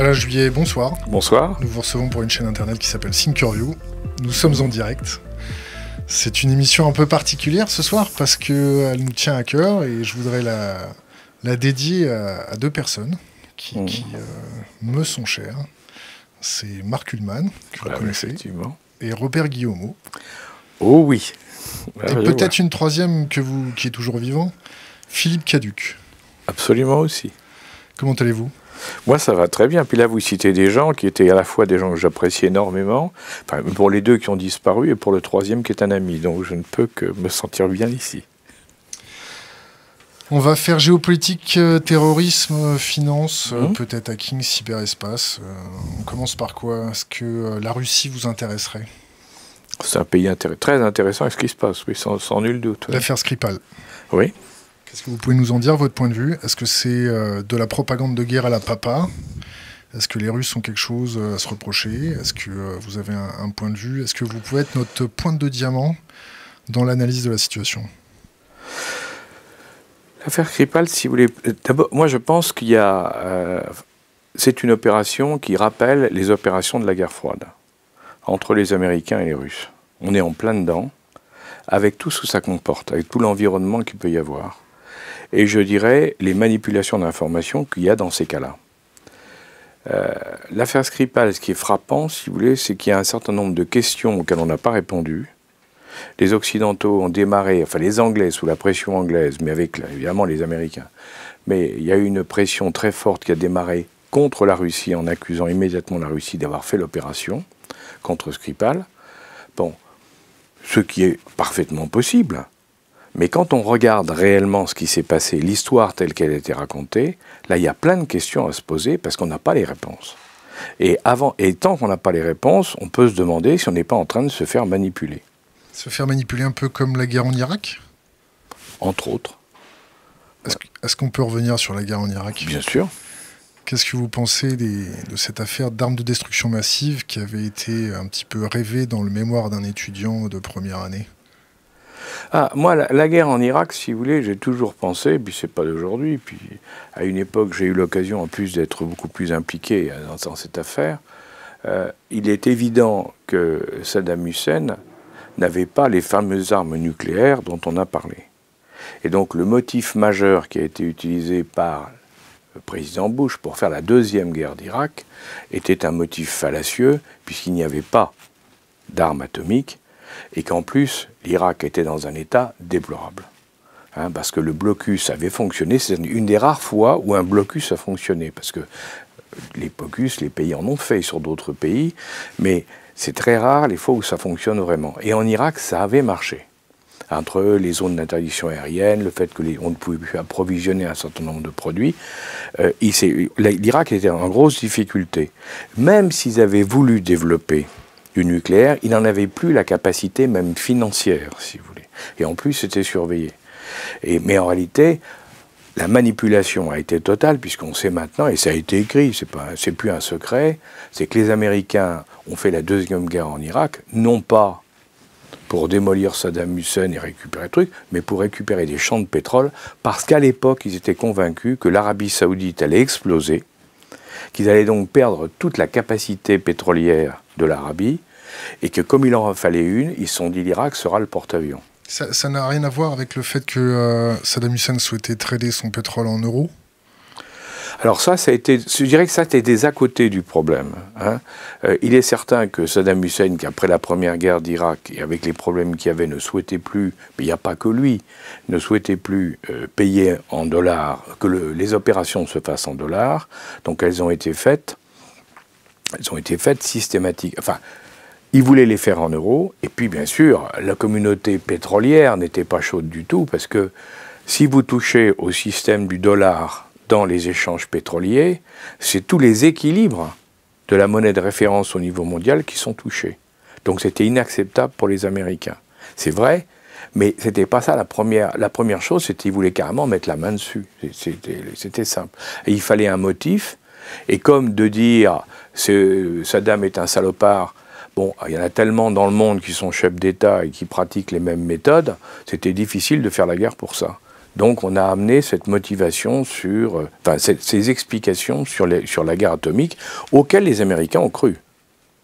Alain Juillet, bonsoir. Bonsoir. Nous vous recevons pour une chaîne internet qui s'appelle Thinkerview. Nous sommes en direct. C'est une émission un peu particulière ce soir parce qu'elle euh, nous tient à cœur et je voudrais la, la dédier à, deux personnes qui, mm. euh, me sont chères. C'est Marc Ullman, que vous ah connaissez, et Robert Guillaumeau. Oh oui. Ah et peut-être une troisième que vous, qui est toujours vivant, Philippe Caduc. Absolument aussi. Comment allez-vous moi, ça va très bien. Puis là, vous citez des gens qui étaient à la fois des gens que j'apprécie énormément, pour les deux qui ont disparu et pour le troisième qui est un ami. Donc, je ne peux que me sentir bien ici. On va faire géopolitique, euh, terrorisme, euh, finance, euh, mmh. peut-être hacking, cyberespace. on commence par quoi Est-ce que la Russie vous intéresserait C'est un pays très intéressant est ce qui se passe, oui, sans, sans nul doute. L'affaire Skripal. Oui est ce que vous pouvez nous en dire, votre point de vue Est-ce que c'est euh, de la propagande de guerre à la papa Est-ce que les Russes ont quelque chose euh, à se reprocher Est-ce que euh, vous avez un, point de vue Est-ce que vous pouvez être notre pointe de diamant dans l'analyse de la situation L'affaire Kripal, si vous voulez. D'abord, moi je pense qu'il y a. c'est une opération qui rappelle les opérations de la guerre froide entre les Américains et les Russes. On est en plein dedans, avec tout ce que ça comporte, avec tout l'environnement qu'il peut y avoir et je dirais les manipulations d'informations qu'il y a dans ces cas-là. Euh, l'affaire Skripal, ce qui est frappant, si vous voulez, c'est qu'il y a un certain nombre de questions auxquelles on n'a pas répondu. Les Occidentaux ont démarré, enfin les Anglais sous la pression anglaise, mais avec évidemment les Américains. Mais il y a eu une pression très forte qui a démarré contre la Russie en accusant immédiatement la Russie d'avoir fait l'opération contre Skripal. Bon, ce qui est parfaitement possible. Mais quand on regarde réellement ce qui s'est passé, l'histoire telle qu'elle a été racontée, là, il y a plein de questions à se poser parce qu'on n'a pas les réponses. Et, avant, et tant qu'on n'a pas les réponses, on peut se demander si on n'est pas en train de se faire manipuler. Se faire manipuler un peu comme la guerre en Irak Entre autres. Est-ce qu'on peut revenir sur la guerre en Irak Bien sûr. Qu'est-ce que vous pensez de cette affaire d'armes de destruction massive qui avait été un petit peu rêvée dans le mémoire d'un étudiant de première année ah, moi, la, guerre en Irak, si vous voulez, j'ai toujours pensé, puis c'est pas d'aujourd'hui, puis à une époque, j'ai eu l'occasion en plus d'être beaucoup plus impliqué dans, cette affaire. Euh, il est évident que Saddam Hussein n'avait pas les fameuses armes nucléaires dont on a parlé. Et donc le motif majeur qui a été utilisé par le président Bush pour faire la deuxième guerre d'Irak était un motif fallacieux puisqu'il n'y avait pas d'armes atomiques et qu'en plus, l'Irak était dans un état déplorable. Hein, parce que le blocus avait fonctionné, c'est une des rares fois où un blocus a fonctionné, parce que les blocus, les pays en ont fait sur d'autres pays, mais c'est très rare les fois où ça fonctionne vraiment. Et en Irak, ça avait marché entre les zones d'interdiction aérienne, le fait que ne pouvait plus approvisionner un certain nombre de produits. Euh, L'Irak était en grosse difficulté. Même s'ils avaient voulu développer du nucléaire, il n'en avait plus la capacité même financière, si vous voulez. Et en plus, c'était surveillé. Et, mais en réalité, la manipulation a été totale, puisqu'on sait maintenant, et ça a été écrit, c'est, pas, c'est plus un secret, c'est que les Américains ont fait la Deuxième Guerre en Irak, non pas pour démolir Saddam Hussein et récupérer le truc, mais pour récupérer des champs de pétrole, parce qu'à l'époque, ils étaient convaincus que l'Arabie saoudite allait exploser, qu'ils allaient donc perdre toute la capacité pétrolière de l'Arabie, et que comme il en fallait une, ils se sont dit l'Irak sera le porte-avions. Ça n'a rien à voir avec le fait que euh, Saddam Hussein souhaitait trader son pétrole en euros alors ça, ça a été, je dirais que ça, c'était des à côté du problème. Hein. Euh, il est certain que Saddam Hussein, qu'après la première guerre d'Irak, et avec les problèmes qu'il y avait, ne souhaitait plus, mais il n'y a pas que lui, ne souhaitait plus euh, payer en dollars, que les opérations se fassent en dollars, donc elles ont été faites elles ont été faites systématiques. Enfin, ils voulaient les faire en euros. Et puis, bien sûr, la communauté pétrolière n'était pas chaude du tout parce que si vous touchez au système du dollar dans les échanges pétroliers, c'est tous les équilibres de la monnaie de référence au niveau mondial qui sont touchés. Donc c'était inacceptable pour les Américains. C'est vrai, mais c'était pas ça la première. La première chose, c'était qu'ils voulaient carrément mettre la main dessus. C'était simple. Et il fallait un motif. Et comme de dire Saddam est un salopard. Bon, il y en a tellement dans le monde qui sont chefs d'État et qui pratiquent les mêmes méthodes, c'était difficile de faire la guerre pour ça. Donc on a amené cette motivation sur, euh, enfin ces explications sur, la guerre atomique auxquelles les Américains ont cru.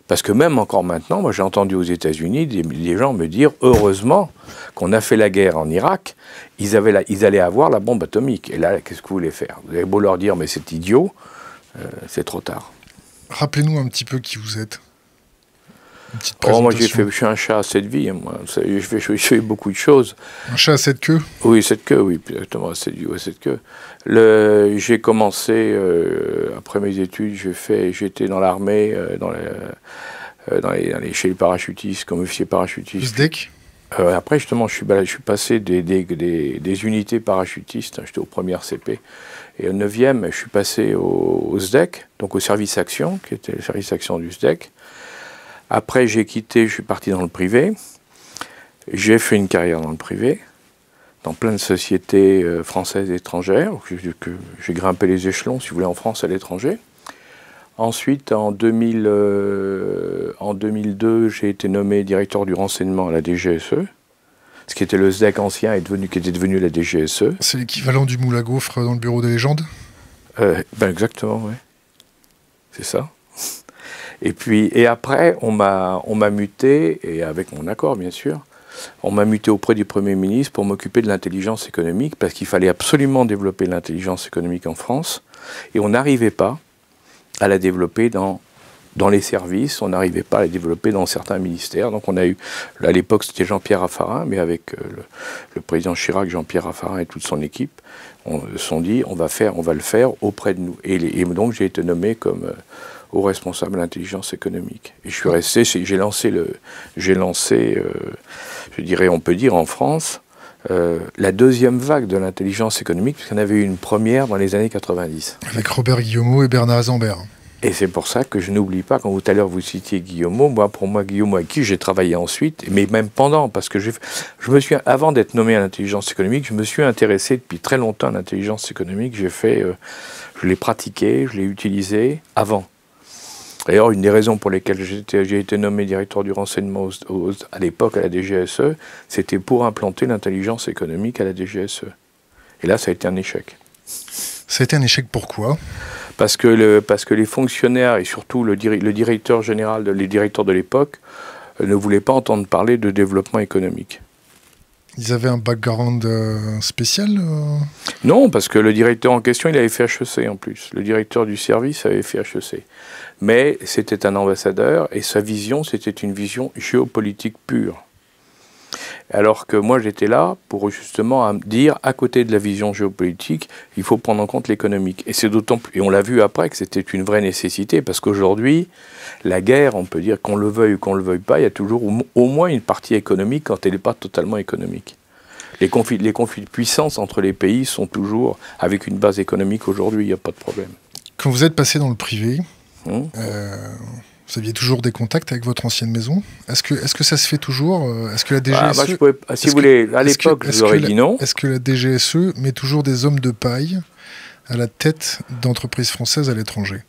Parce que même encore maintenant, moi j'ai entendu aux États-Unis des, gens me dire heureusement qu'on a fait la guerre en Irak, ils, allaient avoir la bombe atomique. Et là, qu'est-ce que vous voulez faire Vous avez beau leur dire mais c'est idiot, euh, c'est trop tard. Rappelez-nous un petit peu qui vous êtes. petite oh, moi, j'ai fait, je suis un chat à cette vie. Hein, moi. Je, fais, beaucoup de choses. Un chat à cette queue Oui, cette queue. oui, exactement, à cette, j'ai commencé, euh, après mes études, j'étais dans l'armée, euh, euh, dans, les, chez les parachutistes, comme officier parachutiste. SDEC après, justement, je suis, je suis passé des, unités parachutistes, hein, j'étais au premier CP, et au 9e, je suis passé au, SDEC, donc au service action, qui était le service action du SDEC. Après, j'ai quitté, je suis parti dans le privé. J'ai fait une carrière dans le privé, dans plein de sociétés euh, françaises et étrangères, que j'ai grimpé les échelons, si vous voulez, en France et à l'étranger. Ensuite, en, 2000, euh, en 2002, j'ai été nommé directeur du renseignement à la DGSE ce qui était le ZEC ancien, est devenu, qui était devenu la DGSE. C'est l'équivalent du moule à gaufre dans le bureau des légendes euh, ben Exactement, oui. C'est ça. Et puis, et après, on m'a muté, et avec mon accord bien sûr, on m'a muté auprès du Premier ministre pour m'occuper de l'intelligence économique, parce qu'il fallait absolument développer l'intelligence économique en France, et on n'arrivait pas à la développer dans dans les services, on n'arrivait pas à les développer dans certains ministères. Donc on a eu, à l'époque c'était Jean-Pierre Raffarin, mais avec euh, le, président Chirac, Jean-Pierre Raffarin et toute son équipe, on se sont dit on va faire, on va le faire auprès de nous. Et, donc j'ai été nommé comme haut euh, responsable de l'intelligence économique. Et je suis resté, j'ai lancé le, j'ai lancé, euh, je dirais, on peut dire en France. la deuxième vague de l'intelligence économique, puisqu'on avait eu une première dans les années 90. Avec Robert Guillaumeau et Bernard Zambert. Et c'est pour ça que je n'oublie pas, quand tout à l'heure vous citiez Guillaume, moi, pour moi, Guillaume, avec qui j'ai travaillé ensuite, mais même pendant, parce que je me suis, avant d'être nommé à l'intelligence économique, je me suis intéressé depuis très longtemps à l'intelligence économique. J'ai fait, euh, je l'ai pratiqué, je l'ai utilisé avant. D'ailleurs, une des raisons pour lesquelles j'ai été nommé directeur du renseignement à l'époque à la DGSE, c'était pour implanter l'intelligence économique à la DGSE. Et là, ça a été un échec. Ça a été un échec pourquoi parce que, parce que les fonctionnaires et surtout le, directeur général, les directeurs de l'époque, euh, ne voulaient pas entendre parler de développement économique. Ils avaient un background euh, spécial euh Non, parce que le directeur en question, il avait fait HEC en plus. Le directeur du service avait fait HEC. Mais c'était un ambassadeur et sa vision, c'était une vision géopolitique pure. Alors que moi j'étais là pour justement dire, à côté de la vision géopolitique, il faut prendre en compte l'économique. Et c'est d'autant plus, et on l'a vu après que c'était une vraie nécessité, parce qu'aujourd'hui, la guerre, on peut dire qu'on le veuille ou qu'on le veuille pas, il y a toujours au moins une partie économique quand elle n'est pas totalement économique. Les conflits, les conflits de puissance entre les pays sont toujours avec une base économique aujourd'hui, il n'y a pas de problème. Quand vous êtes passé dans le privé, hein euh, vous aviez toujours des contacts avec votre ancienne maison Est-ce que, est que ça se fait toujours euh, Est-ce que la bah, DGSE... si vous voulez, à l'époque, non. Est-ce que la DGSE met toujours des hommes de paille à la tête d'entreprises françaises à l'étranger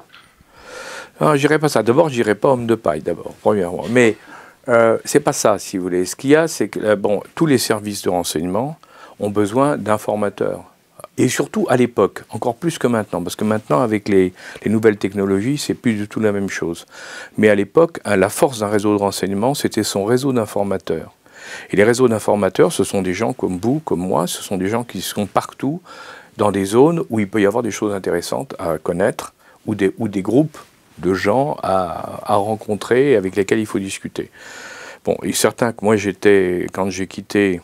ah, je pas ça. D'abord, je pas homme de paille, d'abord, premièrement. Mais euh, c'est pas ça, si vous voulez. Ce qu'il y a, c'est que euh, bon, tous les services de renseignement ont besoin d'informateurs. Et surtout à l'époque, encore plus que maintenant, parce que maintenant, avec les, nouvelles technologies, c'est plus du tout la même chose. Mais à l'époque, la force d'un réseau de renseignement, c'était son réseau d'informateurs. Et les réseaux d'informateurs, ce sont des gens comme vous, comme moi, ce sont des gens qui sont partout dans des zones où il peut y avoir des choses intéressantes à connaître ou des, groupes de gens à, à rencontrer avec lesquels il faut discuter. Bon, il est certain que moi, j'étais, quand j'ai quitté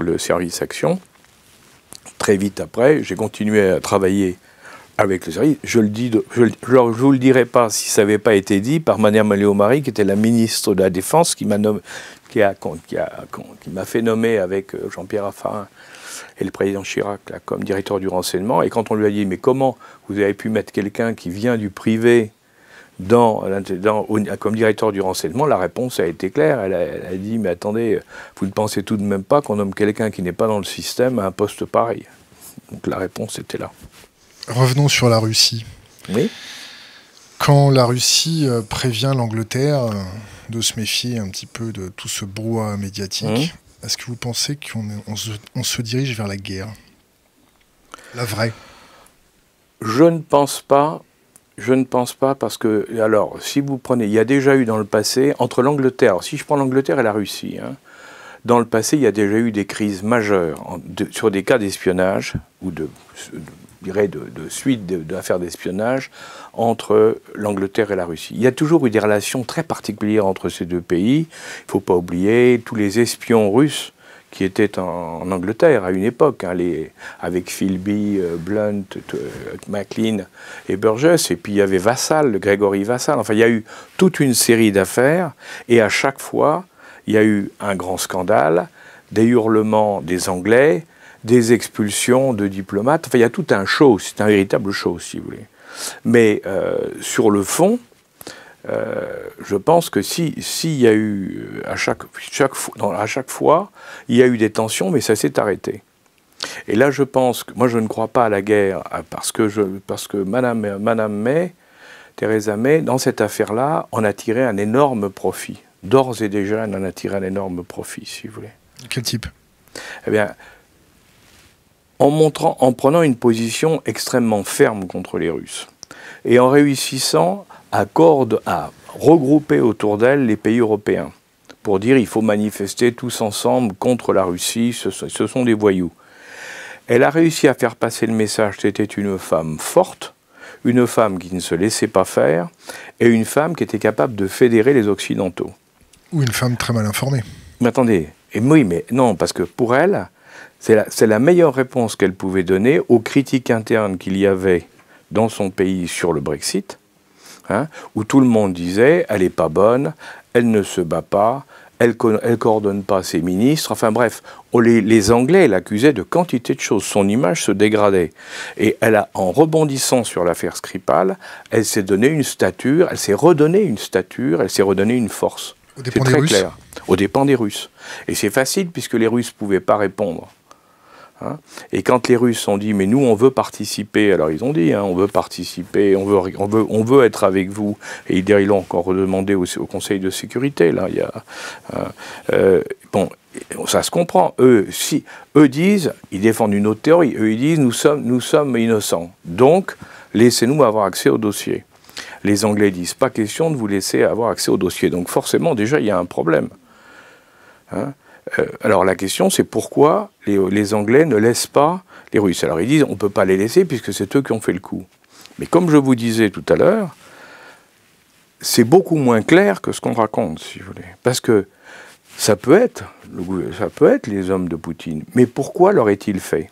le service Action, très vite après, j'ai continué à travailler avec le service. Je, le vous le dirai pas si ça n'avait pas été dit par maléo Marie, qui était la ministre de la Défense, qui m'a fait nommer avec euh, Jean-Pierre Raffarin et le président Chirac comme directeur du renseignement. Et quand on lui a dit mais comment vous avez pu mettre quelqu'un qui vient du privé dans, comme directeur du renseignement, la réponse a été claire. Elle a, dit, mais attendez, vous ne pensez tout de même pas qu'on nomme quelqu'un qui n'est pas dans le système à un poste pareil. Donc la réponse était là. Revenons sur la Russie. Oui. Quand la Russie euh, prévient l'Angleterre euh, de se méfier un petit peu de tout ce brouhaha médiatique, mmh. est-ce que vous pensez qu'on se dirige vers la guerre La vraie Je ne pense pas je ne pense pas parce que, alors, si vous prenez, il y a déjà eu dans le passé, entre l'Angleterre, si je prends l'Angleterre et la Russie, hein, dans le passé, il y a déjà eu des crises majeures sur des cas d'espionnage ou de, de, de, suite d'affaires d'espionnage entre l'Angleterre et la Russie. Il y a toujours eu des relations très particulières entre ces deux pays. Il ne faut pas oublier, tous les espions russes qui était en, Angleterre à une époque, hein, avec Philby, euh, Blunt, euh, MacLean et Burgess, et puis il y avait Vassal, le Grégory Vassal. Enfin, il y a eu toute une série d'affaires, et à chaque fois, il y a eu un grand scandale, des hurlements des Anglais, des expulsions de diplomates. Enfin, il y a tout un show, c'est un véritable show, si vous voulez. Mais euh, sur le fond, euh, je pense que si s'il y a eu euh, à chaque chaque à chaque fois, il y a eu des tensions, mais ça s'est arrêté. Et là, je pense que moi, je ne crois pas à la guerre euh, parce que je parce que Madame Madame May, Theresa May, dans cette affaire-là, en a tiré un énorme profit. D'ores et déjà, elle en a tiré un énorme profit, si vous voulez. Quel type Eh bien, en montrant, en prenant une position extrêmement ferme contre les Russes et en réussissant accorde à regrouper autour d'elle les pays européens pour dire il faut manifester tous ensemble contre la Russie, ce, sont des voyous. Elle a réussi à faire passer le message, c'était une femme forte, une femme qui ne se laissait pas faire, et une femme qui était capable de fédérer les Occidentaux. Ou une femme très mal informée. Mais attendez, et oui, mais non, parce que pour elle, c'est la, la meilleure réponse qu'elle pouvait donner aux critiques internes qu'il y avait dans son pays sur le Brexit, Hein, où tout le monde disait elle n'est pas bonne, elle ne se bat pas, elle ne coordonne pas ses ministres. Enfin bref, oh, les, les Anglais l'accusaient de quantité de choses. Son image se dégradait. Et elle a, en rebondissant sur l'affaire Skripal, elle s'est donné une stature, elle s'est redonné une stature, elle s'est redonné une force. C'est très clair. Aux dépens des Russes. Et c'est facile puisque les Russes ne pouvaient pas répondre. Hein. et quand les Russes ont dit mais nous on veut participer, alors ils ont dit hein, on veut participer, on veut, on veut, on veut être avec vous. Et ils l'ont encore redemandé au, Conseil de sécurité là. Il y a, hein. euh, bon ça se comprend. Eux, si, eux disent, ils défendent une autre théorie. Eux, ils disent, nous sommes, nous sommes innocents. Donc, laissez-nous avoir accès au dossier. Les Anglais disent, pas question de vous laisser avoir accès au dossier. Donc, forcément, déjà, il y a un problème. Hein euh, alors la question, c'est pourquoi les, Anglais ne laissent pas les Russes Alors ils disent, on ne peut pas les laisser puisque c'est eux qui ont fait le coup. Mais comme je vous disais tout à l'heure, c'est beaucoup moins clair que ce qu'on raconte, si vous voulez. Parce que ça peut être, ça peut être les hommes de Poutine, mais pourquoi l'aurait-il fait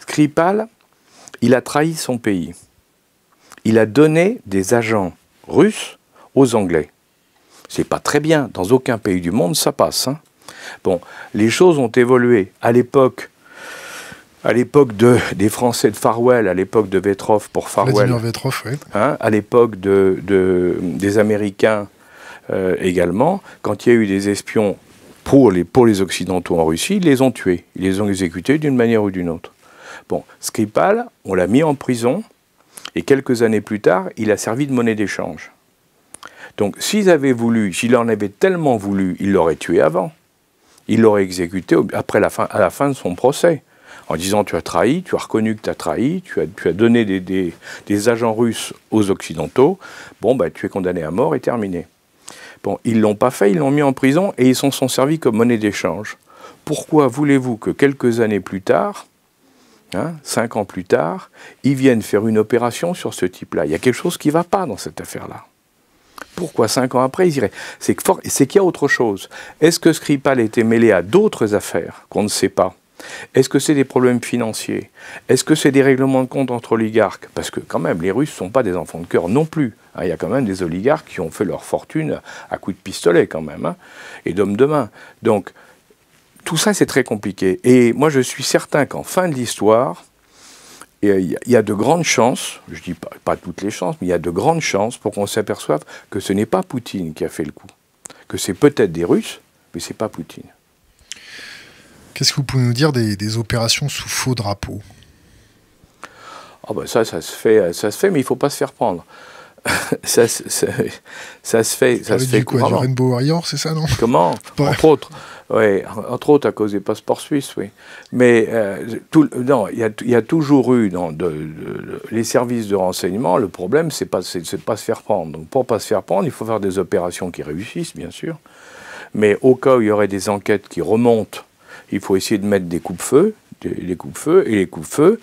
Skripal, il a trahi son pays. Il a donné des agents russes aux Anglais. C'est pas très bien. Dans aucun pays du monde, ça passe. Hein. Bon, les choses ont évolué. À l'époque, à l'époque des Français de Farwell, à l'époque de Vetrov pour Farwell, hein, à l'époque de, des Américains euh, également, quand il y a eu des espions pour les, pour les Occidentaux en Russie, ils les ont tués, ils les ont exécutés d'une manière ou d'une autre. Bon, Skripal, on l'a mis en prison, et quelques années plus tard, il a servi de monnaie d'échange. Donc s'ils avaient voulu, s'il en avait tellement voulu, il l'aurait tué avant il l'aurait exécuté après la fin, à la fin de son procès, en disant tu as trahi, tu as reconnu que tu as trahi, tu as, tu as donné des, agents russes aux Occidentaux, bon, ben tu es condamné à mort et terminé. Bon, ils ne l'ont pas fait, ils l'ont mis en prison et ils s'en sont servis comme monnaie d'échange. Pourquoi voulez-vous que quelques années plus tard, hein, cinq ans plus tard, ils viennent faire une opération sur ce type-là Il y a quelque chose qui ne va pas dans cette affaire-là. Pourquoi cinq ans après, ils iraient C'est qu'il y a autre chose. Est-ce que Skripal était mêlé à d'autres affaires qu'on ne sait pas est-ce que c'est des problèmes financiers Est-ce que c'est des règlements de compte entre oligarques Parce que quand même, les Russes ne sont pas des enfants de cœur non plus. Hein. Il y a quand même des oligarques qui ont fait leur fortune à coups de pistolet quand même, hein, et d'hommes de main. Donc, tout ça, c'est très compliqué. Et moi, je suis certain qu'en fin de l'histoire, il euh, y a de grandes chances, je ne dis pas, toutes les chances, mais il y a de grandes chances pour qu'on s'aperçoive que ce n'est pas Poutine qui a fait le coup, que c'est peut-être des Russes, mais ce n'est pas Poutine. Qu'est-ce que vous pouvez nous dire des, opérations sous faux drapeau Ah ben ça, ça se fait, euh, ça se fait, mais il ne faut pas se faire prendre. ça, ça, ça, ça, se fait, ça se fait quoi, Du Rainbow Warrior, c'est ça, non Comment Entre autres. Oui, entre autres à cause des passeports suisses, oui. Mais euh, non, il y, a toujours eu dans les services de renseignement, le problème, c'est de ne pas se faire prendre. Donc pour pas se faire prendre, il faut faire des opérations qui réussissent, bien sûr. Mais au cas où il y aurait des enquêtes qui remontent, il faut essayer de mettre des coupes-feu, des de feu et les de feu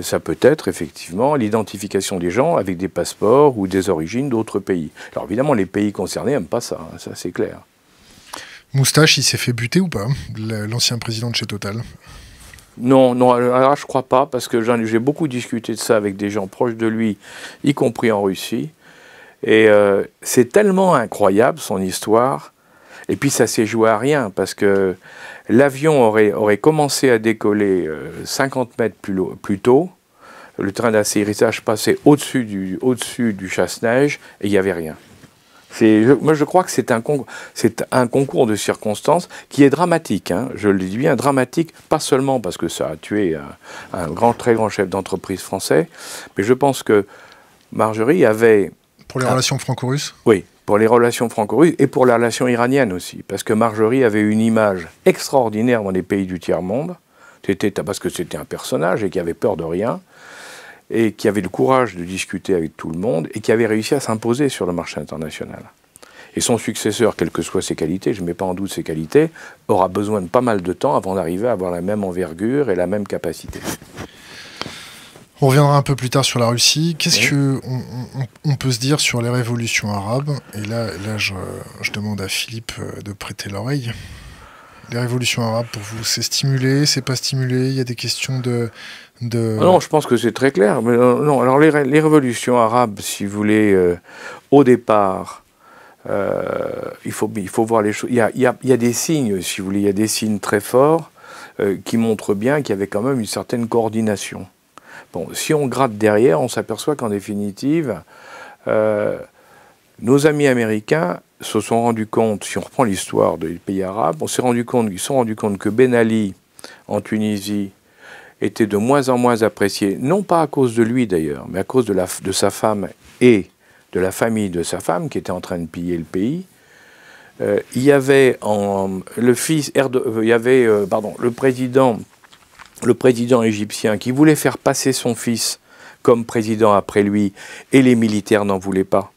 ça peut être effectivement l'identification des gens avec des passeports ou des origines d'autres pays. Alors évidemment, les pays concernés n'aiment pas ça, hein, ça c'est clair. Moustache, il s'est fait buter ou pas L'ancien président de chez Total non, non, alors je crois pas, parce que j'ai beaucoup discuté de ça avec des gens proches de lui, y compris en Russie. Et euh, c'est tellement incroyable, son histoire. Et puis ça s'est joué à rien, parce que l'avion aurait, aurait, commencé à décoller 50 euh, mètres plus, tôt. Le train d'atterrissage passait au-dessus du, au du chasse-neige, et il n'y avait rien moi, je crois que c'est un, un, concours de circonstances qui est dramatique. Hein. je le dis bien, dramatique, pas seulement parce que ça a tué un, grand, très grand chef d'entreprise français, mais je pense que Marjorie avait... Pour les relations franco-russes Oui, pour les relations franco-russes et pour la relation iranienne aussi. Parce que Marjorie avait une image extraordinaire dans les pays du tiers-monde. C'était parce que c'était un personnage et qui avait peur de rien et qui avait le courage de discuter avec tout le monde et qui avait réussi à s'imposer sur le marché international. Et son successeur, quelles que soient ses qualités, je ne mets pas en doute ses qualités, aura besoin de pas mal de temps avant d'arriver à avoir la même envergure et la même capacité. On reviendra un peu plus tard sur la Russie. Qu'est-ce qu'on que on, peut se dire sur les révolutions arabes Et là, là je, je, demande à Philippe euh, de prêter l'oreille. Les révolutions arabes, pour vous, c'est stimulé, c'est pas stimulé Il y a des questions de, ah non, je pense que c'est très clair. Mais euh, non, Alors les, révolutions arabes, si vous voulez, euh, au départ, euh, il, faut, il faut voir les choses. Il y, a, il, y a, des signes, si vous voulez, il y a des signes très forts qui montrent bien qu'il y avait quand même une certaine coordination. Bon, si on gratte derrière, on s'aperçoit qu'en définitive, nos amis américains se sont rendus compte, si on reprend l'histoire des pays arabes, on s'est rendu compte, ils se sont rendus compte que Ben Ali en Tunisie, était de moins en moins apprécié, non pas à cause de lui d'ailleurs, mais à cause de, sa femme et de la famille de sa femme qui était en train de piller le pays. Euh, il y avait le fils, euh, y avait euh, le président, égyptien qui voulait faire passer son fils comme président après lui, et les militaires n'en voulaient pas,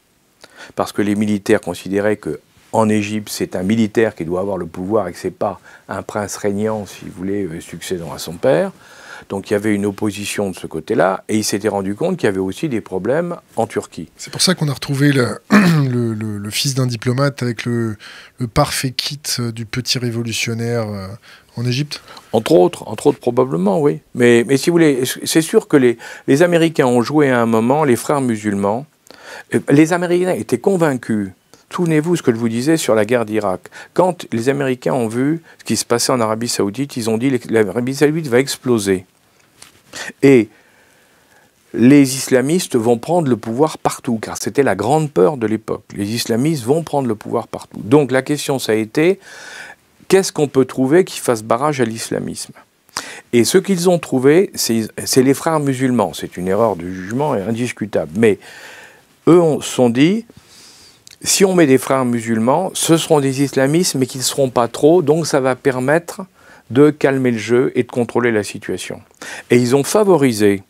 parce que les militaires considéraient qu'en en Égypte, c'est un militaire qui doit avoir le pouvoir et que ce pas un prince régnant, si vous voulez, succédant à son père. Donc il y avait une opposition de ce côté-là, et il s'était rendu compte qu'il y avait aussi des problèmes en Turquie. C'est pour ça qu'on a retrouvé le, fils d'un diplomate avec le, parfait kit euh, du petit révolutionnaire euh, en Égypte Entre autres, entre autres probablement, oui. Mais, mais si vous voulez, c'est sûr que les, les Américains ont joué à un moment, les frères musulmans, euh, les Américains étaient convaincus Souvenez-vous ce que je vous disais sur la guerre d'Irak. Quand les Américains ont vu ce qui se passait en Arabie Saoudite, ils ont dit que l'Arabie Saoudite va exploser. Et les islamistes vont prendre le pouvoir partout, car c'était la grande peur de l'époque. Les islamistes vont prendre le pouvoir partout. Donc la question, ça a été, qu'est-ce qu'on peut trouver qui fasse barrage à l'islamisme Et ce qu'ils ont trouvé, c'est les frères musulmans. C'est une erreur de jugement et indiscutable. Mais eux se sont dit, si on met des frères musulmans, ce seront des islamistes, mais qui ne seront pas trop, donc ça va permettre de calmer le jeu et de contrôler la situation. Et ils ont favorisé,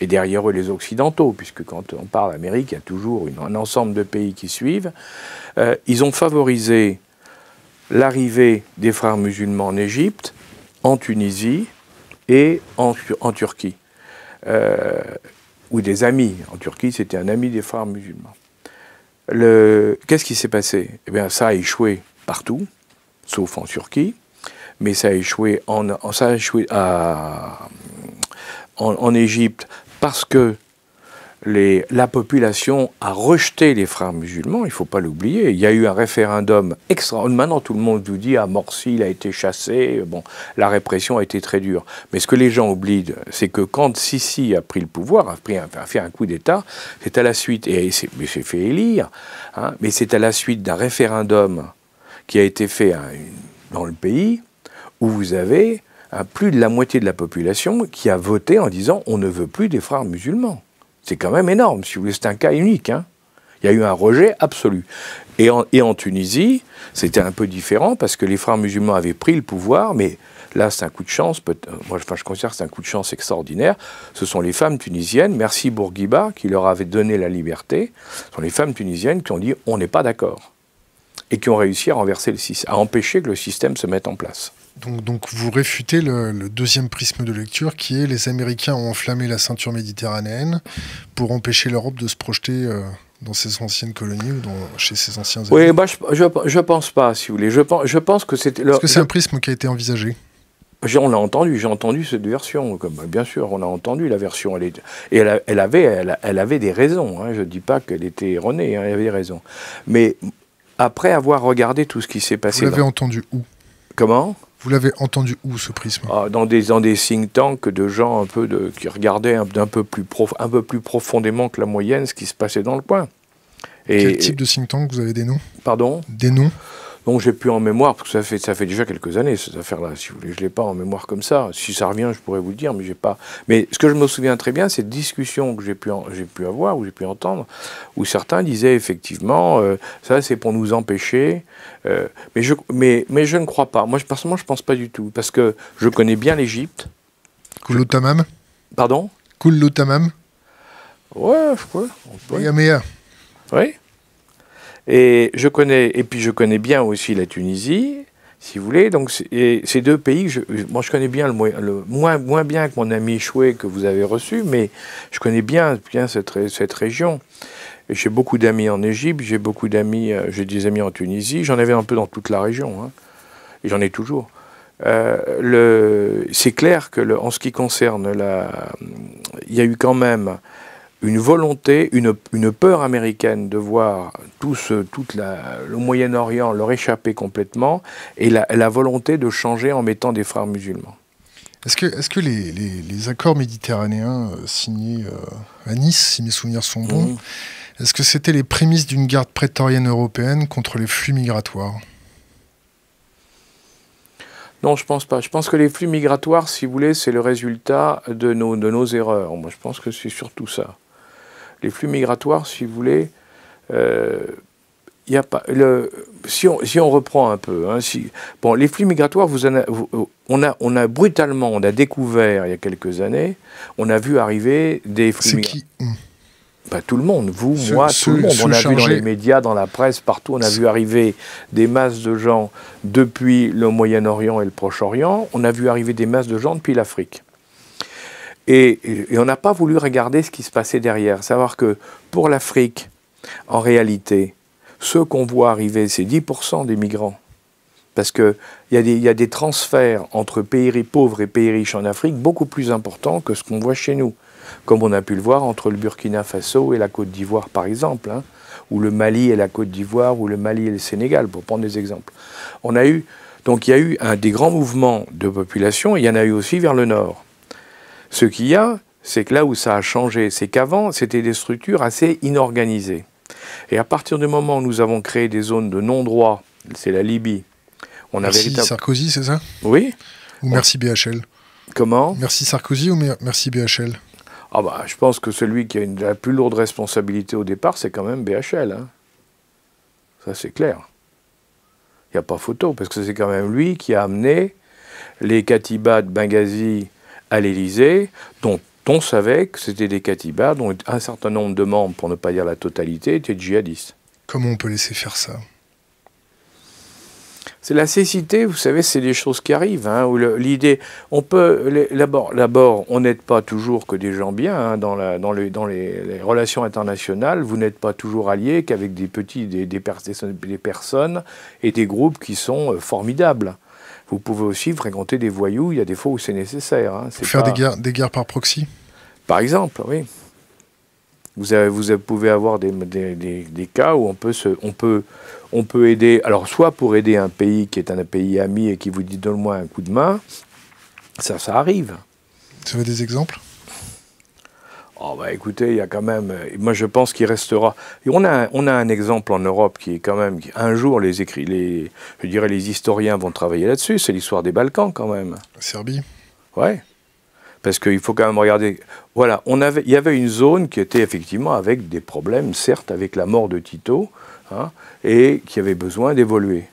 et derrière eux les Occidentaux, puisque quand on parle d'Amérique, il y a toujours un ensemble de pays qui suivent, euh, ils ont favorisé l'arrivée des frères musulmans en Égypte, en Tunisie et en, Turquie. Euh, ou des amis. En Turquie, c'était un ami des frères musulmans. Qu'est-ce qui s'est passé Eh bien, ça a échoué partout, sauf en Turquie, mais ça a échoué en, en, en Égypte parce que la population a rejeté les frères musulmans, il ne faut pas l'oublier. Il y a eu un référendum extraordinaire. Maintenant, tout le monde vous dit, ah, Morsi, il a été chassé. Bon, la répression a été très dure. Mais ce que les gens oublient, c'est que quand Sisi a pris le pouvoir, a, fait un coup d'État, c'est à la suite, et il s'est fait élire, hein, mais c'est à la suite d'un référendum qui a été fait hein, dans le pays, où vous avez hein, plus de la moitié de la population qui a voté en disant, on ne veut plus des frères musulmans. C'est quand même énorme, si vous voulez, c'est un cas unique. Hein. Il y a eu un rejet absolu. Et en, Tunisie, c'était un peu différent parce que les frères musulmans avaient pris le pouvoir, mais là, c'est un coup de chance. Euh, moi, je considère que c'est un coup de chance extraordinaire. Ce sont les femmes tunisiennes, merci Bourguiba, qui leur avait donné la liberté. Ce sont les femmes tunisiennes qui ont dit on n'est pas d'accord. Et qui ont réussi à renverser le système, à empêcher que le système se mette en place. Donc, vous réfutez le, deuxième prisme de lecture qui est les Américains ont enflammé la ceinture méditerranéenne pour empêcher l'Europe de se projeter euh, dans ses anciennes colonies ou chez ses anciens amis. Oui, bah, je ne pense pas, si vous voulez. Je pense, je pense que c'était... Est-ce que c'est un prisme qui a été envisagé on l'a entendu, j'ai entendu cette version. Comme, bien sûr, on a entendu la version. est, et elle, elle, avait, elle, elle, avait des raisons. Hein. je ne dis pas qu'elle était erronée, hein, elle avait des raisons. Mais après avoir regardé tout ce qui s'est passé... Vous l'avez entendu où Comment vous l'avez entendu où ce prisme ah, dans des, dans des think tanks de gens un peu de, qui regardaient un, peu plus un peu plus profondément que la moyenne ce qui se passait dans le coin. Et, Quel type de think tank Vous avez des noms Pardon Des noms donc j'ai pu en mémoire, parce que ça fait, ça fait déjà quelques années, cette affaire-là, si vous voulez, je ne l'ai pas en mémoire comme ça. Si ça revient, je pourrais vous le dire, mais j'ai pas. Mais ce que je me souviens très bien, c'est discussion que j'ai pu, pu avoir, ou j'ai pu entendre, où certains disaient effectivement, euh, ça c'est pour nous empêcher. Euh, mais, je, mais, je ne crois pas. Moi, personnellement, je ne pense pas du tout, parce que je connais bien l'Égypte. Kouloutamam ?— Pardon Kulutamam? Ouais, je crois. Oui. Et je connais, et puis je connais bien aussi la Tunisie, si vous voulez. Donc ces deux pays, moi je connais bien le, moins moins bien que mon ami Choué que vous avez reçu, mais je connais bien bien cette cette région. J'ai beaucoup d'amis en Égypte, j'ai beaucoup d'amis, euh, j'ai des amis en Tunisie, j'en avais un peu dans toute la région, hein, et j'en ai toujours. Euh, c'est clair que en ce qui concerne la, il y a eu quand même une volonté, une, peur américaine de voir tout, le Moyen-Orient leur échapper complètement et la, volonté de changer en mettant des frères musulmans. Est-ce que, les, accords méditerranéens euh, signés euh, à Nice, si mes souvenirs sont bons, mhm. est-ce que c'était les prémices d'une garde prétorienne européenne contre les flux migratoires non, je pense pas. Je pense que les flux migratoires, si vous voulez, c'est le résultat de nos, de nos erreurs. Moi, je pense que c'est surtout ça les flux migratoires, si vous voulez, il euh, y a pas, le, si, on, si, reprend un peu, hein, bon, les flux migratoires, on, a, on a brutalement, on a découvert il y a quelques années, on a vu arriver des flux migratoires. Bah, tout le monde, vous, moi, tout le monde. On a vu dans les médias, dans la presse, partout, on a vu arriver des masses de gens depuis le Moyen-Orient et le Proche-Orient. On a vu arriver des masses de gens depuis l'Afrique. Et, on n'a pas voulu regarder ce qui se passait derrière, savoir que pour l'Afrique, en réalité, ce qu'on voit arriver, c'est 10% des migrants. Parce qu'il y, a des, y a des transferts entre pays pauvres et pays riches en Afrique beaucoup plus importants que ce qu'on voit chez nous. Comme on a pu le voir entre le Burkina Faso et la Côte d'Ivoire, par exemple, hein, ou le Mali et la Côte d'Ivoire, ou le Mali et le Sénégal, pour prendre des exemples. donc il y a eu un des grands mouvements de population, il y en a eu aussi vers le nord. Ce qu'il y a, c'est que là où ça a changé, c'est qu'avant, c'était des structures assez inorganisées. Et à partir du moment où nous avons créé des zones de non-droit, c'est la Libye, on merci Sarkozy, c'est ça Oui. Ou merci BHL Comment Merci Sarkozy ou merci BHL ah bah, je pense que celui qui a une, la plus lourde responsabilité au départ, c'est quand même BHL. Hein. Ça, c'est clair. Il n'y a pas photo, parce que c'est quand même lui qui a amené les katibas de Benghazi à l'Élysée, dont on savait que c'était des katibas, dont un certain nombre de membres, pour ne pas dire la totalité, étaient djihadistes. Comment on peut laisser faire ça c'est la cécité, vous savez, c'est des choses qui arrivent. Hein, l'idée, on peut, d'abord, on n'aide pas toujours que des gens bien hein, dans, la, dans, dans les, relations internationales. Vous n'êtes pas toujours allié qu'avec des petits, des, personnes et des groupes qui sont euh, formidables. Vous pouvez aussi fréquenter des voyous, il y a des fois où c'est nécessaire. Hein. Faire des, guerres, des guerres par proxy Par exemple, oui. Vous, pouvez avoir des, cas où on peut, aider, alors soit pour aider un pays qui est un pays ami et qui vous dit donne-moi un coup de main, ça, ça arrive. Vous avez des exemples Oh bah écoutez, il y a quand même, euh, moi je pense qu'il restera. on a, on a un exemple en Europe qui est quand même, un jour les écrits, les, je dirais les historiens vont travailler là-dessus. C'est l'histoire des Balkans quand même. La Serbie. Ouais. Parce qu'il faut quand même regarder. Voilà, on avait, il y avait une zone qui était effectivement avec des problèmes, certes avec la mort de Tito, hein, et qui avait besoin d'évoluer.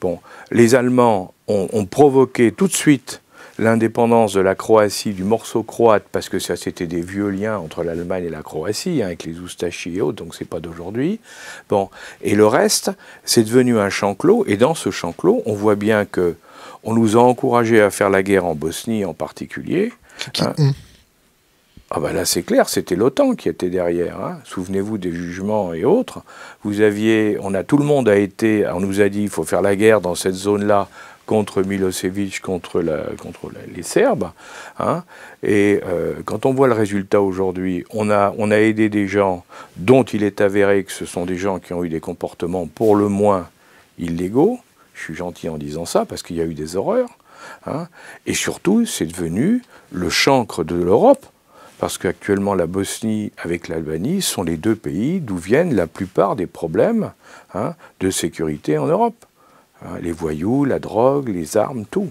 Bon, les Allemands ont provoqué tout de suite l'indépendance de la Croatie, du morceau croate, parce que ça c'était des vieux liens entre l'Allemagne et la Croatie, hein, avec les oustachis et autres, donc c'est pas d'aujourd'hui. Bon, et le reste, c'est devenu un champ clos, et dans ce champ clos, on voit bien que on nous a encouragé à faire la guerre en Bosnie en particulier. Hein. Hum. Ah ben là c'est clair, c'était l'OTAN qui était derrière. Hein. Souvenez-vous des jugements et autres. Vous aviez, on a tout le monde a été, on nous a dit il faut faire la guerre dans cette zone-là contre Milosevic, contre, la, contre les Serbes. Hein. Et euh, quand on voit le résultat aujourd'hui, on a, on a aidé des gens dont il est avéré que ce sont des gens qui ont eu des comportements pour le moins illégaux. Je suis gentil en disant ça parce qu'il y a eu des horreurs. Hein. Et surtout, c'est devenu le chancre de l'Europe parce qu'actuellement la Bosnie avec l'Albanie sont les deux pays d'où viennent la plupart des problèmes hein, de sécurité en Europe. Hein, les voyous, la drogue, les armes, tout.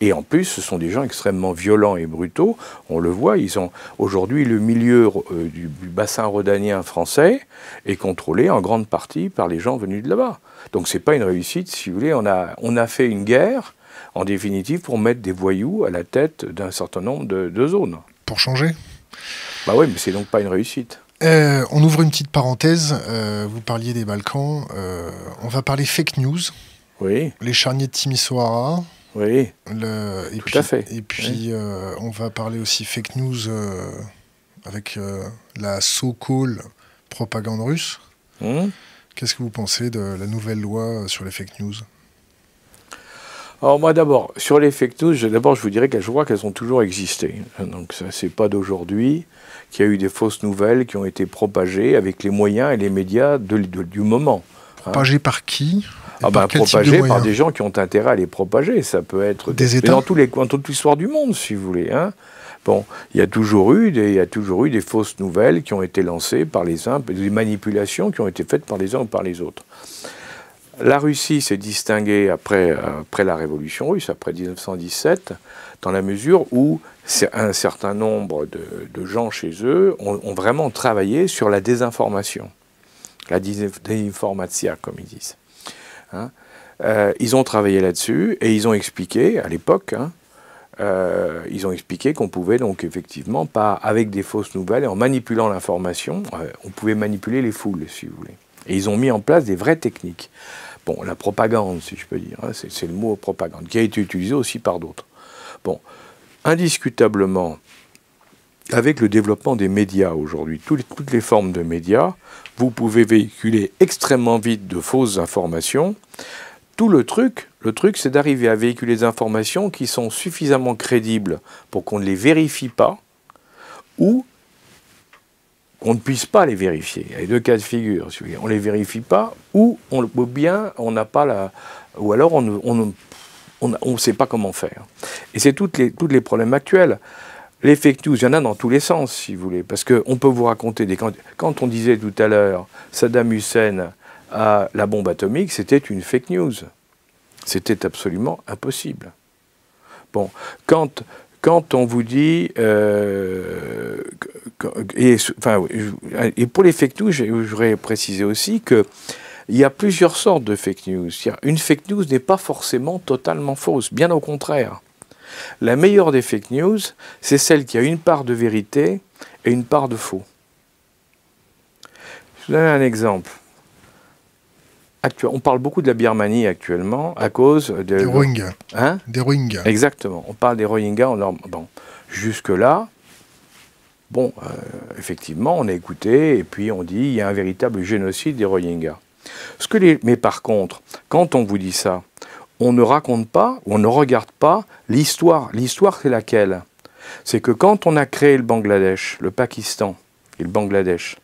Et en plus, ce sont des gens extrêmement violents et brutaux. On le voit, ils ont aujourd'hui le milieu euh, du, bassin rhodanien français est contrôlé en grande partie par les gens venus de là-bas. Donc ce n'est pas une réussite, si vous voulez. On a, on a fait une guerre, en définitive, pour mettre des voyous à la tête d'un certain nombre de, zones. Pour changer Bah oui, mais c'est donc pas une réussite. Euh, on ouvre une petite parenthèse. Euh, vous parliez des Balkans. on va parler fake news. Oui. Les charniers de Timisoara. Oui. Tout à fait. Et puis, euh, on va parler aussi fake news euh, avec euh, la so-called propagande russe. Hum. Qu'est-ce que vous pensez de la nouvelle loi sur les fake news alors moi d'abord, sur les fake news, d'abord je vous dirais qu'elles, je crois qu'elles ont toujours existé. Donc ça c'est pas d'aujourd'hui, qu'il y a eu des fausses nouvelles qui ont été propagées avec les moyens et les médias de, du moment. Hein. Propagées par qui ah par bah, des gens qui ont intérêt à les propager. Ça peut être dans tous les coins, toute l'histoire du monde, si vous voulez. Hein. Bon, il y a toujours eu des, il y a toujours eu des fausses nouvelles qui ont été lancées par les uns, des manipulations qui ont été faites par les uns ou par les autres. La Russie s'est distinguée après, après la Révolution russe, après 1917, dans la mesure où un certain nombre de, gens chez eux ont, ont, vraiment travaillé sur la désinformation, la désinformatia, comme ils disent. Hein. Euh, ils ont travaillé là-dessus et ils ont expliqué, à l'époque, hein, euh, ils ont expliqué qu'on pouvait donc effectivement, pas avec des fausses nouvelles et en manipulant l'information, euh, on pouvait manipuler les foules, si vous voulez. Et ils ont mis en place des vraies techniques. Bon, la propagande, si je peux dire, hein, c'est le mot propagande, qui a été utilisé aussi par d'autres. Bon, indiscutablement, avec le développement des médias aujourd'hui, toutes, les formes de médias, vous pouvez véhiculer extrêmement vite de fausses informations. Tout le truc, le truc, c'est d'arriver à véhiculer des informations qui sont suffisamment crédibles pour qu'on ne les vérifie pas ou qu'on ne puisse pas les vérifier. Il y a deux cas de figure. On ne les vérifie pas ou, on, bien on n'a pas la... ou alors on ne on, sait pas comment faire. Et c'est tous les, les problèmes actuels les fake news, il y en a dans tous les sens, si vous voulez, parce qu'on peut vous raconter des... Quand on disait tout à l'heure Saddam Hussein a la bombe atomique, c'était une fake news. C'était absolument impossible. Bon, quand, quand on vous dit... Euh, et, pour les fake news, voudrais préciser aussi qu'il y a plusieurs sortes de fake news. Une fake news n'est pas forcément totalement fausse, bien au contraire. La meilleure des fake news, c'est celle qui a une part de vérité et une part de faux. Je vous donne un exemple. on parle beaucoup de la Birmanie actuellement à cause de... des Rohingyas. Hein des Rohingyas. Exactement. On parle des Rohingyas. On leur... Jusque-là, bon, euh, effectivement, on a écouté et puis on dit il y a un véritable génocide des Rohingyas. Mais par contre, quand on vous dit ça, on ne raconte pas, on ne regarde pas l'histoire. L'histoire, c'est laquelle C'est que quand on a créé le Bangladesh, le Pakistan et le Bangladesh,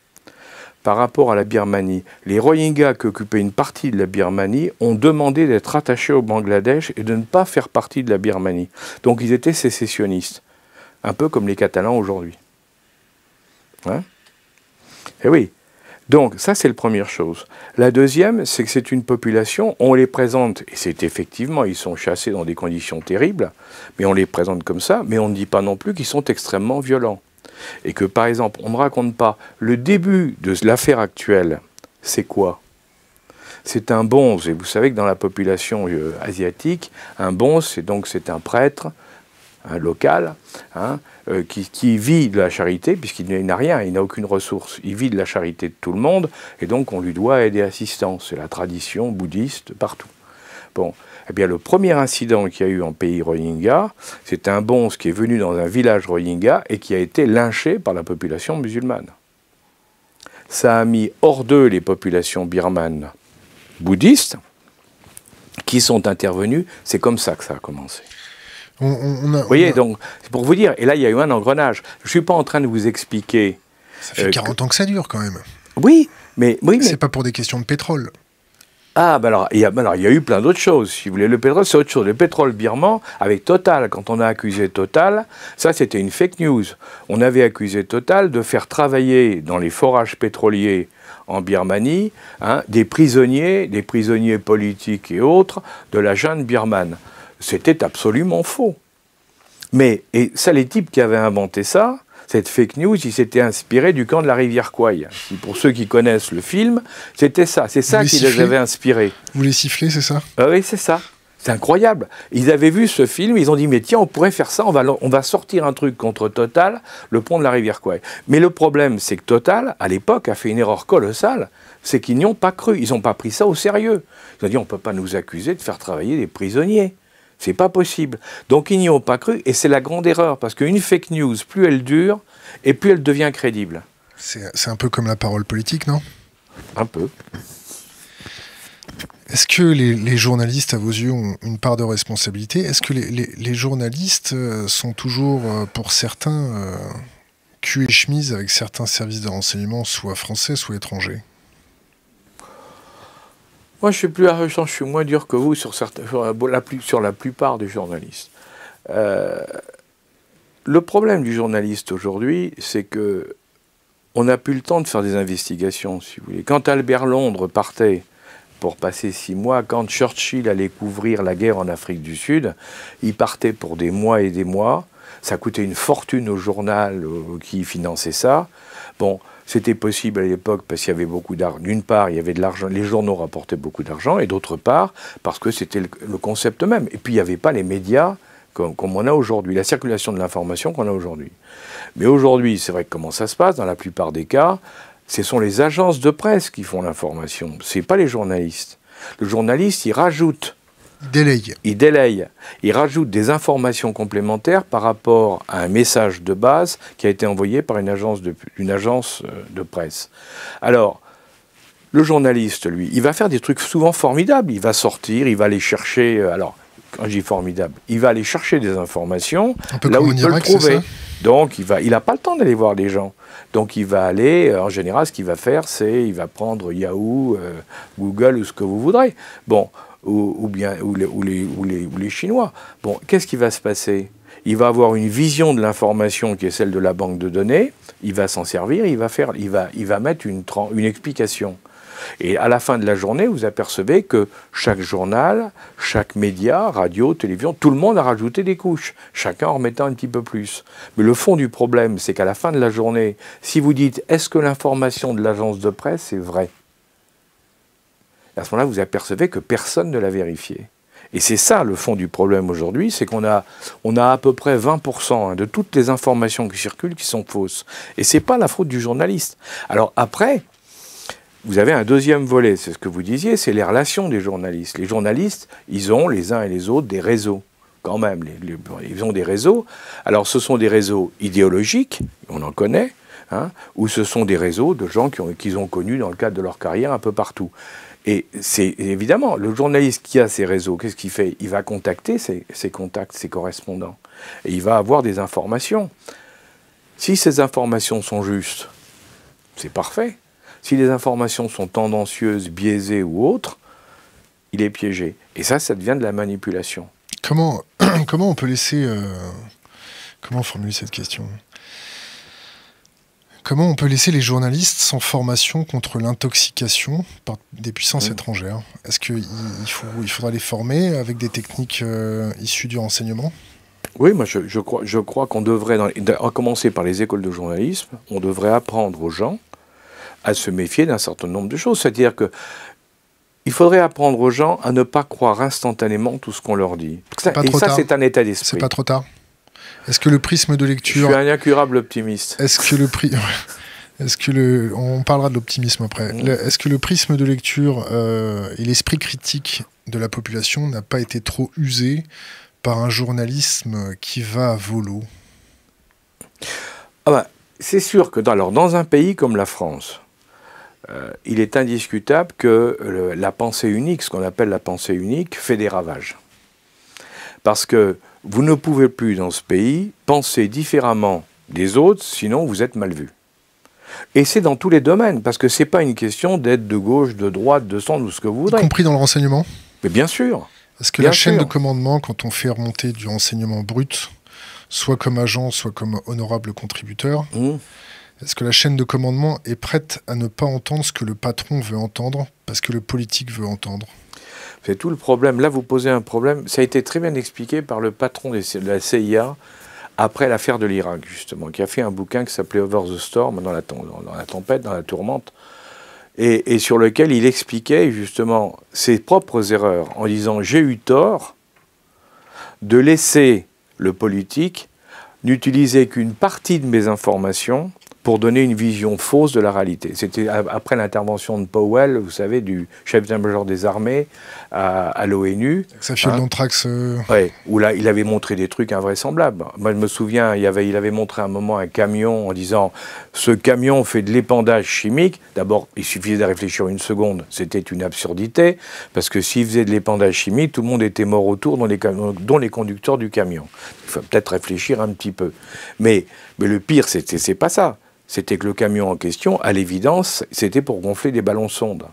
par rapport à la Birmanie, les Rohingyas qui occupaient une partie de la Birmanie ont demandé d'être attachés au Bangladesh et de ne pas faire partie de la Birmanie. Donc ils étaient sécessionnistes, un peu comme les Catalans aujourd'hui. Hein eh oui, donc ça, c'est la première chose. La deuxième, c'est que c'est une population, on les présente, et c'est effectivement, ils sont chassés dans des conditions terribles, mais on les présente comme ça, mais on ne dit pas non plus qu'ils sont extrêmement violents. Et que par exemple, on ne raconte pas le début de l'affaire actuelle, c'est quoi c'est un bonze. Et vous savez que dans la population euh, asiatique, un bonze, c'est donc c'est un prêtre un hein, local, hein, euh, qui, vit de la charité, puisqu'il n'a rien, il n'a aucune ressource. Il vit de la charité de tout le monde, et donc on lui doit aider assistance. C'est la tradition bouddhiste partout. Bon, eh bien le premier incident qu'il y a eu en pays Rohingya, c'est un bonze qui est venu dans un village Rohingya et qui a été lynché par la population musulmane. Ça a mis hors d'eux les populations birmanes bouddhistes qui sont intervenues. C'est comme ça que ça a commencé vous voyez, donc, c'est pour vous dire, et là, il y a eu un engrenage. Je ne suis pas en train de vous expliquer. Ça fait 40 euh, ans que ça dure, quand même. Oui, mais. Oui, mais... C'est pas pour des questions de pétrole. Ah, ben alors, il y a, bah alors, il y a eu plein d'autres choses. Si vous voulez, le pétrole, c'est autre chose. Le pétrole birman, avec Total, quand on a accusé Total, ça, c'était une fake news. On avait accusé Total de faire travailler dans les forages pétroliers en Birmanie hein, des prisonniers, des prisonniers politiques et autres de la jeune birmane. C'était absolument faux. Mais, et ça, les types qui avaient inventé ça, cette fake news, ils s'étaient inspirés du camp de la rivière Kouai. Pour ceux qui connaissent le film, c'était ça. C'est ça qui les avait inspirés. Vous les sifflez, c'est ça ah Oui, c'est ça. C'est incroyable. Ils avaient vu ce film, ils ont dit, mais tiens, on pourrait faire ça, on va, on va sortir un truc contre Total, le pont de la rivière Kouai. Mais le problème, c'est que Total, à l'époque, a fait une erreur colossale, c'est qu'ils n'y ont pas cru, ils n'ont pas pris ça au sérieux. Ils ont dit, on ne peut pas nous accuser de faire travailler des prisonniers. C'est pas possible. Donc ils n'y ont pas cru et c'est la grande erreur parce qu'une fake news, plus elle dure et plus elle devient crédible. C'est un peu comme la parole politique, non Un peu. Est-ce que les, journalistes, à vos yeux, ont une part de responsabilité Est-ce que les, journalistes euh, sont toujours, euh, pour certains, euh, cul et chemise avec certains services de renseignement, soit français, soit étrangers moi, je suis plus arrogant, je suis moins dur que vous sur, sur, la, plupart des journalistes. Euh, le problème du journaliste aujourd'hui, c'est que on n'a plus le temps de faire des investigations, si vous voulez. Quand Albert Londres partait pour passer six mois, quand Churchill allait couvrir la guerre en Afrique du Sud, il partait pour des mois et des mois. Ça coûtait une fortune au journal euh, qui finançait ça. Bon, c'était possible à l'époque parce qu'il y avait beaucoup d'argent. D'une part, il y avait de l'argent, les journaux rapportaient beaucoup d'argent, et d'autre part, parce que c'était le, concept même. Et puis, il n'y avait pas les médias comme, comme on a aujourd'hui, la circulation de l'information qu'on a aujourd'hui. Mais aujourd'hui, c'est vrai que comment ça se passe Dans la plupart des cas, ce sont les agences de presse qui font l'information, ce n'est pas les journalistes. Le journaliste, il rajoute il délaye. Il délaye. Il rajoute des informations complémentaires par rapport à un message de base qui a été envoyé par une agence de, agence euh, de presse. Alors, le journaliste, lui, il va faire des trucs souvent formidables. Il va sortir, il va aller chercher. Euh, alors, quand je dis formidable, il va aller chercher des informations là où il peut le trouver. Donc, il n'a il pas le temps d'aller voir les gens. Donc, il va aller, euh, en général, ce qu'il va faire, c'est il va prendre Yahoo, Google ou ce que vous voudrez. Bon, ou, bien, ou les, ou les, ou les Chinois. Bon, qu'est-ce qui va se passer il va avoir une vision de l'information qui est celle de la banque de données, il va s'en servir, il va, faire, il va, il va mettre une, une explication. Et à la fin de la journée, vous apercevez que chaque journal, chaque média, radio, télévision, tout le monde a rajouté des couches, chacun en remettant un petit peu plus. Mais le fond du problème, c'est qu'à la fin de la journée, si vous dites est-ce que l'information de l'agence de presse est vraie à ce moment-là, vous apercevez que personne ne l'a vérifié. Et c'est ça le fond du problème aujourd'hui, c'est qu'on a, on a à peu près 20% hein, de toutes les informations qui circulent qui sont fausses. Et ce n'est pas la faute du journaliste. Alors après, vous avez un deuxième volet, c'est ce que vous disiez, c'est les relations des journalistes. Les journalistes, ils ont les uns et les autres des réseaux, quand même. ils ont des réseaux. Alors ce sont des réseaux idéologiques, on en connaît, hein, ou ce sont des réseaux de gens qu'ils ont, ont connus dans le cadre de leur carrière un peu partout. Et c'est évidemment, le journaliste qui a ses réseaux, qu'est-ce qu'il fait Il va contacter ses, contacts, ses correspondants, et il va avoir des informations. Si ces informations sont justes, c'est parfait. Si les informations sont tendancieuses, biaisées ou autres, il est piégé. Et ça, ça devient de la manipulation. Comment, comment on peut laisser... Comment euh, comment formuler cette question Comment on peut laisser les journalistes sans formation contre l'intoxication par des puissances étrangères Est-ce qu'il il faudra les former avec des techniques euh, issues du renseignement oui, moi je, crois, je crois qu'on devrait, à commencer par les écoles de journalisme, on devrait apprendre aux gens à se méfier d'un certain nombre de choses. C'est-à-dire que il faudrait apprendre aux gens à ne pas croire instantanément tout ce qu'on leur dit. et ça, c'est un état d'esprit. C'est pas trop tard. Est-ce que le prisme de lecture. Je suis un incurable optimiste. Est-ce que le prisme... Est-ce que le, on parlera de l'optimisme après. Est-ce que le prisme de lecture euh, et l'esprit critique de la population n'a pas été trop usé par un journalisme qui va à volo ah ben, C'est sûr que dans, dans un pays comme la France, euh, il est indiscutable que la pensée unique, ce qu'on appelle la pensée unique, fait des ravages. Parce que vous ne pouvez plus dans ce pays penser différemment des autres, sinon vous êtes mal vu. Et c'est dans tous les domaines, parce que ce n'est pas une question d'être de gauche, de droite, de centre ou ce que vous voulez. Y compris dans le renseignement Mais bien sûr. Parce que la chaîne de commandement, quand on fait remonter du renseignement brut, soit comme agent, soit comme honorable contributeur, mmh. est-ce que la chaîne de commandement est prête à ne pas entendre ce que le patron veut entendre, parce que le politique veut entendre c'est tout le problème. Là, vous posez un problème. Ça a été très bien expliqué par le patron de la CIA après l'affaire de l'Irak, justement, qui a fait un bouquin qui s'appelait Over the Storm, dans la, tempête, dans la tourmente, et, sur lequel il expliquait justement ses propres erreurs en disant J'ai eu tort de laisser le politique n'utiliser qu'une partie de mes informations pour donner une vision fausse de la réalité. C'était après l'intervention de Powell, vous savez, du chef d'état-major des armées à, l'ONU. Ça l'anthrax. Hein? Euh, ouais, où là, il avait montré des trucs invraisemblables. Moi, je me souviens, il avait, il avait montré un moment un camion en disant Ce camion fait de l'épandage chimique. D'abord, il suffisait de réfléchir une seconde. C'était une absurdité, parce que s'il faisait de l'épandage chimique, tout le monde était mort autour, dont les, les conducteurs du camion. Il faut peut-être réfléchir un petit peu. Mais, mais le pire, c'est pas ça c'était que le camion en question, à l'évidence, c'était pour gonfler des ballons sondes.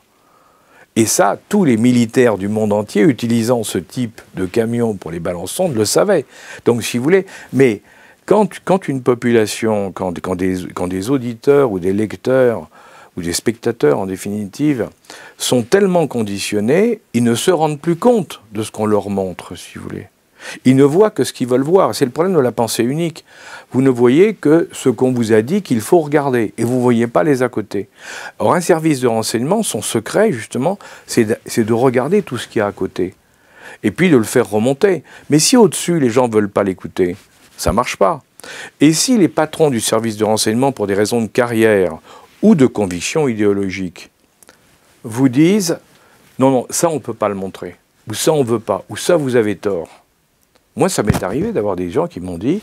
Et ça, tous les militaires du monde entier utilisant ce type de camion pour les ballons sondes le savaient. Donc, si vous voulez, mais quand, quand une population, quand, quand, des, quand des auditeurs ou des lecteurs ou des spectateurs en définitive, sont tellement conditionnés, ils ne se rendent plus compte de ce qu'on leur montre, si vous voulez. Ils ne voient que ce qu'ils veulent voir. C'est le problème de la pensée unique. Vous ne voyez que ce qu'on vous a dit qu'il faut regarder et vous ne voyez pas les à côté. Or, un service de renseignement, son secret, justement, c'est de, regarder tout ce qu'il y a à côté et puis de le faire remonter. Mais si au-dessus, les gens ne veulent pas l'écouter, ça ne marche pas. Et si les patrons du service de renseignement, pour des raisons de carrière ou de conviction idéologique, vous disent non, non, ça on ne peut pas le montrer, ou ça on ne veut pas, ou ça vous avez tort. Moi, ça m'est arrivé d'avoir des gens qui m'ont dit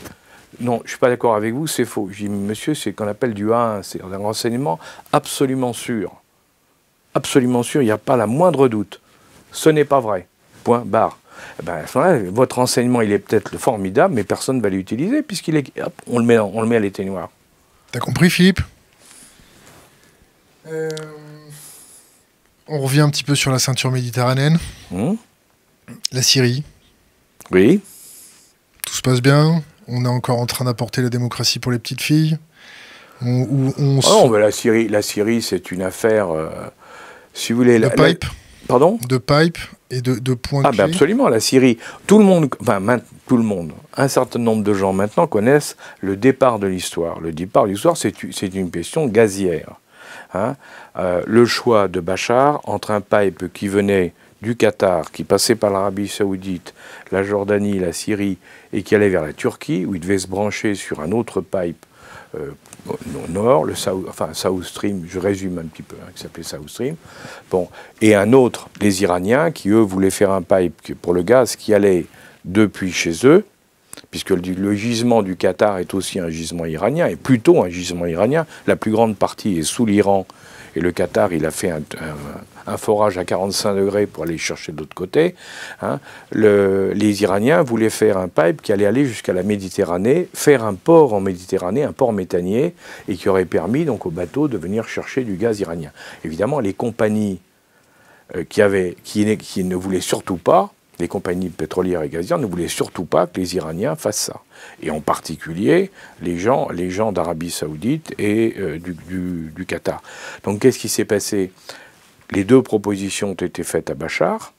non, je ne suis pas d'accord avec vous, c'est faux. Je dis, monsieur, c'est qu'on appelle du A1, c'est un renseignement absolument sûr. Absolument sûr, il n'y a pas la moindre doute. Ce n'est pas vrai. Point barre. Eh ben, à votre renseignement, il est peut-être formidable, mais personne ne va l'utiliser, puisqu'il est. on, le met, on le met à l'éteignoir. T'as compris, Philippe euh, On revient un petit peu sur la ceinture méditerranéenne. Hum la Syrie. Oui tout se passe bien. On est encore en train d'apporter la démocratie pour les petites filles. On, on ah se... non, la Syrie, la Syrie c'est une affaire. Euh, si vous voulez. De la, pipe. Pardon De pipe et de, de points Ah, ben absolument, la Syrie. Tout le monde, enfin, tout le monde, un certain nombre de gens maintenant connaissent le départ de l'histoire. Le départ de l'histoire, c'est une question gazière. Hein. Euh, le choix de Bachar entre un pipe qui venait du Qatar, qui passait par l'Arabie saoudite, la Jordanie, la Syrie, et qui allait vers la Turquie, où il devait se brancher sur un autre pipe euh, au nord, le South, enfin, South Stream, je résume un petit peu, hein, qui s'appelait South Stream, bon, et un autre, les Iraniens, qui eux voulaient faire un pipe pour le gaz qui allait depuis chez eux, puisque le, gisement du Qatar est aussi un gisement iranien, et plutôt un gisement iranien, la plus grande partie est sous l'Iran, et le Qatar, il a fait un, un forage à 45 degrés pour aller chercher de l'autre côté. Hein, le, les Iraniens voulaient faire un pipe qui allait aller jusqu'à la Méditerranée, faire un port en Méditerranée, un port méthanier, et qui aurait permis donc aux bateaux de venir chercher du gaz iranien. Évidemment, les compagnies euh, qui, avaient, qui, ne voulaient surtout pas, les compagnies pétrolières et gazières ne voulaient surtout pas que les Iraniens fassent ça. Et en particulier les gens, les gens d'Arabie saoudite et euh, du, du, Qatar. Donc qu'est-ce qui s'est passé les deux propositions ont été faites à Bachar.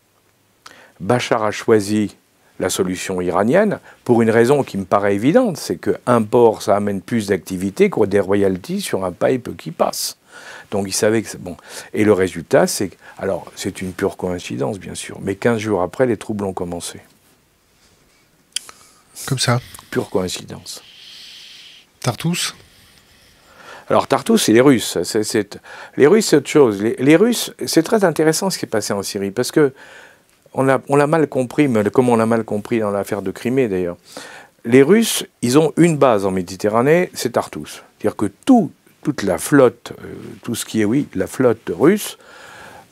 Bachar a choisi la solution iranienne pour une raison qui me paraît évidente, c'est que port, ça amène plus d'activité que des royalties sur un pipe qui passe. Donc il savait que c'est bon. Et le résultat, c'est alors c'est une pure coïncidence bien sûr, mais 15 jours après, les troubles ont commencé. Comme ça. Pure coïncidence. Tartous alors Tartous, c'est les Russes. Les Russes, c'est autre chose. Les, Russes, c'est très intéressant ce qui est passé en Syrie, parce que on l'a mal compris, mais comme on l'a mal compris dans l'affaire de Crimée d'ailleurs. Les Russes, ils ont une base en Méditerranée, c'est Tartus. C'est-à-dire que toute la flotte, euh, tout ce qui est, oui, la flotte russe,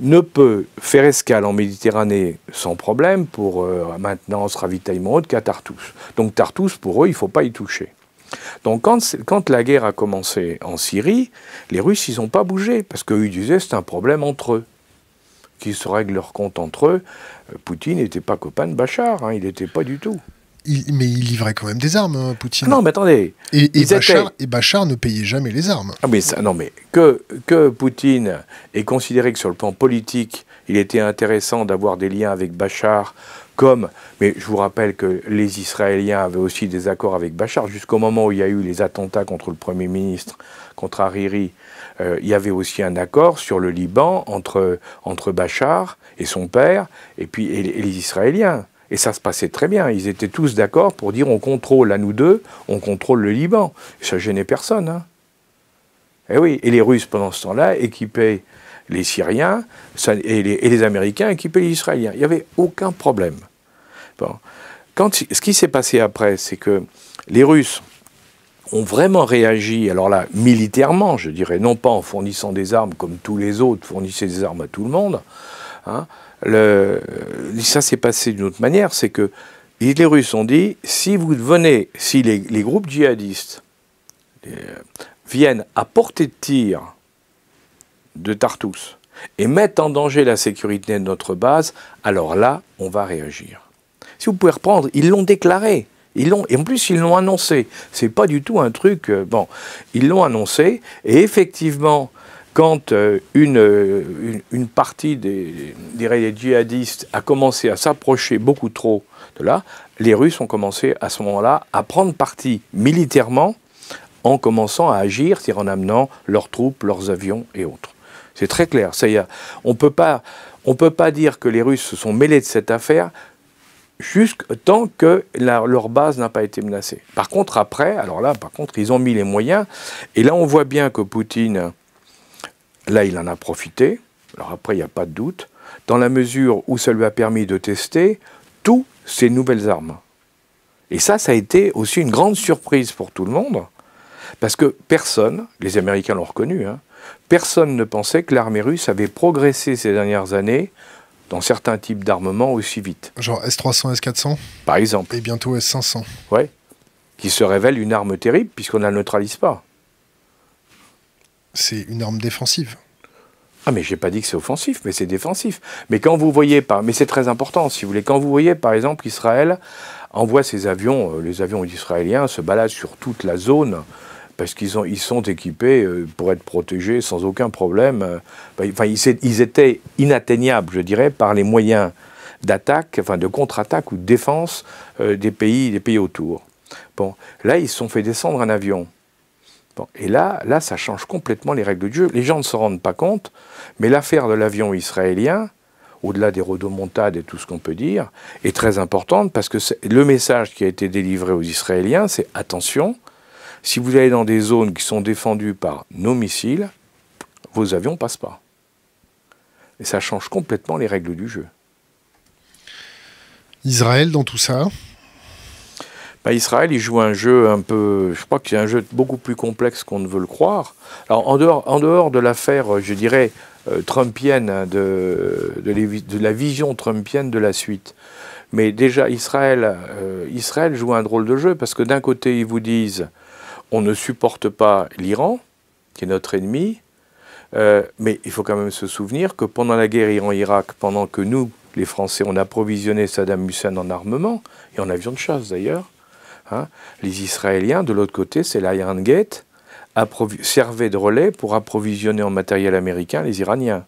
ne peut faire escale en Méditerranée sans problème pour euh, maintenance, ravitaillement, qu'à Tartous. Donc Tartous, pour eux, il ne faut pas y toucher. Donc quand, la guerre a commencé en Syrie, les Russes, ils n'ont pas bougé, parce qu'eux, disaient disaient c'est un problème entre eux, qu'ils se règlent leur compte entre eux. Euh, Poutine n'était pas copain de Bachar, hein, il n'était pas du tout. mais il livrait quand même des armes, hein, Poutine. Non, mais attendez. Et, Bachar, ne payait jamais les armes. Ah, mais ça, non, mais que, que Poutine ait considéré que sur le plan politique, il était intéressant d'avoir des liens avec Bachar comme, mais je vous rappelle que les Israéliens avaient aussi des accords avec Bachar, jusqu'au moment où il y a eu les attentats contre le Premier ministre, contre Hariri, euh, il y avait aussi un accord sur le Liban entre, entre Bachar et son père, et puis et, les Israéliens. Et ça se passait très bien. Ils étaient tous d'accord pour dire on contrôle à nous deux, on contrôle le Liban. Ça gênait personne. Hein. Et eh oui, et les Russes pendant ce temps-là équipaient les Syriens et les, Américains équipés les Israéliens. Il n'y avait aucun problème. ce qui s'est passé après, c'est que les Russes ont vraiment réagi, alors là, militairement, je dirais, non pas en fournissant des armes comme tous les autres fournissaient des armes à tout le monde. Hein. ça s'est passé d'une autre manière, c'est que les Russes ont dit, si vous venez, si les, groupes djihadistes euh, viennent à portée de tir de Tartus et mettent en danger la sécurité de notre base, alors là, on va réagir. Si vous pouvez reprendre, ils l'ont déclaré. Ils et en plus, ils l'ont annoncé. C'est pas du tout un truc. Euh, bon, ils l'ont annoncé, et effectivement, quand euh, euh, une, une, partie des, des, djihadistes a commencé à s'approcher beaucoup trop de là, les Russes ont commencé à ce moment-là à prendre parti militairement en commençant à agir, c'est-à-dire en amenant leurs troupes, leurs avions et autres. C'est très clair. Ça y on peut pas, on peut pas dire que les Russes se sont mêlés de cette affaire jusque, tant que leur base n'a pas été menacée. Par contre, après, alors là, par contre, ils ont mis les moyens. Et là, on voit bien que Poutine, là, il en a profité. Alors après, il n'y a pas de doute, dans la mesure où ça lui a permis de tester toutes ces nouvelles armes. Et ça, ça a été aussi une grande surprise pour tout le monde, parce que personne, les Américains l'ont reconnu, hein, Personne ne pensait que l'armée russe avait progressé ces dernières années dans certains types d'armements aussi vite. Genre S-300, S-400 Par exemple. Et bientôt S-500. Ouais. Qui se révèle une arme terrible puisqu'on ne la neutralise pas. C'est une arme défensive. Ah mais j'ai pas dit que c'est offensif, mais c'est défensif. Mais quand vous voyez mais c'est très important si vous voulez, quand vous voyez par exemple Israël envoie ses avions, euh, les avions israéliens se baladent sur toute la zone parce qu'ils ils sont équipés euh, pour être protégés sans aucun problème. Euh, bah, enfin, ils, étaient inatteignables, je dirais, par les moyens d'attaque, enfin de contre-attaque ou de défense euh, des pays, des pays autour. Bon, là, ils se sont fait descendre un avion. Bon, et là, là, ça change complètement les règles du jeu. Les gens ne se rendent pas compte, mais l'affaire de l'avion israélien, au-delà des rodomontades et tout ce qu'on peut dire, est très importante parce que le message qui a été délivré aux Israéliens, c'est attention, si vous allez dans des zones qui sont défendues par nos missiles, vos avions ne passent pas. Et ça change complètement les règles du jeu. Israël dans tout ça bah, Israël, il joue un jeu un peu. Je crois que c'est un jeu beaucoup plus complexe qu'on ne veut le croire. Alors, en dehors, en dehors de l'affaire, je dirais, euh, trumpienne, hein, de, la vision trumpienne de la suite. Mais déjà, Israël, euh, Israël joue un drôle de jeu parce que d'un côté, ils vous disent on ne supporte pas l'Iran, qui est notre ennemi, euh, mais il faut quand même se souvenir que pendant la guerre Iran-Irak, pendant que nous, les Français, on approvisionné Saddam Hussein en armement, et en avions de chasse d'ailleurs, hein, les Israéliens, de l'autre côté, c'est l'Iron Gate, servaient de relais pour approvisionner en matériel américain les Iraniens.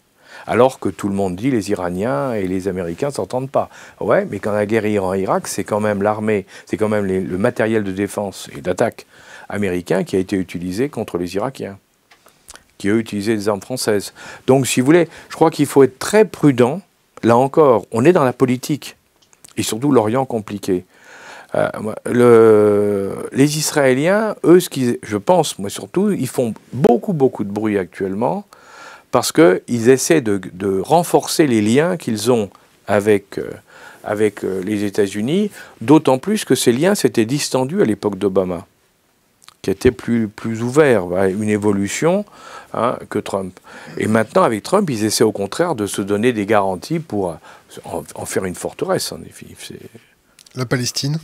Alors que tout le monde dit les Iraniens et les Américains ne s'entendent pas. Ouais, mais quand la guerre Iran-Irak, c'est quand même l'armée, c'est quand même le matériel de défense et d'attaque américain qui a été utilisé contre les Irakiens, qui a utilisé des armes françaises. Donc, si vous voulez, je crois qu'il faut être très prudent. Là encore, on est dans la politique, et surtout l'Orient compliqué. Euh, le, les Israéliens, eux, ce qu'ils, je pense, moi surtout, ils font beaucoup, beaucoup de bruit actuellement parce qu'ils essaient de, renforcer les liens qu'ils ont avec, euh, avec euh, les États-Unis, d'autant plus que ces liens s'étaient distendus à l'époque d'Obama qui était plus, plus ouvert à une évolution hein, que Trump. Et maintenant, avec Trump, ils essaient au contraire de se donner des garanties pour euh, en, faire une forteresse, en effet. La Palestine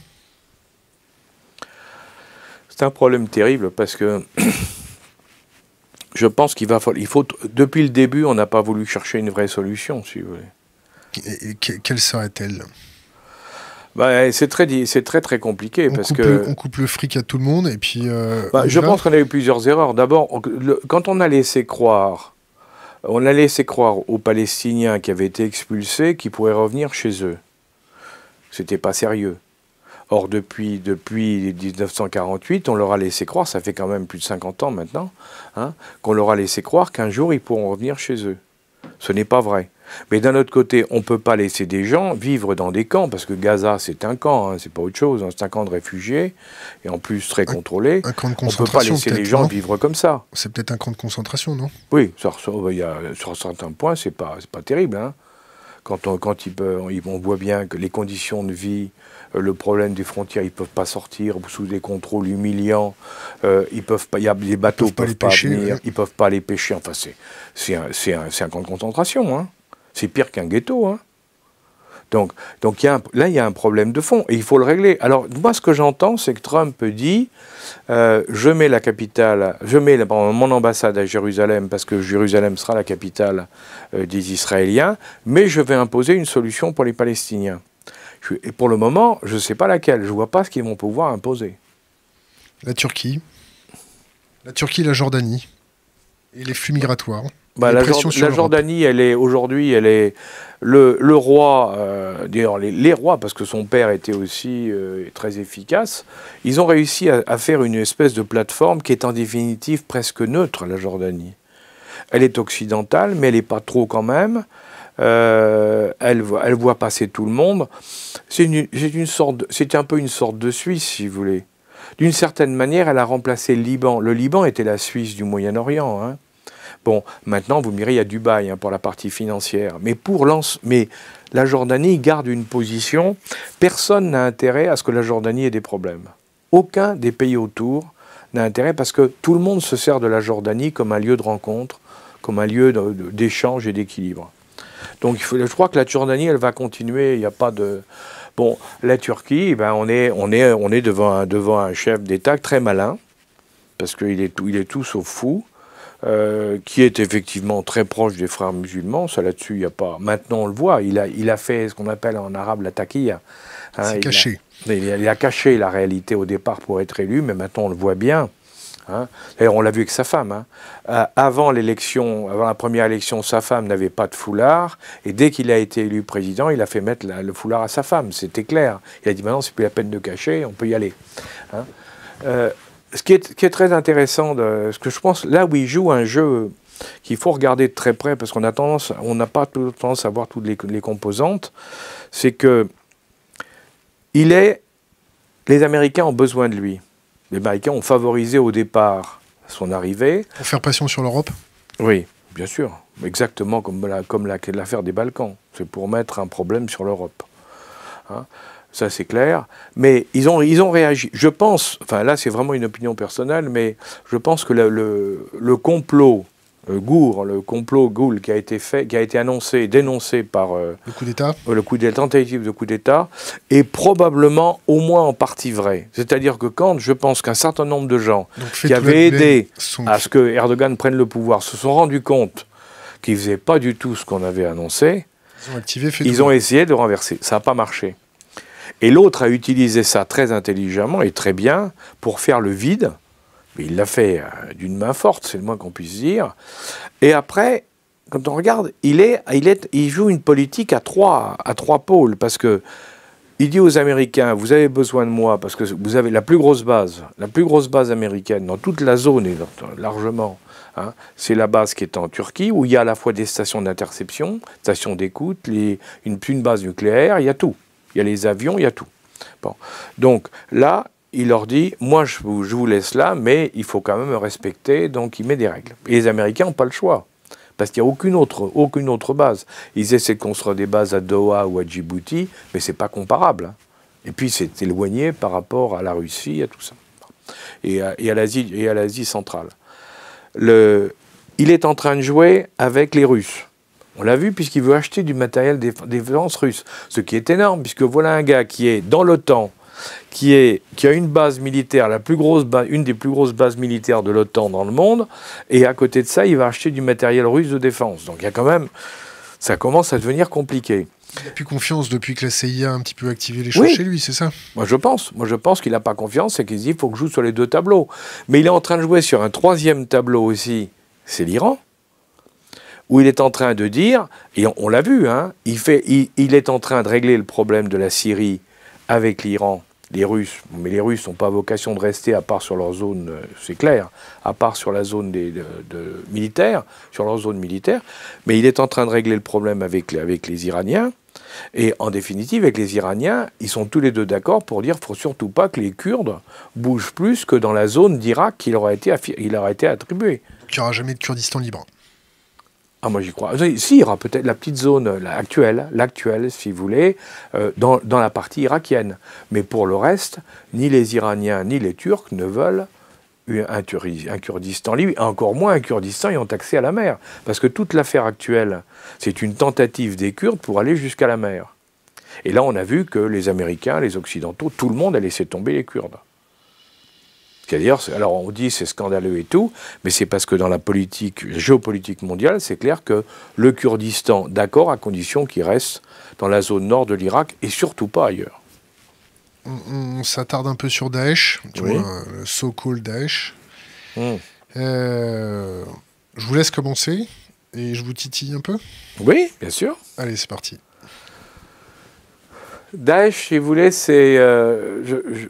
C'est un problème terrible parce que je pense qu'il va falloir. Il faut, depuis le début, on n'a pas voulu chercher une vraie solution, si vous voulez. et quelle serait-elle bah, eh, c'est très, très, très compliqué on parce que le, on coupe le fric à tout le monde et puis. Euh, bah, je pense qu'on a eu plusieurs erreurs. D'abord, quand on a laissé croire, on a laissé croire aux Palestiniens qui avaient été expulsés qu'ils pourraient revenir chez eux. C'était pas sérieux. Or, depuis, depuis 1948, on leur a laissé croire, ça fait quand même plus de 50 ans maintenant, hein, qu'on leur a laissé croire qu'un jour ils pourront revenir chez eux. Ce n'est pas vrai. Mais d'un autre côté, on ne peut pas laisser des gens vivre dans des camps, parce que Gaza, c'est un camp, hein, c'est pas autre chose, hein, c'est un camp de réfugiés, et en plus très contrôlé. Un, camp de concentration, on ne peut pas laisser les gens vivre comme ça. C'est peut-être un camp de concentration, non Oui, ça, sur certains points, c'est pas, pas terrible. Hein. Quand, on, ils, voit bien que les conditions de vie, euh, le problème des frontières, ils ne peuvent pas sortir sous des contrôles humiliants, euh, ils peuvent pas, y a, les bateaux ne peuvent pas, les pêcher, venir, hein. ils peuvent pas les pêcher, enfin c'est un, un camp de concentration. Hein. C'est pire qu'un ghetto. Hein. Donc, donc là, il y a un problème de fond et il faut le régler. Alors, moi, ce que j'entends, c'est que Trump dit euh, je mets la capitale, je mets mon ambassade à Jérusalem parce que Jérusalem sera la capitale euh, des Israéliens, mais je vais imposer une solution pour les Palestiniens. et pour le moment, je ne sais pas laquelle. Je ne vois pas ce qu'ils vont pouvoir imposer. La Turquie, la Turquie, la Jordanie et les flux migratoires. Bah, la, Jordanie, elle est aujourd'hui, elle est le, roi, euh, d'ailleurs les, rois, parce que son père était aussi euh, très efficace, ils ont réussi à, faire une espèce de plateforme qui est en définitive presque neutre, la Jordanie. Elle est occidentale, mais elle n'est pas trop quand même. Euh, elle, elle, voit passer tout le monde. C'est une, sorte, c'est un peu une sorte de Suisse, si vous voulez. D'une certaine manière, elle a remplacé le Liban. Le Liban était la Suisse du Moyen-Orient. Hein. Bon, maintenant, vous m'irez à Dubaï hein, pour la partie financière. Mais, pour mais la Jordanie garde une position. Personne n'a intérêt à ce que la Jordanie ait des problèmes. Aucun des pays autour n'a intérêt parce que tout le monde se sert de la Jordanie comme un lieu de rencontre, comme un lieu d'échange et d'équilibre. Donc il faut, je crois que la Jordanie, elle va continuer. Il n'y a pas de. Bon, la Turquie, eh ben, on est, on est, devant, un, devant un chef d'État très malin, parce qu'il il est tout sauf fou. Euh, qui est effectivement très proche des frères musulmans. Ça là-dessus, il n'y a pas. Maintenant, on le voit. Il a, il a fait ce qu'on appelle en arabe la taqiyya. Hein, — C'est caché. il, a, a, caché la réalité au départ pour être élu, mais maintenant, on le voit bien. Hein. D'ailleurs, on l'a vu avec sa femme. Hein. Euh, avant l'élection, avant la première élection, sa femme n'avait pas de foulard, et dès qu'il a été élu président, il a fait mettre le foulard à sa femme. C'était clair. Il a dit maintenant, c'est plus la peine de cacher, on peut y aller. Euh, ce qui, est, très intéressant, ce que je pense, là où il joue un jeu qu'il faut regarder de très près, parce qu'on tendance, on n'a pas tendance à voir toutes les, composantes, c'est que il est, les Américains ont besoin de lui. Les Américains ont favorisé au départ son arrivée. Pour faire pression sur l'Europe Oui, bien sûr. Exactement comme l'affaire la, des Balkans. C'est pour mettre un problème sur l'Europe. Hein ça c'est clair. Mais ils ont, ils ont réagi. Je pense, enfin là c'est vraiment une opinion personnelle, mais je pense que le, le, complot euh, Gour, le complot Goul qui a été fait, qui a été annoncé, dénoncé par euh, le coup d'État, euh, le coup d'État, tentative de coup d'État, est probablement au moins en partie vrai. C'est-à-dire que quand je pense qu'un certain nombre de gens qui avaient aidé à ce que Erdogan prenne le pouvoir se sont rendus compte qu'ils faisaient pas du tout ce qu'on avait annoncé, ils ont, ils ont essayé de renverser. Ça n'a pas marché. Et l'autre a utilisé ça très intelligemment et très bien pour faire le vide. Mais il l'a fait euh, d'une main forte, c'est le moins qu'on puisse dire. Et après, quand on regarde, il, est, il, est, il joue une politique à trois, à trois pôles, parce que il dit aux Américains, vous avez besoin de moi, parce que vous avez la plus grosse base, la plus grosse base américaine dans toute la zone, et largement, hein, c'est la base qui est en Turquie, où il y a à la fois des stations d'interception, stations d'écoute, une, une base nucléaire, il y a tout. Il y a les avions, il y a tout. Bon. Donc là, il leur dit, moi je vous, laisse là, mais il faut quand même respecter, donc il met des règles. Et les Américains n'ont pas le choix parce qu'il n'y a aucune autre, aucune autre base. Ils essaient de construire des bases à Doha ou à Djibouti, mais ce n'est pas comparable. Hein. Et puis c'est éloigné par rapport à la Russie, à tout ça, et à, l'Asie centrale. il est en train de jouer avec les Russes. On l'a vu puisqu'il veut acheter du matériel de défense russe, ce qui est énorme puisque voilà un gars qui est dans l'OTAN, qui, qui a une base militaire, la plus grosse une des plus grosses bases militaires de l'OTAN dans le monde, et à côté de ça, il va acheter du matériel russe de défense. Donc il y a quand même, ça commence à devenir compliqué. Il n'a plus confiance depuis que la CIA a un petit peu activé les choses chez lui, c'est ça Moi je pense. Moi je pense qu'il n'a pas confiance et qu'il dit qu'il faut que je joue sur les deux tableaux. Mais il est en train de jouer sur un troisième tableau aussi, c'est l'Iran où il est en train de dire, et on, l'a vu, hein, il, fait, il, est en train de régler le problème de la Syrie avec l'Iran, les Russes, mais les Russes n'ont pas vocation de rester à part sur leur zone, euh, c'est clair, à part sur la zone militaire, sur leur zone militaire, mais il est en train de régler le problème avec, les Iraniens, et en définitive, avec les Iraniens, ils sont tous les deux d'accord pour dire qu'il faut surtout pas que les Kurdes bougent plus que dans la zone d'Irak qui leur été, été attribuée. Il n'y aura jamais de Kurdistan libre. Ah, moi j'y crois. Si, y aura peut-être la petite zone euh, actuelle, l'actuelle, si vous voulez, euh, dans, la partie irakienne. Mais pour le reste, ni les Iraniens ni les Turcs ne veulent un, un Kurdistan libre, encore moins un Kurdistan ayant accès à la mer. Parce que toute l'affaire actuelle, c'est une tentative des Kurdes pour aller jusqu'à la mer. Et là, on a vu que les Américains, les Occidentaux, tout le monde a laissé tomber les Kurdes alors on dit c'est scandaleux et tout, mais c'est parce que dans la politique géopolitique mondiale, c'est clair que le Kurdistan, d'accord, à condition qu'il reste dans la zone nord de l'Irak et surtout pas ailleurs. On, s'attarde un peu sur Daesh, le so-called Daesh. Hmm. Euh, je vous laisse commencer et je vous titille un peu. Oui, bien sûr. Allez, c'est parti. Daesh, si vous voulez, c'est. Euh, je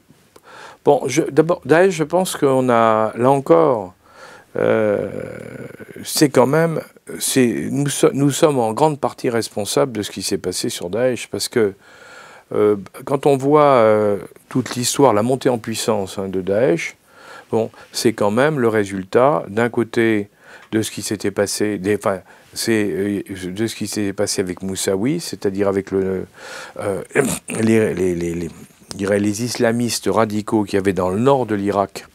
Bon, d'abord, Daesh, je pense qu'on a, là encore, euh, c'est quand même, nous, nous, sommes en grande partie responsables de ce qui s'est passé sur Daesh, parce que euh, quand on voit euh, toute l'histoire, la montée en puissance hein, de Daesh, bon, c'est quand même le résultat d'un côté de ce qui s'était passé, enfin, c'est de ce qui s'est passé avec Moussaoui, c'est-à-dire avec le, les, dirais, les islamistes radicaux qu'il y avait dans le nord de l'Irak.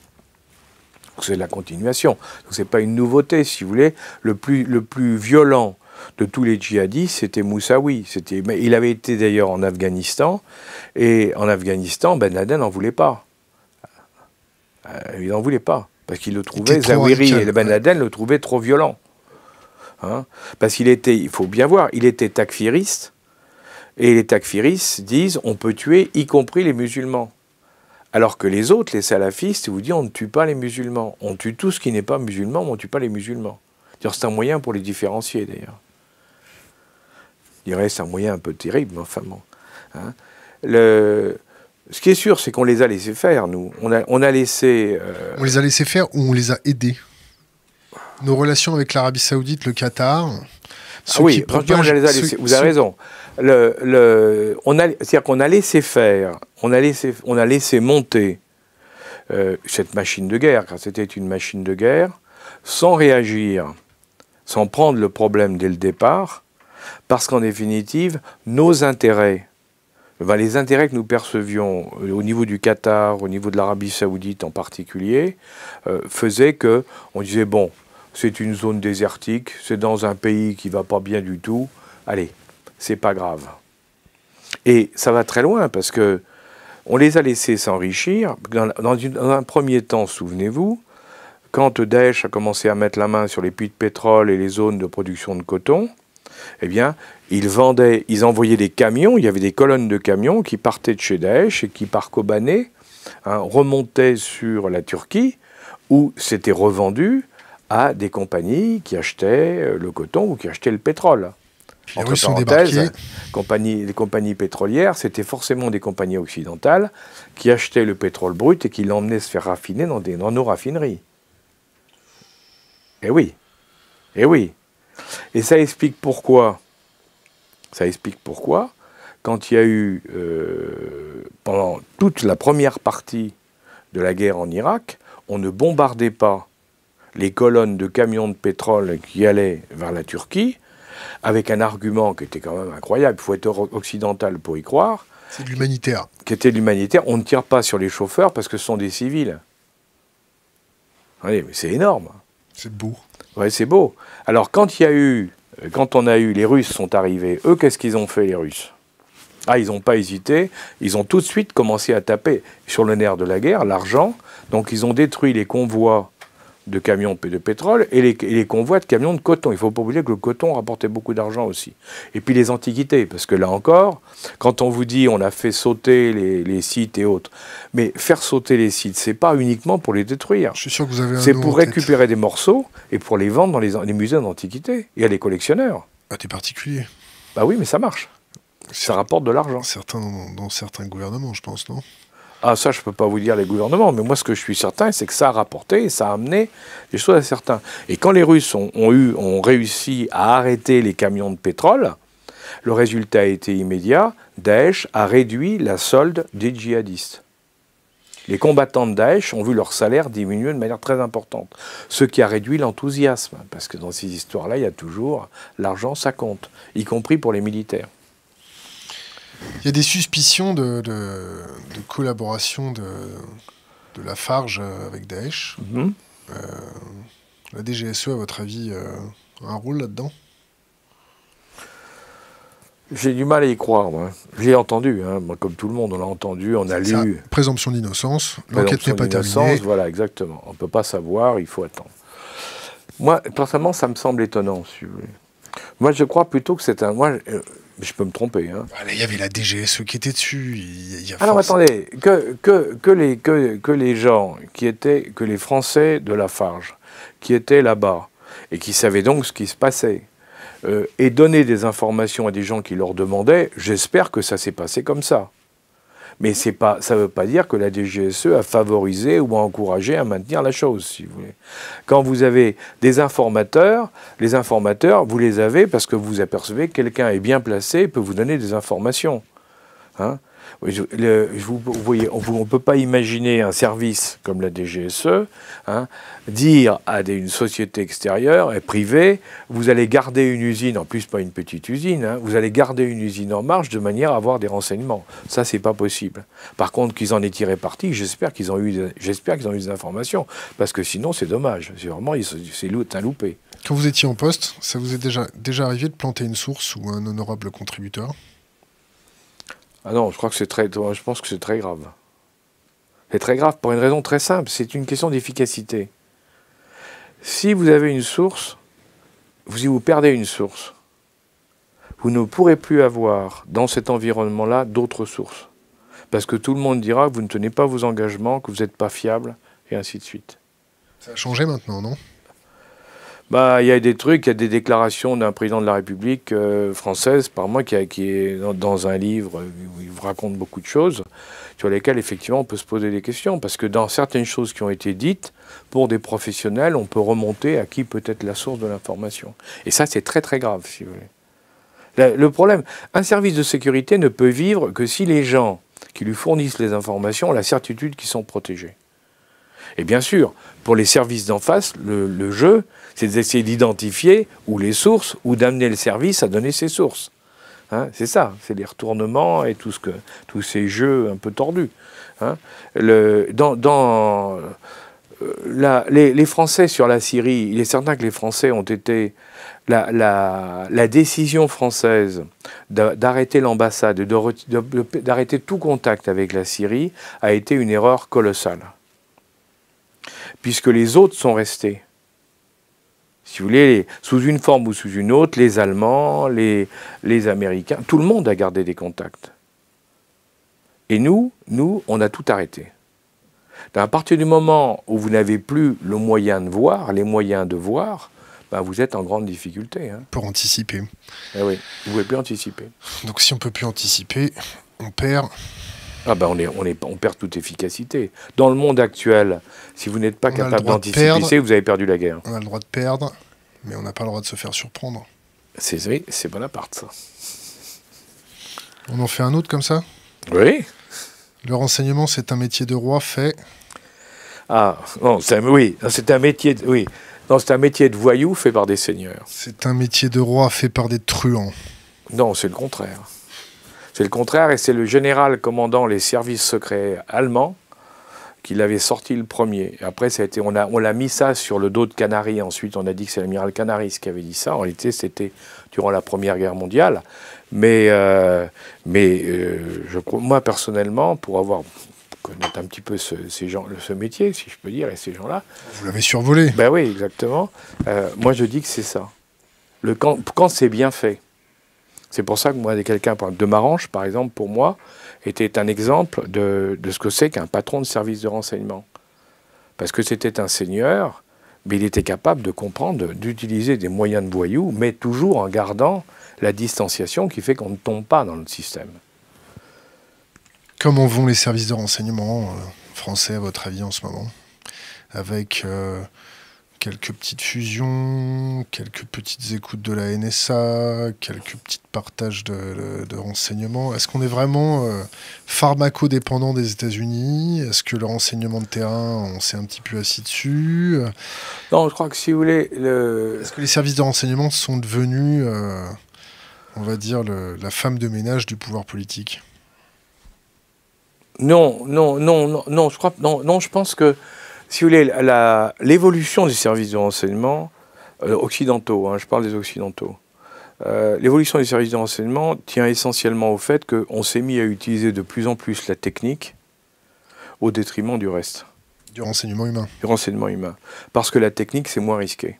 C'est la continuation. Ce n'est pas une nouveauté, si vous voulez. Le plus, le plus violent de tous les djihadistes, c'était Moussaoui. il avait été d'ailleurs en Afghanistan, et en Afghanistan, Ben Laden n'en voulait pas. Euh, il n'en voulait pas, parce qu'il le trouvait, Zawiri et Ben Laden le trouvait trop violent. Hein. parce qu'il était, il faut bien voir, il était takfiriste, et les takfiris disent on peut tuer y compris les musulmans. Alors que les autres, les salafistes, vous disent on ne tue pas les musulmans. On tue tout ce qui n'est pas musulman, mais on ne tue pas les musulmans. C'est un moyen pour les différencier d'ailleurs. Je dirais c'est un moyen un peu terrible, mais enfin bon. Hein. Le... Ce qui est sûr, c'est qu'on les a laissés faire, nous. On a, on a laissé. Euh, on les a laissés faire ou on les a aidés Nos relations avec l'Arabie Saoudite, le Qatar. Ah oui, qui les a laissés, vous avez raison le, on a, c'est-à-dire qu'on a laissé faire, on a laissé, on monter euh, cette machine de guerre, car c'était une machine de guerre, sans réagir, sans prendre le problème dès le départ, parce qu'en définitive, nos intérêts, les intérêts que nous percevions euh, au niveau du Qatar, au niveau de l'Arabie saoudite en particulier, euh, faisaient que on disait, bon, c'est une zone désertique, c'est dans un pays qui va pas bien du tout, allez, c'est pas grave. Et ça va très loin parce que on les a laissés s'enrichir. Dans, un premier temps, souvenez-vous, quand Daesh a commencé à mettre la main sur les puits de pétrole et les zones de production de coton, eh bien, ils vendaient, ils envoyaient des camions, il y avait des colonnes de camions qui partaient de chez Daesh et qui, par Kobané, hein, remontaient sur la Turquie, où c'était revendu à des compagnies qui achetaient euh, le coton ou qui achetaient le pétrole entre les compagnies, les compagnies pétrolières, c'était forcément des compagnies occidentales qui achetaient le pétrole brut et qui l'emmenaient se faire raffiner dans, nos raffineries. Eh oui. Eh oui. Et ça explique pourquoi. Ça explique pourquoi, quand il y a eu, euh, pendant toute la première partie de la guerre en Irak, on ne bombardait pas les colonnes de camions de pétrole qui allaient vers la Turquie, avec un argument qui était quand même incroyable. Il faut être occidental pour y croire. C'est de l'humanitaire. Qui était de l'humanitaire. On ne tire pas sur les chauffeurs parce que ce sont des civils. mais c'est énorme. C'est beau. Oui, c'est beau. Alors, quand il y a eu, euh, quand on a eu, les Russes sont arrivés, eux, qu'est-ce qu'ils ont fait, les Russes Ah, ils n'ont pas hésité. Ils ont tout de suite commencé à taper sur le nerf de la guerre, l'argent. Donc, ils ont détruit les convois de camions de pétrole et les, convois de camions de coton. Il ne faut pas oublier que le coton rapportait beaucoup d'argent aussi. Et puis les antiquités, parce que là encore, quand on vous dit on a fait sauter les, sites et autres, mais faire sauter les sites, c'est pas uniquement pour les détruire. Je suis sûr que vous C'est pour récupérer des morceaux et pour les vendre dans les, musées d'antiquités et à des collectionneurs. À des particuliers. Bah oui, mais ça marche. Ça rapporte de l'argent. dans certains gouvernements, je pense, non ah, ça, je ne peux pas vous dire les gouvernements, mais moi, ce que je suis certain, c'est que ça a rapporté et ça a amené des choses à certains. Et quand les Russes ont, eu, ont réussi à arrêter les camions de pétrole, le résultat a été immédiat. Daesh a réduit la solde des djihadistes. Les combattants de Daesh ont vu leur salaire diminuer de manière très importante, ce qui a réduit l'enthousiasme, parce que dans ces histoires-là, il y a toujours l'argent, ça compte, y compris pour les militaires. Il y a des suspicions de, de, collaboration de, de la Farge avec Daesh. Mhm. Euh, la DGSE, à votre avis, euh, a un rôle là-dedans j'ai du mal à y croire. Moi. J'ai entendu, hein. comme tout le monde, on l'a entendu, on a lu. présomption d'innocence, l'enquête n'est pas terminée. Voilà, exactement. On ne peut pas savoir, il faut attendre. Moi, personnellement, ça me semble étonnant. Si Moi, je crois plutôt que c'est un. Moi, euh, je peux me tromper. Hein. Il y avait la DGSE qui était dessus. Alors attendez, que, les, gens qui étaient, que les Français de la Farge qui étaient là-bas, et qui savaient donc ce qui se passait, et euh, donner des informations à des gens qui leur demandaient, j'espère que ça s'est passé comme ça. Mais pas, ça ne veut pas dire que la DGSE a favorisé ou a encouragé à maintenir la chose, si vous voulez. Quand vous avez des informateurs, les informateurs, vous les avez parce que vous apercevez que quelqu'un est bien placé et peut vous donner des informations. Hein vous, voyez, on ne peut pas imaginer un service comme la DGSE hein, dire à une société extérieure et privée, vous allez garder une usine, en plus pas une petite usine, hein, vous allez garder une usine en marche de manière à avoir des renseignements. Ça, n'est pas possible. Par contre, qu'ils en aient tiré parti, j'espère qu'ils ont, eu des, ont eu des informations, parce que sinon, c'est dommage. C'est vraiment c'est un loupé. Quand vous étiez en poste, ça vous est déjà arrivé de planter une source ou un honorable contributeur ah non, je crois que c'est très, je pense que c'est très grave. C'est très grave pour une raison très simple, c'est une question d'efficacité. Si vous avez une source, vous, y vous perdez une source, vous ne pourrez plus avoir dans cet environnement-là d'autres sources. Parce que tout le monde dira que vous ne tenez pas vos engagements, que vous n'êtes pas fiable, et ainsi de suite. Ça a changé maintenant, non bah, il y a des trucs, il y a des déclarations d'un président de la République euh, française par moi qui, est dans, un livre où il raconte beaucoup de choses sur lesquelles effectivement on peut se poser des questions parce que dans certaines choses qui ont été dites pour des professionnels, on peut remonter à qui peut être la source de l'information. Et ça, c'est très très grave, si vous voulez. Le, problème, un service de sécurité ne peut vivre que si les gens qui lui fournissent les informations ont la certitude qu'ils sont protégés. Et bien sûr, pour les services d'en face, le jeu, c'est d'essayer d'identifier ou les sources ou d'amener le service à donner ses sources. Hein, c'est ça, c'est les retournements et tout ce que, tous ces jeux un peu tordus. Hein. Le, dans, dans euh, les, Français sur la Syrie, il est certain que les Français ont été. La, la, la décision française d'arrêter l'ambassade, d'arrêter tout contact avec la Syrie, a été une erreur colossale. Puisque les autres sont restés si vous voulez, sous une forme ou sous une autre, les Allemands, les, les Américains, tout le monde a gardé des contacts. Et nous, nous, on a tout arrêté. Ben, à partir du moment où vous n'avez plus le moyen de voir, les moyens de voir, ben, vous êtes en grande difficulté. Hein. Pour anticiper. Eh oui, vous ne pouvez plus anticiper. Donc si on ne peut plus anticiper, on perd ah ben on, est, on, perd toute efficacité. Dans le monde actuel, si vous n'êtes pas capable capable d'anticiper, vous avez perdu la guerre. On a le droit de perdre, mais on n'a pas le droit de se faire surprendre. C'est c'est Bonaparte, ça. On en fait un autre comme ça Oui. Le renseignement, c'est un métier de roi fait. Ah, non, oui, c'est un oui. Non, c'est un métier de voyou fait par des seigneurs. C'est un métier de roi fait par des truands. Non, c'est le contraire. C'est le contraire, et c'est le général commandant les services secrets allemands qui l'avait sorti le premier. Après, ça a été, on, a, on l'a mis ça sur le dos de Canaris. Ensuite, on a dit que c'est l'amiral Canaris qui avait dit ça. En réalité, c'était durant la Première Guerre mondiale. Mais, euh, mais euh, moi, personnellement, pour avoir connaître un petit peu ce, ces gens, métier, si je peux dire, et ces gens-là... Vous l'avez survolé. Ben oui, exactement. Euh, moi, je dis que c'est ça. Le, quand c'est bien fait, c'est pour ça que moi, quelqu'un de Marange, par exemple, pour moi, était un exemple de, ce que c'est qu'un patron de service de renseignement. Parce que c'était un seigneur, mais il était capable de comprendre, d'utiliser des moyens de voyous, mais toujours en gardant la distanciation qui fait qu'on ne tombe pas dans le système. Comment vont les services de renseignement euh, français, à votre avis, en ce moment Avec euh, quelques petites fusions, quelques petites écoutes de la NSA, quelques petits partages de, de, renseignements. Est-ce qu'on est vraiment euh, pharmacodépendant des États-Unis Est-ce que le renseignement de terrain, on s'est un petit peu assis dessus Non, je crois que si vous voulez... Est-ce que les services de renseignement sont devenus, euh, on va dire, la femme de ménage du pouvoir politique non, non, non, non, je crois, non, non, je pense que si vous voulez, l'évolution des services de renseignement euh, occidentaux, hein, je parle des occidentaux, euh, l'évolution des services de renseignement tient essentiellement au fait qu'on s'est mis à utiliser de plus en plus la technique au détriment du reste. Du renseignement humain. Du renseignement humain. Parce que la technique, c'est moins risqué.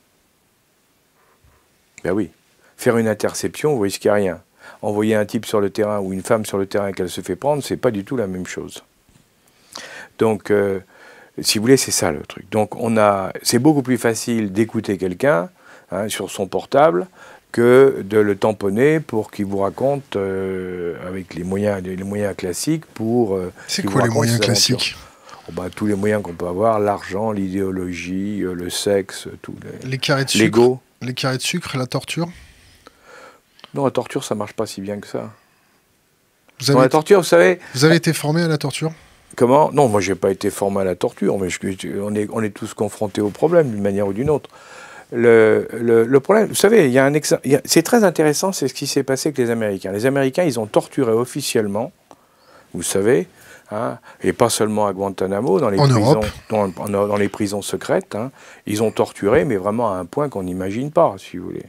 Ben oui. Faire une interception, vous risquez rien. Envoyer un type sur le terrain ou une femme sur le terrain qu'elle se fait prendre, c'est pas du tout la même chose. Donc, euh, si vous voulez, c'est ça le truc. Donc, on a, c'est beaucoup plus facile d'écouter quelqu'un hein, sur son portable que de le tamponner pour qu'il vous raconte euh, avec les moyens, les moyens classiques pour. Euh, c'est quoi les moyens classiques oh, bah, tous les moyens qu'on peut avoir, l'argent, l'idéologie, euh, le sexe, tout. Les, carrés de sucre. Les la torture Non, la torture, ça marche pas si bien que ça. Vous avez été formé à la torture Comment Non, moi, je n'ai pas été formé à la torture, mais on, est, tous confrontés au problème, d'une manière ou d'une autre. Le, problème, vous savez, il y un c'est très intéressant, c'est ce qui s'est passé avec les Américains. Les Américains, ils ont torturé officiellement, vous savez, hein, et pas seulement à Guantanamo, dans les, prisons, secrètes. Hein. ils ont torturé, mais vraiment à un point qu'on n'imagine pas, si vous voulez.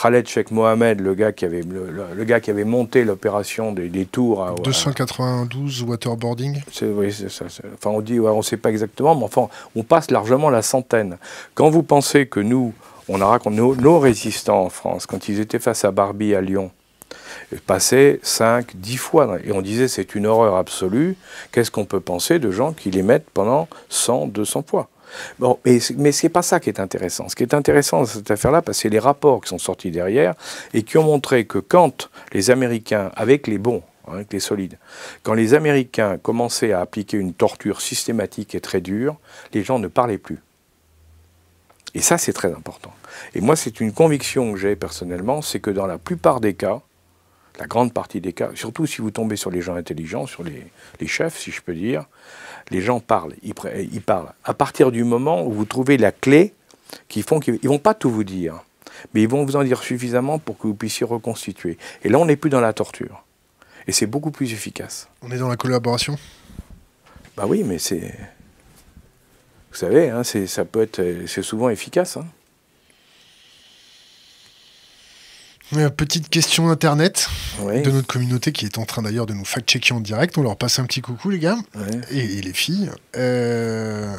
Khaled Sheikh Mohamed, le gars qui avait, le, gars qui avait monté l'opération des, tours. À, 292 waterboarding Oui, c'est ça. Enfin, on dit, on ne sait pas exactement, mais enfin, on passe largement la centaine. Quand vous pensez que nous, on a raconté nos, résistants en France, quand ils étaient face à Barbie à Lyon, passaient 5, 10 fois. Et on disait, c'est une horreur absolue. Qu'est-ce qu'on peut penser de gens qui les mettent pendant 100, 200 fois Bon, mais, mais ce pas ça qui est intéressant. Ce qui est intéressant dans cette affaire-là, c'est les rapports qui sont sortis derrière et qui ont montré que quand les Américains, avec les bons, hein, avec les solides. Quand les Américains commençaient à appliquer une torture systématique et très dure, les gens ne parlaient plus. Et ça, c'est très important. Et moi, c'est une conviction que j'ai personnellement, c'est que dans la plupart des cas, la grande partie des cas, surtout si vous tombez sur les gens intelligents, sur les, les chefs, si je peux dire, les gens parlent, ils, parlent. À partir du moment où vous trouvez la clé qui font qu'ils ne vont pas tout vous dire, mais ils vont vous en dire suffisamment pour que vous puissiez reconstituer. Et là, on n'est plus dans la torture. Et c'est beaucoup plus efficace. On est dans la collaboration Bah oui, mais c'est... Vous savez, hein, ça peut être... C'est souvent efficace. Hein. Euh, petite question internet de notre communauté qui est en train d'ailleurs de nous fact-checker en direct. On leur passe un petit coucou, les gars et, les filles. Euh,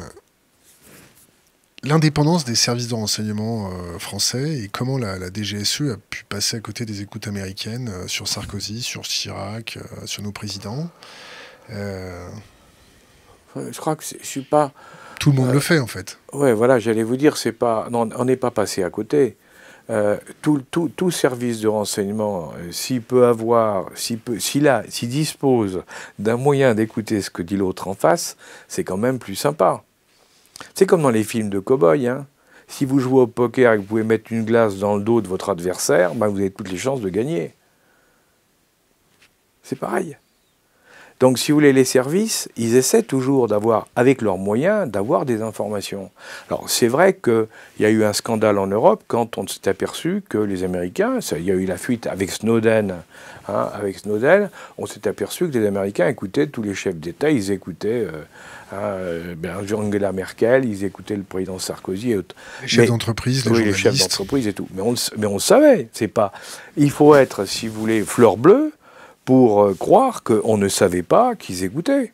l'indépendance des services de renseignement euh, français et comment la, DGSE a pu passer à côté des écoutes américaines sur Sarkozy, sur Chirac, sur nos présidents. Je crois que je suis pas. Tout le monde le fait en fait. Ouais, voilà, j'allais vous dire, c'est pas, on n'est pas passé à côté. Euh, tout, service de renseignement, euh, s'il peut avoir, s'il dispose d'un moyen d'écouter ce que dit l'autre en face, c'est quand même plus sympa. C'est comme dans les films de cow-boy. Hein. Si vous jouez au poker et que vous pouvez mettre une glace dans le dos de votre adversaire, ben, vous avez toutes les chances de gagner. C'est pareil. Donc, si vous voulez, les services, ils essaient toujours d'avoir, avec leurs moyens, d'avoir des informations. Alors, c'est vrai qu'il y a eu un scandale en Europe quand on s'est aperçu que les Américains, il y a eu la fuite avec Snowden, hein, avec Snowden, on s'est aperçu que les Américains écoutaient tous les chefs d'État, ils écoutaient euh, hein, euh ben, Angela Merkel, ils écoutaient le président Sarkozy et autres. Les chefs d'entreprise, les, oui, les chefs d'entreprise et tout. Mais on, mais on savait, c'est pas. Il faut être, si vous voulez, fleur bleue pour euh, croire qu'on ne savait pas qu'ils écoutaient.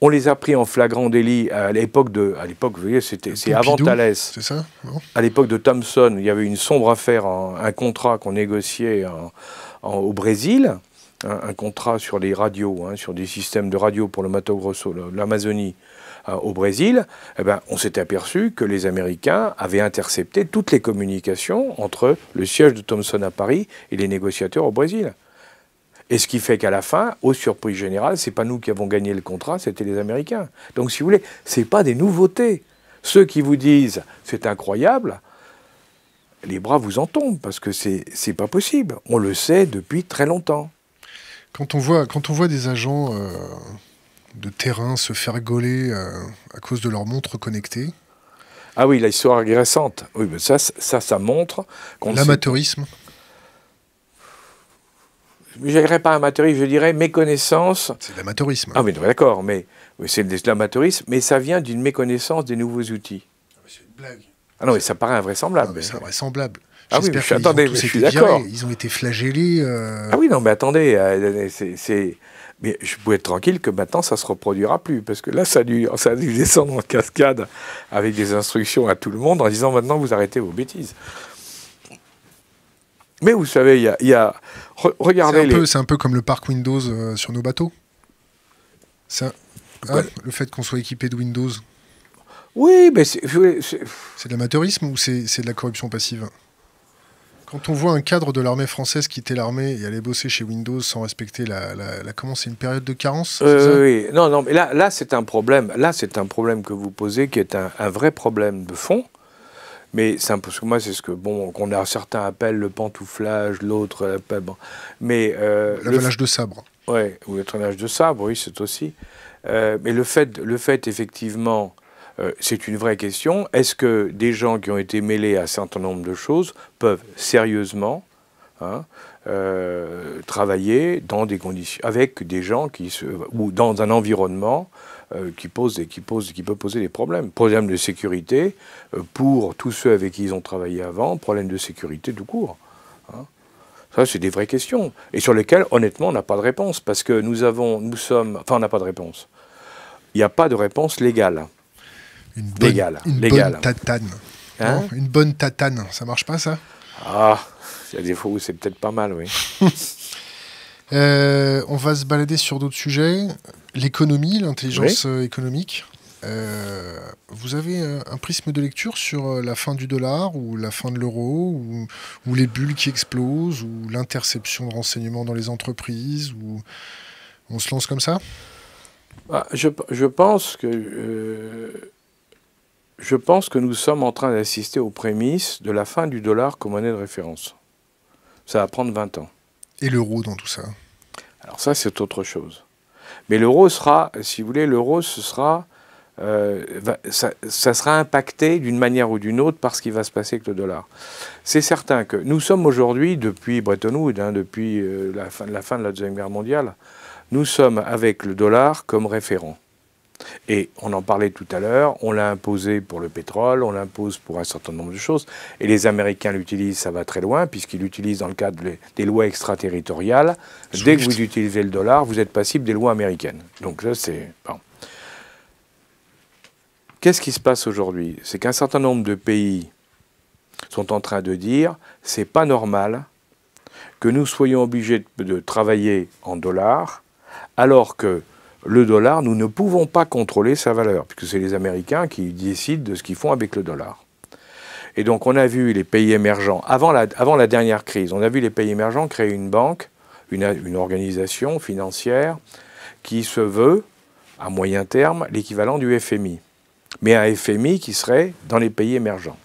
On les a pris en flagrant délit à l'époque de, à l'époque, vous voyez, c'était, avant Thalès. C'est ça À l'époque de Thomson, il y avait une sombre affaire, un, contrat qu'on négociait au Brésil, un, contrat sur les radios, hein, sur des systèmes de radio pour le Mato Grosso, l'Amazonie euh, au Brésil. Eh ben, on s'était aperçu que les Américains avaient intercepté toutes les communications entre le siège de Thomson à Paris et les négociateurs au Brésil. Et ce qui fait qu'à la fin, aux surprises générales, c'est pas nous qui avons gagné le contrat, c'était les Américains. Donc si vous voulez, c'est pas des nouveautés. Ceux qui vous disent c'est incroyable, les bras vous en tombent parce que c'est c'est pas possible. On le sait depuis très longtemps. Quand on voit quand on voit des agents euh, de terrain se faire gauler euh, à cause de leur montre connectée. Ah oui, la histoire agressante. Oui, ça, ça, ça montre L'amateurisme je dirais pas amateurisme, je dirais méconnaissance. C'est de l'amateurisme. Hein. Ah oui, d'accord, mais c'est de l'amateurisme, mais ça vient d'une méconnaissance des nouveaux outils. Ah, c'est une blague. Ah non, mais ça paraît invraisemblable. Non, mais c'est invraisemblable. Ah oui, mais attendez, je suis d'accord. Ils ont été flagellés. Euh. Ah oui, non, mais attendez, euh, euh, c'est. Mais je peux être tranquille que maintenant, ça ne se reproduira plus. Parce que là, ça a, dû, ça descendre en cascade avec des instructions à tout le monde en disant maintenant, vous arrêtez vos bêtises. Mais vous savez, il y a regardez C'est un peu comme le parc Windows euh, sur nos bateaux. Ah, le fait qu'on soit équipé de Windows. Oui, mais c'est. C'est de l'amateurisme ou c'est de la corruption passive quand on voit un cadre de l'armée française quitter l'armée et aller bosser chez Windows sans respecter la, la, comment c'est une période de carence euh, Oui, non, non, mais là, là c'est un problème. Là, c'est un problème que vous posez qui est un, un vrai problème de fond. Mais c'est parce que moi, c'est ce que, bon, qu'on a certains appellent le pantouflage, l'autre, euh, bon. mais... Euh, le de sabre. Ouais, ou le de sabre, oui, c'est aussi. Euh, mais le fait, le fait effectivement, c'est une vraie question. Est-ce que des gens qui ont été mêlés à un certain nombre de choses peuvent sérieusement hein, travailler dans des conditions avec des gens qui se, ou dans un environnement euh, qui, pose qui, pose, qui peut poser des problèmes. problèmes de sécurité euh, pour tous ceux avec qui ils ont travaillé avant, problèmes de sécurité tout court. Hein. Ça, c'est des vraies questions, et sur lesquelles, honnêtement, on n'a pas de réponse, parce que nous avons, nous sommes, enfin, on n'a pas de réponse. Il n'y a pas de réponse légale. Une bonne, légale. tatane. Hein une bonne tatane, ça marche pas, ça Ah, il y a des fois où c'est peut-être pas mal, oui. Euh, on va se balader sur d'autres sujets l'économie, l'intelligence euh, économique. Euh, vous avez euh, un prisme de lecture sur la fin du dollar ou la fin de l'euro ou, les bulles qui explosent ou l'interception de renseignements dans les entreprises ou on se lance comme ça bah, je, pense que je pense que nous sommes en train d'assister aux prémices de la fin du dollar comme monnaie de référence. Ça va prendre 20 ans. Et l'euro dans tout ça Alors ça c'est autre chose. Mais l'euro sera, si vous voulez, l'euro, ce sera, euh, ça, sera impacté d'une manière ou d'une autre par ce qui va se passer avec le dollar. C'est certain que nous sommes aujourd'hui, depuis Bretton Woods, hein, depuis euh, la fin, la fin de la Deuxième Guerre mondiale, nous sommes avec le dollar comme référent. Et on en parlait tout à l'heure, on l'a imposé pour le pétrole, on l'impose pour un certain nombre de choses. Et les Américains l'utilisent, ça va très loin, puisqu'ils l'utilisent dans le cadre des lois extraterritoriales. Dès que vous utilisez le dollar, vous êtes passible des lois américaines. Donc ça, c'est. Bon. Qu'est-ce qui se passe aujourd'hui C'est qu'un certain nombre de pays sont en train de dire c'est pas normal que nous soyons obligés de travailler en dollars alors que le dollar, nous ne pouvons pas contrôler sa valeur, puisque c'est les Américains qui décident de ce qu'ils font avec le dollar. Et donc on a vu les pays émergents, avant la, dernière crise, on a vu les pays émergents créer une banque, une, organisation financière qui se veut, à moyen terme, l'équivalent du FMI. Mais un FMI qui serait dans les pays émergents.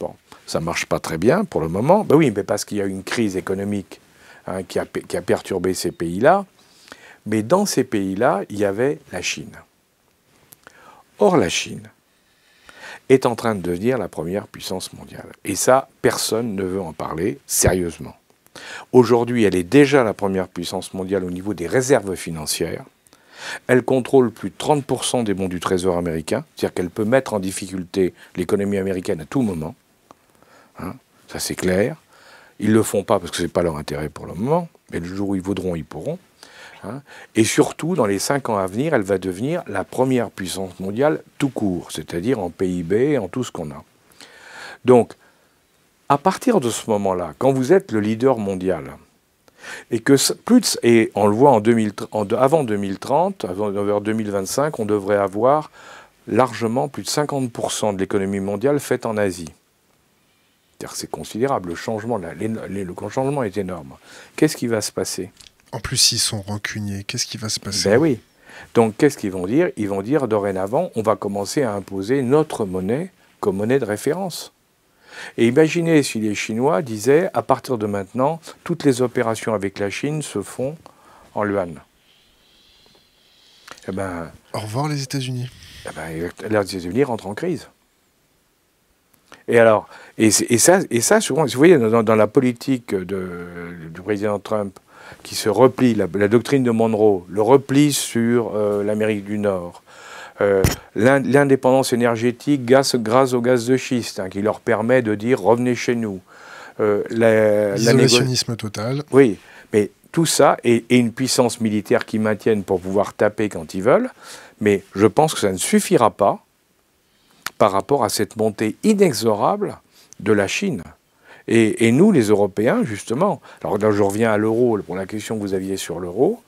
Bon, ça ne marche pas très bien pour le moment. Ben oui, mais parce qu'il y a une crise économique hein, qui a perturbé ces pays-là. Mais dans ces pays-là, il y avait la Chine. Or, la Chine est en train de devenir la première puissance mondiale. Et ça, personne ne veut en parler sérieusement. Aujourd'hui, elle est déjà la première puissance mondiale au niveau des réserves financières. Elle contrôle plus de 30% des bons du Trésor américain, c'est-à-dire qu'elle peut mettre en difficulté l'économie américaine à tout moment. Hein, ça, c'est clair. Ils ne le font pas parce que ce n'est pas leur intérêt pour le moment, mais le jour où ils voudront, ils pourront. Hein. et surtout, dans les cinq ans à venir, elle va devenir la première puissance mondiale tout court, c'est-à-dire en PIB, en tout ce qu'on a. Donc, à partir de ce moment-là, quand vous êtes le leader mondial, et que plus et on le voit en avant 2030, avant vers 2025, on devrait avoir largement plus de 50% de l'économie mondiale faite en Asie. C'est considérable, changement, le changement est énorme. Qu'est-ce qui va se passer en plus, ils sont rancuniers. Qu'est-ce qui va se passer Ben oui. Donc, qu'est-ce qu'ils vont dire Ils vont dire dorénavant, on va commencer à imposer notre monnaie comme monnaie de référence. Et imaginez si les Chinois disaient, à partir de maintenant, toutes les opérations avec la Chine se font en yuan. Eh ben, Au revoir les États-Unis. Eh ben, les États-Unis rentrent en crise. Et alors, et, ça, souvent, vous voyez, dans, la politique du président Trump, qui se replie, la, doctrine de Monroe, le repli sur euh, l'Amérique du Nord, euh, l'indépendance énergétique grâce, au gaz de schiste, hein, qui leur permet de dire revenez chez nous. Euh, total. Oui, mais tout ça et, une puissance militaire qui maintiennent pour pouvoir taper quand ils veulent. Mais je pense que ça ne suffira pas par rapport à cette montée inexorable de la Chine. Et, nous, les Européens, justement, alors là je reviens à l'euro, pour la question que vous aviez sur l'euro,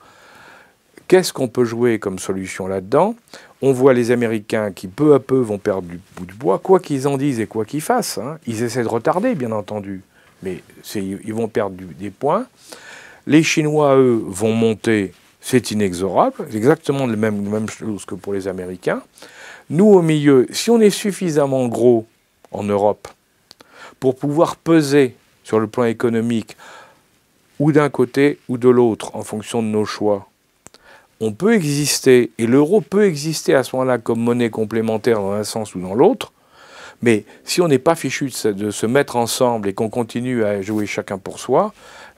qu'est-ce qu'on peut jouer comme solution là-dedans On voit les Américains qui peu à peu vont perdre du bout du bois, quoi qu'ils en disent et quoi qu'ils fassent. Hein. Ils essaient de retarder, bien entendu, mais ils vont perdre des points. Les Chinois, eux, vont monter, c'est inexorable, exactement la même, même chose que pour les Américains. Nous, au milieu, si on est suffisamment gros en Europe, pour pouvoir peser sur le plan économique, ou d'un côté ou de l'autre, en fonction de nos choix. On peut exister, et l'euro peut exister à ce moment-là comme monnaie complémentaire dans un sens ou dans l'autre, mais si on n'est pas fichu de se, mettre ensemble et qu'on continue à jouer chacun pour soi,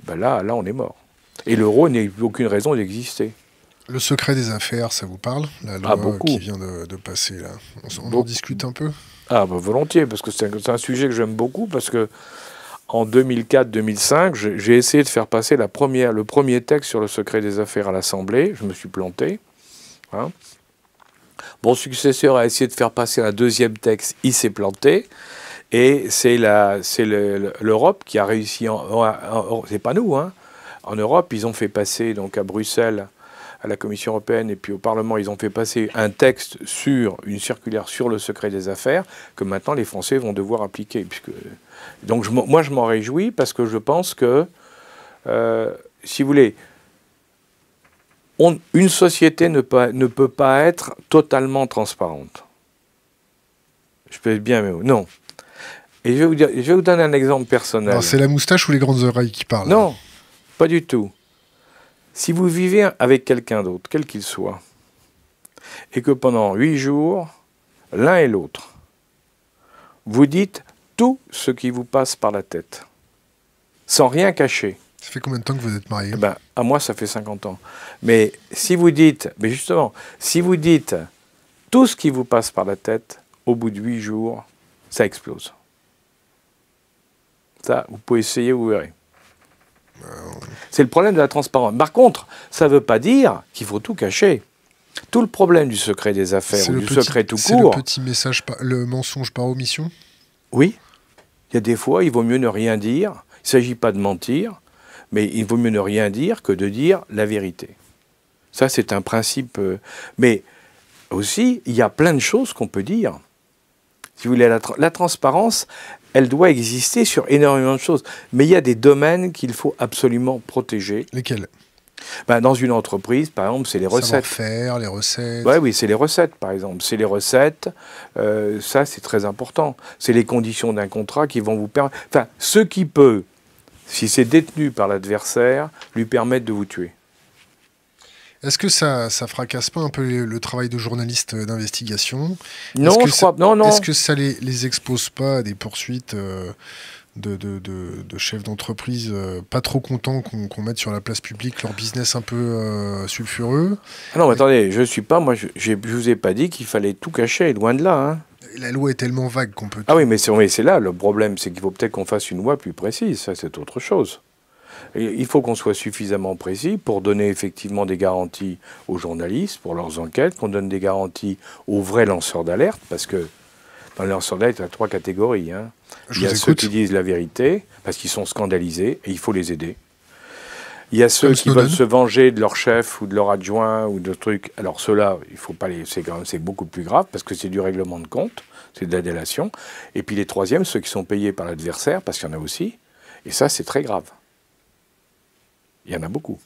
ben là, là, on est mort. Et l'euro n'a aucune raison d'exister. Le secret des affaires, ça vous parle La ah, loi qui vient de, passer, là. on en discute un peu ah, bah volontiers, parce que c'est un, sujet que j'aime beaucoup, parce que en 2004-2005, j'ai essayé de faire passer la première, le premier texte sur le secret des affaires à l'Assemblée. Je me suis planté. Hein. Mon successeur a essayé de faire passer un deuxième texte. Il s'est planté. Et c'est l'Europe qui a réussi. c'est pas nous. Hein. En Europe, ils ont fait passer donc à Bruxelles à la Commission européenne et puis au Parlement, ils ont fait passer un texte sur une circulaire sur le secret des affaires que maintenant les Français vont devoir appliquer. Puisque... Donc moi, je m'en réjouis parce que je pense que, euh, si vous voulez, on, une société ne peut, ne peut pas être totalement transparente. Je peux bien mais Non. Et je vais, vous je vais vous donner un exemple personnel. C'est la moustache ou les grandes oreilles qui parlent Non, pas du tout. Si vous vivez avec quelqu'un d'autre, quel qu'il soit, et que pendant huit jours, l'un et l'autre, vous dites tout ce qui vous passe par la tête, sans rien cacher. Ça fait combien de temps que vous êtes marié eh ben, À moi, ça fait 50 ans. Mais si vous dites, mais justement, si vous dites tout ce qui vous passe par la tête, au bout de huit jours, ça explose. Ça, vous pouvez essayer, vous verrez. C'est le problème de la transparence. Par contre, ça ne veut pas dire qu'il faut tout cacher. Tout le problème du secret des affaires, ou du secret tout court. C'est le petit message, le mensonge par omission Oui. Il y a des fois, il vaut mieux ne rien dire. Il ne s'agit pas de mentir, mais il vaut mieux ne rien dire que de dire la vérité. Ça, c'est un principe. Euh, mais aussi, il y a plein de choses qu'on peut dire. Si vous voulez, la transparence, elle doit exister sur énormément de choses. Mais il y a des domaines qu'il faut absolument protéger. Lesquels ben, dans une entreprise, par exemple, c'est les recettes. Faire les recettes. Ouais, oui, c'est les recettes, par exemple. C'est les recettes. Euh, ça, c'est très important. C'est les conditions d'un contrat qui vont vous permettre. Enfin, ce qui peut, si c'est détenu par l'adversaire, lui permettre de vous tuer. Est-ce que ça, ça fracasse pas un peu le, travail de journaliste euh, d'investigation Non, je crois. Non, non. Est-ce que ça les, les expose pas à des poursuites euh, de, de, de, chefs d'entreprise euh, pas trop contents qu'on mette sur la place publique leur business un peu sulfureux ah Non, mais attendez, je suis pas. Moi, je, ne vous ai pas dit qu'il fallait tout cacher, loin de là. Hein la loi est tellement vague qu'on peut. Ah oui, mais c'est là le problème, c'est qu'il faut peut-être qu'on fasse une loi plus précise. Ça, c'est autre chose il faut qu'on soit suffisamment précis pour donner effectivement des garanties aux journalistes pour leurs enquêtes, qu'on donne des garanties aux vrais lanceurs d'alerte, parce que dans les lanceurs d'alerte, il y a trois catégories. Hein. il y a ceux qui disent la vérité, parce qu'ils sont scandalisés, et il faut les aider. Il y a ceux qui veulent se venger de leur chef ou de leur adjoint ou de trucs. Alors ceux-là, il faut pas les. C'est beaucoup plus grave parce que c'est du règlement de compte, c'est de la délation. Et puis les troisièmes, ceux qui sont payés par l'adversaire, parce qu'il y en a aussi. Et ça, c'est très grave. Il y en a beaucoup.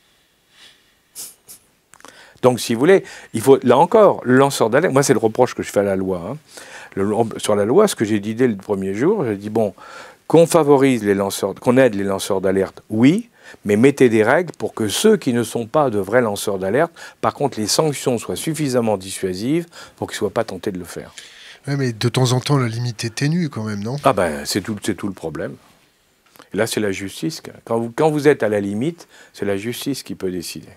Donc, si vous voulez, il faut, là encore, le lanceur d'alerte, moi c'est le reproche que je fais à la loi. Hein. sur la loi, ce que j'ai dit dès le premier jour, j'ai dit, bon, qu'on favorise les lanceurs, qu'on aide les lanceurs d'alerte, oui, mais mettez des règles pour que ceux qui ne sont pas de vrais lanceurs d'alerte, par contre, les sanctions soient suffisamment dissuasives pour qu'ils ne soient pas tentés de le faire. Oui, mais de temps en temps, la limite est ténue quand même, non Ah ben, c'est tout le problème là, c'est la justice. Quand vous, quand vous êtes à la limite, c'est la justice qui peut décider.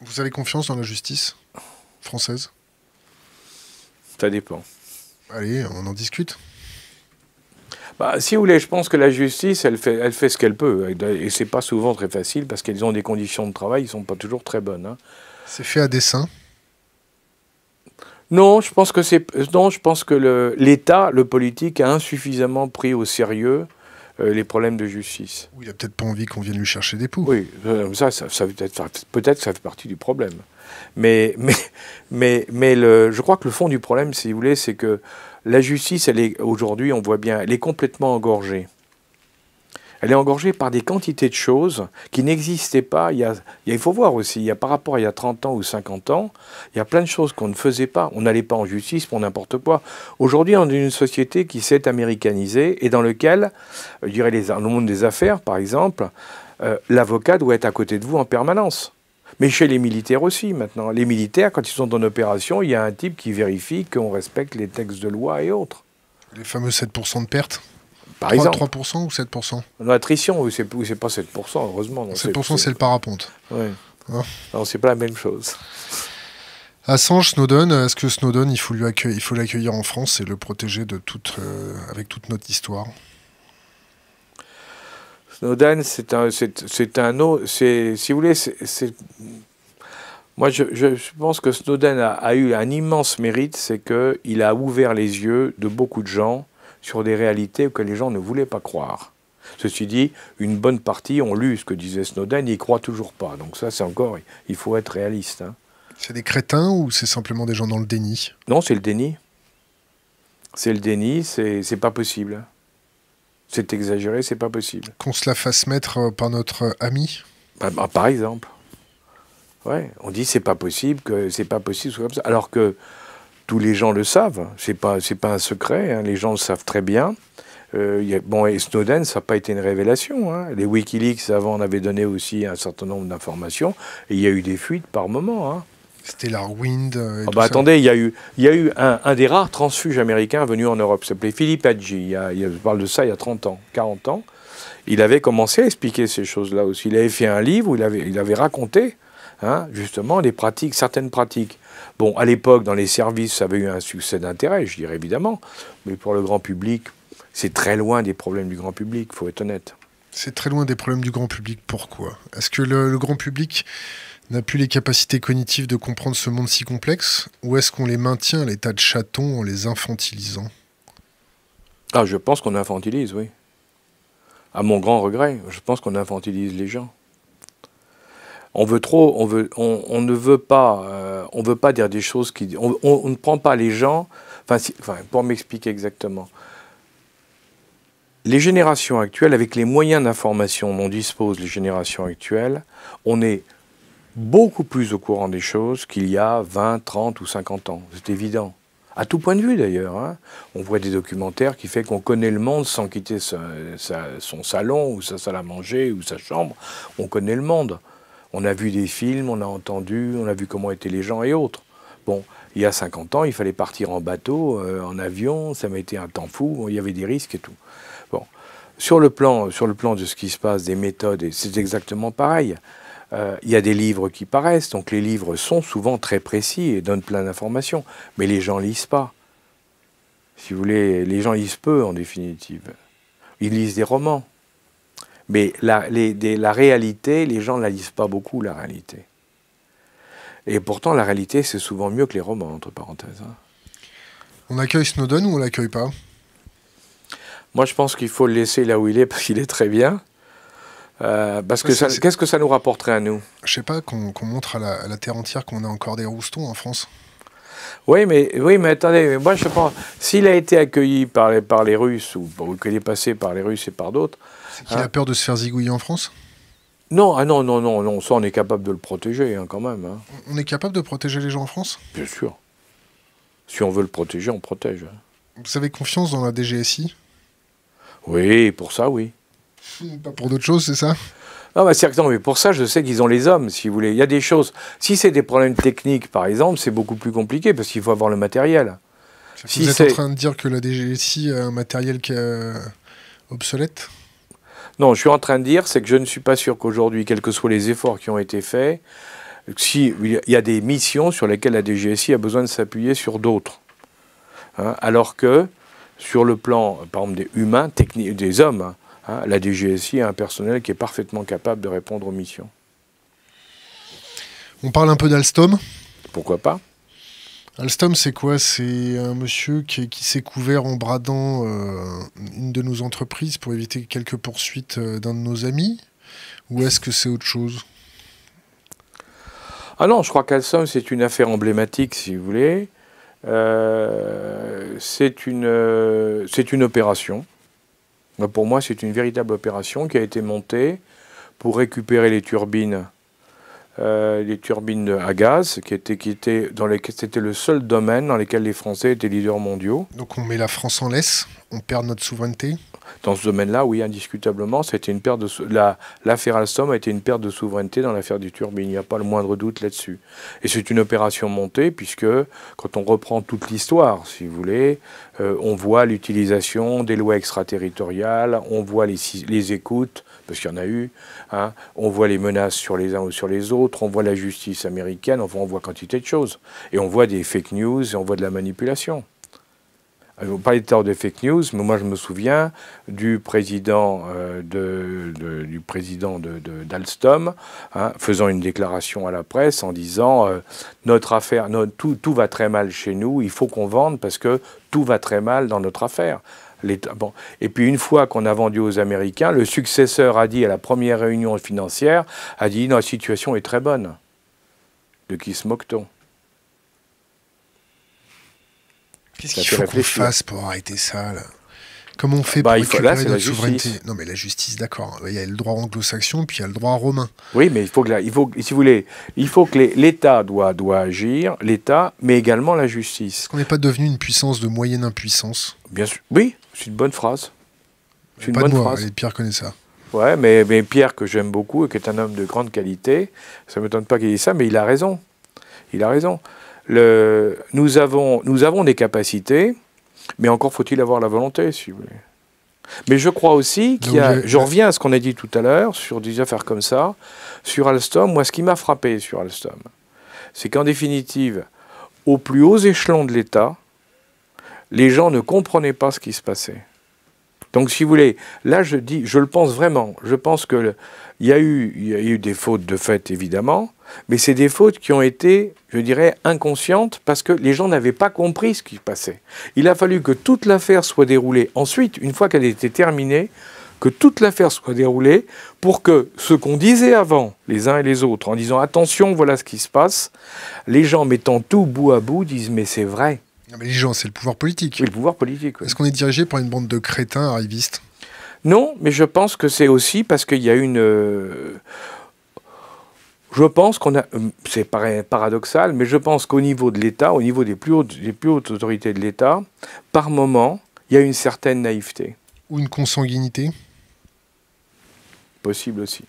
Vous avez confiance dans la justice française Ça dépend. Allez, on en discute. Bah, si vous voulez, je pense que la justice, elle fait, elle fait ce qu'elle peut. Et c'est pas souvent très facile parce qu'elles ont des conditions de travail qui sont pas toujours très bonnes. Hein. C'est fait à dessein Non, je pense que, c'est, non, je pense que l'État, le, politique, a insuffisamment pris au sérieux euh, les problèmes de justice. il n'a peut-être pas envie qu'on vienne lui chercher des poux. Oui, euh, ça, ça, ça peut-être peut ça fait partie du problème. Mais, mais, mais, mais je crois que le fond du problème, si vous voulez, c'est que la justice, elle est aujourd'hui, on voit bien, elle est complètement engorgée. Elle est engorgée par des quantités de choses qui n'existaient pas. Il, il faut voir aussi, par rapport à il y a 30 ans ou 50 ans, il y a plein de choses qu'on ne faisait pas. On n'allait pas en justice pour n'importe quoi. Aujourd'hui, on est une société qui s'est américanisée et dans laquelle, je dirais, les, dans le monde des affaires, par exemple, euh, l'avocat doit être à côté de vous en permanence. Mais chez les militaires aussi, maintenant. Les militaires, quand ils sont en opération, il y a un type qui vérifie qu'on respecte les textes de loi et autres. Les fameux 7% de pertes par 3, exemple. 3% ou 7% attrition oui, c'est pas 7%, heureusement. 7% c'est le parapente. Ouais. Ah. non, c'est pas la même chose. Assange, Snowden, est-ce que Snowden, il faut l'accueillir en France et le protéger de toute, euh, avec toute notre histoire Snowden, c'est un, c'est un autre, si vous voulez, moi je, pense que Snowden a, eu un immense mérite, c'est que il a ouvert les yeux de beaucoup de gens sur des réalités que les gens ne voulaient pas croire. Ceci dit, une bonne partie ont lu ce que disait Snowden, n'y croient toujours pas. Donc ça, c'est encore, il faut être réaliste. Hein. C'est des crétins ou c'est simplement des gens dans le déni Non, c'est le déni. C'est le déni, c'est pas possible. C'est exagéré, c'est pas possible. Qu'on se la fasse mettre euh, par notre ami bah, bah, Par exemple. Ouais, on dit c'est pas possible, que c'est pas possible, comme ça. Alors que tous les gens le savent. C'est pas c'est pas un secret. Hein, les gens le savent très bien. Euh, bon, et Snowden, ça n'a pas été une révélation. Hein. Les Wikileaks, avant, on avait donné aussi un certain nombre d'informations. Et il y a eu des fuites par moment. Hein. C'était la Wind. Ah bah, attendez, il y a eu, y a eu un, des rares transfuges américains venus en Europe. Il s'appelait Philippe Adji. Il je parle de ça il y a 30 ans, 40 ans. Il avait commencé à expliquer ces choses-là aussi. Il avait fait un livre où il avait, il avait raconté Hein, justement les pratiques, certaines pratiques. Bon, à l'époque, dans les services, ça avait eu un succès d'intérêt, je dirais évidemment, mais pour le grand public, c'est très loin des problèmes du grand public, il faut être honnête. C'est très loin des problèmes du grand public, pourquoi Est-ce que le, grand public n'a plus les capacités cognitives de comprendre ce monde si complexe Ou est-ce qu'on les maintient à l'état de chatons en les infantilisant Ah, je pense qu'on infantilise, oui. À mon grand regret, je pense qu'on infantilise les gens on veut trop, on, veut, ne veut pas, euh, veut pas dire des choses qui, on, ne prend pas les gens. Enfin, pour m'expliquer exactement, les générations actuelles, avec les moyens d'information dont disposent les générations actuelles, on est beaucoup plus au courant des choses qu'il y a 20, 30 ou 50 ans. C'est évident. À tout point de vue d'ailleurs. Hein. On voit des documentaires qui font qu'on connaît le monde sans quitter son salon ou sa salle à manger ou sa chambre. On connaît le monde. On a vu des films, on a entendu, on a vu comment étaient les gens et autres. Bon, il y a 50 ans, il fallait partir en bateau, euh, en avion, ça mettait un temps fou, il y avait des risques et tout. Bon, sur le plan, sur le plan de ce qui se passe, des méthodes, c'est exactement pareil. Euh, il y a des livres qui paraissent, donc les livres sont souvent très précis et donnent plein d'informations, mais les gens lisent pas. Si vous voulez, les gens lisent peu en définitive. Ils lisent des romans. Mais la, réalité, les gens ne la lisent pas beaucoup, la réalité. Et pourtant, la réalité, c'est souvent mieux que les romans, entre parenthèses. Hein. On accueille Snowden ou on l'accueille pas Moi, je pense qu'il faut le laisser là où il est, parce qu'il est très bien. Euh, parce que qu'est-ce que ça nous rapporterait à nous Je sais pas, qu'on montre à la, terre entière qu'on a encore des roustons en France. Oui, mais, oui, mais attendez, moi je pense, s'il a été accueilli par les, Russes, ou, ou qu'il est passé par les Russes et par d'autres, — Qui a hein peur de se faire zigouiller en France non, ah non, non, non, non, ça on est capable de le protéger hein, quand même. Hein. On est capable de protéger les gens en France Bien sûr. Si on veut le protéger, on protège. Vous avez confiance dans la DGSI Oui, pour ça, oui. Hmm, pas pour d'autres choses, c'est ça non, mais pour ça, je sais qu'ils ont les hommes, si vous voulez. Il y a des choses. Si c'est des problèmes techniques, par exemple, c'est beaucoup plus compliqué parce qu'il faut avoir le matériel. vous êtes en train de dire que la DGSI a un matériel qui est euh, obsolète non, je suis en train de dire, c'est que je ne suis pas sûr qu'aujourd'hui, quels que soient les efforts qui ont été faits, si, il y a des missions sur lesquelles la DGSI a besoin de s'appuyer sur d'autres. Hein, alors que sur le plan, par exemple, des humains, des hommes, hein, hein, la DGSI a un personnel qui est parfaitement capable de répondre aux missions. On parle un peu d'Alstom Pourquoi pas Alstom, c'est quoi C'est un monsieur qui, s'est couvert en bradant euh, une de nos entreprises pour éviter quelques poursuites euh, d'un de nos amis Ou est-ce que c'est autre chose Ah non, je crois qu'Alstom, c'est une affaire emblématique, si vous voulez. Euh, c'est une, une opération. Pour moi, c'est une véritable opération qui a été montée pour récupérer les turbines euh, les turbines à gaz, qui était, qui dans les, c'était le seul domaine dans lequel les Français étaient leaders mondiaux. Donc on met la France en laisse, on perd notre souveraineté Dans ce domaine-là, oui, indiscutablement, c'était une perte de la, l'affaire Alstom a été une perte de souveraineté dans l'affaire des turbines, il n'y a pas le moindre doute là-dessus. Et c'est une opération montée, puisque quand on reprend toute l'histoire, si vous voulez, euh, on voit l'utilisation des lois extraterritoriales, on voit les écoutes, parce qu'il y en a eu. Hein. On voit les menaces sur les uns ou sur les autres, on voit la justice américaine, on voit, quantité de choses. Et on voit des fake news et on voit de la manipulation. Euh, vous parlez de de fake news, mais moi je me souviens du président euh, du président d'Alstom hein, faisant une déclaration à la presse en disant euh, notre affaire, tout, tout va très mal chez nous, il faut qu'on vende parce que tout va très mal dans notre affaire. Bon. Et puis une fois qu'on a vendu aux Américains, le successeur a dit à la première réunion financière, a dit non, la situation est très bonne. De qui se moque-t-on Qu'est-ce qu'il faut qu'on fasse pour arrêter ça Comment on bah, fait pour récupérer faut, souveraineté Non, mais la justice, d'accord. Il y a le droit anglo-saxon, puis il y a le droit romain. Oui, mais il faut que, là, il faut, si vous voulez, il faut que l'État doit, doit agir, l'État, mais également la justice. Est-ce qu'on n'est pas devenu une puissance de moyenne impuissance Bien sûr. Oui, c'est une bonne phrase. C'est une bonne phrase. Pierre connaît ça. Ouais, mais, mais Pierre, que j'aime beaucoup et qui est un homme de grande qualité, ça ne m'étonne pas qu'il dise ça, mais il a raison. Il a raison. nous, avons, nous avons des capacités, mais encore faut-il avoir la volonté, si vous voulez. Mais je crois aussi qu'il y a. Je reviens à ce qu'on a dit tout à l'heure sur des affaires comme ça. Sur Alstom, moi, ce qui m'a frappé sur Alstom, c'est qu'en définitive, au plus haut échelon de l'État, les gens ne comprenaient pas ce qui se passait. Donc, si vous voulez, là, je dis, je le pense vraiment. Je pense que il y, a eu, y a eu des fautes de fait, évidemment, mais c'est des fautes qui ont été, je dirais, inconscientes parce que les gens n'avaient pas compris ce qui se passait. Il a fallu que toute l'affaire soit déroulée ensuite, une fois qu'elle était terminée, que toute l'affaire soit déroulée pour que ce qu'on disait avant, les uns et les autres, en disant attention, voilà ce qui se passe, les gens mettant tout bout à bout disent mais c'est vrai. Ah, mais les gens, c'est le pouvoir politique. le pouvoir politique. Est-ce qu'on est dirigé par une bande de crétins arrivistes Non, mais je pense que c'est aussi parce qu'il y a une. Euh, je pense qu'on a. Euh, c'est paradoxal, mais je pense qu'au niveau de l'État, au niveau des plus hautes, des plus hautes autorités de l'État, par moment, il y a une certaine naïveté. Ou une consanguinité Possible aussi.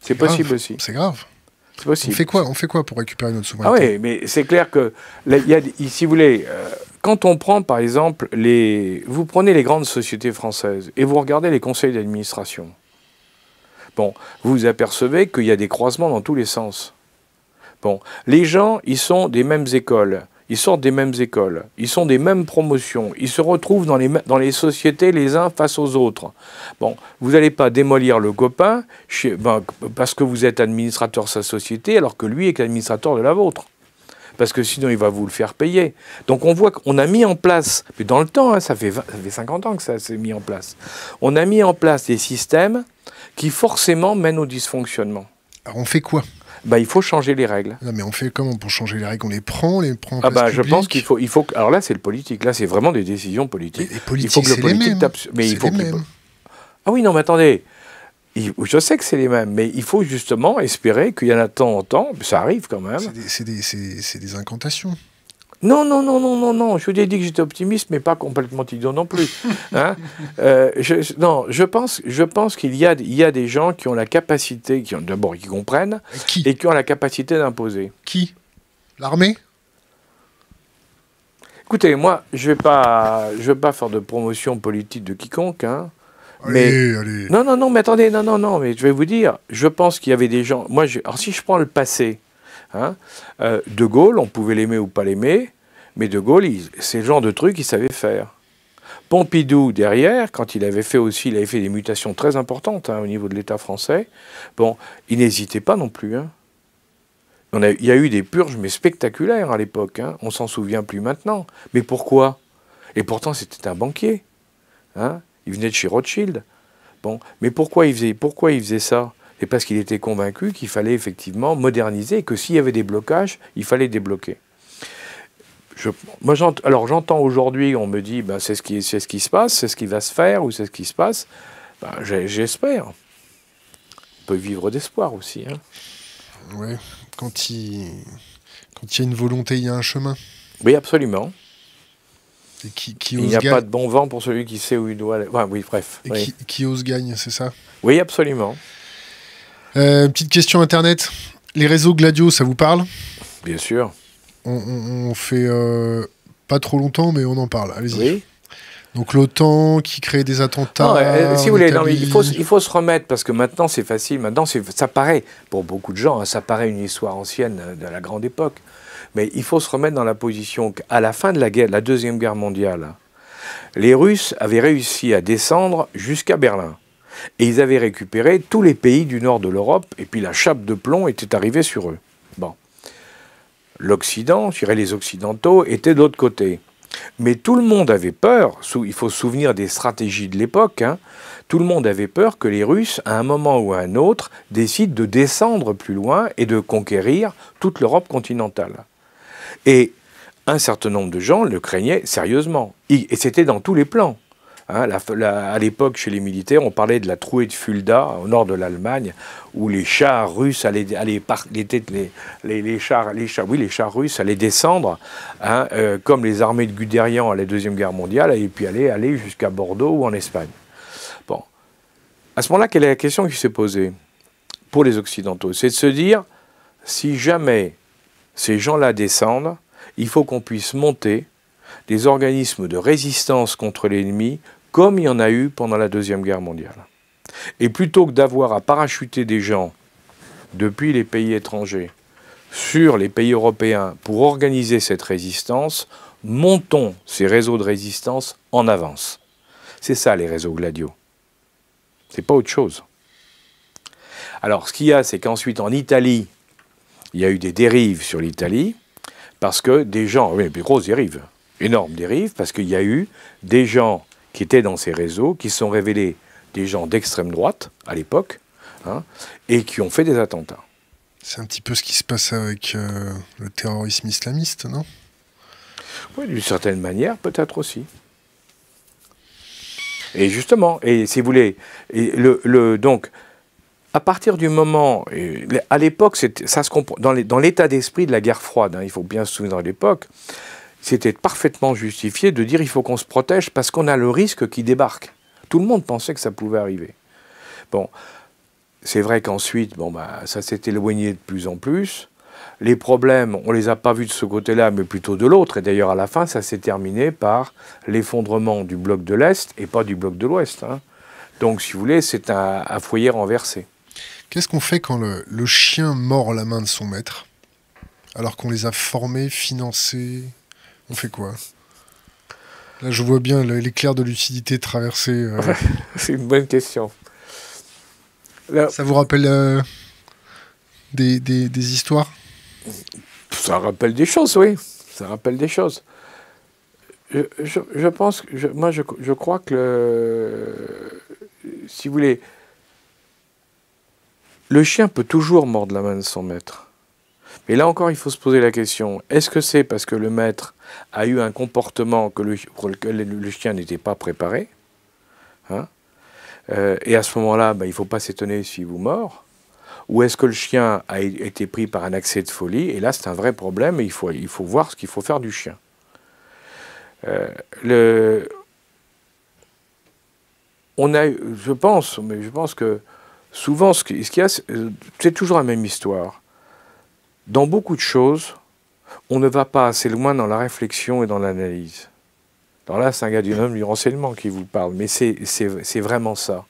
C'est possible aussi. C'est grave. On fait quoi On fait quoi pour récupérer notre souveraineté Ah oui, mais c'est clair que si vous voulez, euh, quand on prend par exemple les, vous prenez les grandes sociétés françaises et vous regardez les conseils d'administration. Bon, vous vous apercevez qu'il y a des croisements dans tous les sens. Bon, les gens, ils sont des mêmes écoles ils sortent des mêmes écoles, ils sont des mêmes promotions, ils se retrouvent dans les, dans les sociétés les uns face aux autres. Bon, vous n'allez pas démolir le copain ben, parce que vous êtes administrateur de sa société alors que lui est administrateur de la vôtre. Parce que sinon, il va vous le faire payer. Donc on voit qu'on a mis en place, mais dans le temps, hein, ça, fait ça fait 50 ans que ça s'est mis en place, on a mis en place des systèmes qui forcément mènent au dysfonctionnement. Alors on fait quoi bah, il faut changer les règles. Non, mais on fait comment pour changer les règles On les prend, on les prend Ah, bah, je pense qu'il faut, il faut. Alors là, c'est le politique. Là, c'est vraiment des décisions politiques. Les il politique les mêmes. Ah oui, non, mais attendez. je sais que c'est les mêmes, mais il faut justement espérer qu'il y en a tant en temps, ça arrive quand même. C'est des incantations. Non, non, non, non, non, non. Je vous ai dit que j'étais optimiste, mais pas complètement idiot non plus. Hein. Euh, non, je pense, je pense qu'il y a, il y a des gens qui ont la capacité, qui ont d'abord qui comprennent, et qui ont la capacité d'imposer. Qui L'armée Écoutez, moi, je vais pas, je vais pas faire de promotion politique de quiconque, hein, Mais allez, allez. non, non, non, mais attendez, non, non, non, mais je vais vous dire, je pense qu'il y avait des gens. Moi, alors si je prends le passé, Hein. Euh, de Gaulle, on pouvait l'aimer ou pas l'aimer, mais De Gaulle, c'est le genre de truc qu'il savait faire. Pompidou, derrière, quand il avait fait aussi, il avait fait des mutations très importantes hein, au niveau de l'État français, bon, il n'hésitait pas non plus. Hein. il y a eu des purges, mais spectaculaires à l'époque. On s'en souvient plus maintenant. Mais pourquoi Et pourtant, c'était un banquier. Il venait de chez Rothschild. Bon, mais pourquoi pourquoi il faisait ça et parce qu'il était convaincu qu'il fallait effectivement moderniser que s'il y avait des blocages, il fallait débloquer. moi, alors j'entends aujourd'hui, on me dit, ben, c'est ce, qui, ce qui se passe, c'est ce qui va se faire, ou c'est ce qui se passe. Ben, j'espère. On peut vivre d'espoir aussi. Hein. Oui, quand il, quand il y a une volonté, il y a un chemin. Oui, absolument. Et qui, qui il n'y a pas de bon vent pour celui qui sait où il doit aller. oui, bref. Et Qui, qui, ose gagne, c'est ça Oui, absolument. Euh, petite question internet. Les réseaux Gladio, ça vous parle Bien sûr. On, fait euh, pas trop longtemps, mais on en parle. Allez-y. Donc l'OTAN qui crée des attentats. Non, euh, si vous voulez, il, faut, il, faut, se remettre parce que maintenant c'est facile. Maintenant, ça paraît pour beaucoup de gens, hein, ça paraît une histoire ancienne de la grande époque. Mais il faut se remettre dans la position qu'à la fin de la guerre, la deuxième guerre mondiale, les Russes avaient réussi à descendre jusqu'à Berlin. Et ils avaient récupéré tous les pays du nord de l'Europe, et puis la chape de plomb était arrivée sur eux. Bon. L'Occident, je dirais les Occidentaux, étaient de l'autre côté. Mais tout le monde avait peur, il faut se souvenir des stratégies de l'époque, hein. tout le monde avait peur que les Russes, à un moment ou à un autre, décident de descendre plus loin et de conquérir toute l'Europe continentale. Et un certain nombre de gens le craignaient sérieusement. Et c'était dans tous les plans. Hein, à l'époque, chez les militaires, on parlait de la trouée de Fulda, au nord de l'Allemagne, où les chars russes allaient, les, les, les, chars, les, chars, oui, les chars russes allaient descendre, hein, euh, comme les armées de Guderian à la Deuxième Guerre mondiale, et puis aller aller jusqu'à Bordeaux ou en Espagne. Bon. À ce moment-là, quelle est la question qui s'est posée pour les Occidentaux C'est de se dire, si jamais ces gens-là descendent, il faut qu'on puisse monter des organismes de résistance contre l'ennemi, comme il y en a eu pendant la Deuxième Guerre mondiale. Et plutôt que d'avoir à parachuter des gens depuis les pays étrangers sur les pays européens pour organiser cette résistance, montons ces réseaux de résistance en avance. C'est ça les réseaux Gladio. C'est pas autre chose. Alors ce qu'il y a, c'est qu'ensuite en Italie, il y a eu des dérives sur l'Italie, parce que des gens, oui, des grosses dérives, énorme dérive parce qu'il y a eu des gens qui étaient dans ces réseaux qui sont révélés des gens d'extrême droite à l'époque hein, et qui ont fait des attentats. C'est un petit peu ce qui se passe avec euh, le terrorisme islamiste, non Oui, d'une certaine manière, peut-être aussi. Et justement, et si vous voulez, donc, à partir du moment, à l'époque, ça se comprend, dans l'état d'esprit de la guerre froide, hein, il faut bien se souvenir de l'époque, c'était parfaitement justifié de dire il faut qu'on se protège parce qu'on a le risque qui débarque. Tout le monde pensait que ça pouvait arriver. Bon, c'est vrai qu'ensuite, bon, bah, ça s'est éloigné de plus en plus. Les problèmes, on ne les a pas vus de ce côté-là, mais plutôt de l'autre. Et d'ailleurs, à la fin, ça s'est terminé par l'effondrement du bloc de l'Est et pas du bloc de l'Ouest. Hein. Donc, si vous voulez, c'est un, foyer renversé. Qu'est-ce qu'on fait quand le, le chien mord la main de son maître alors qu'on les a formés, financés, on fait quoi Là, je vois bien l'éclair de lucidité traversé. Euh. c'est une bonne question. Ça vous rappelle euh, des, histoires Ça rappelle des choses, oui. Ça rappelle des choses. Je, pense, que moi, je, crois que, le, si vous voulez, le chien peut toujours mordre la main de son maître. Et là encore, il faut se poser la question, est-ce que c'est parce que le maître a eu un comportement que le, pour lequel le chien n'était pas préparé hein, euh, Et à ce moment-là, bah, il ne faut pas s'étonner s'il vous mord. Ou est-ce que le chien a été pris par un accès de folie Et là, c'est un vrai problème il faut, voir ce qu'il faut faire du chien. Euh, on a, je pense, mais je pense que souvent, ce qu'il y a, euh, c'est toujours la même histoire dans beaucoup de choses, on ne va pas assez loin dans la réflexion et dans l'analyse. Alors là, c'est un gars du homme du renseignement qui vous parle, mais c'est vraiment ça.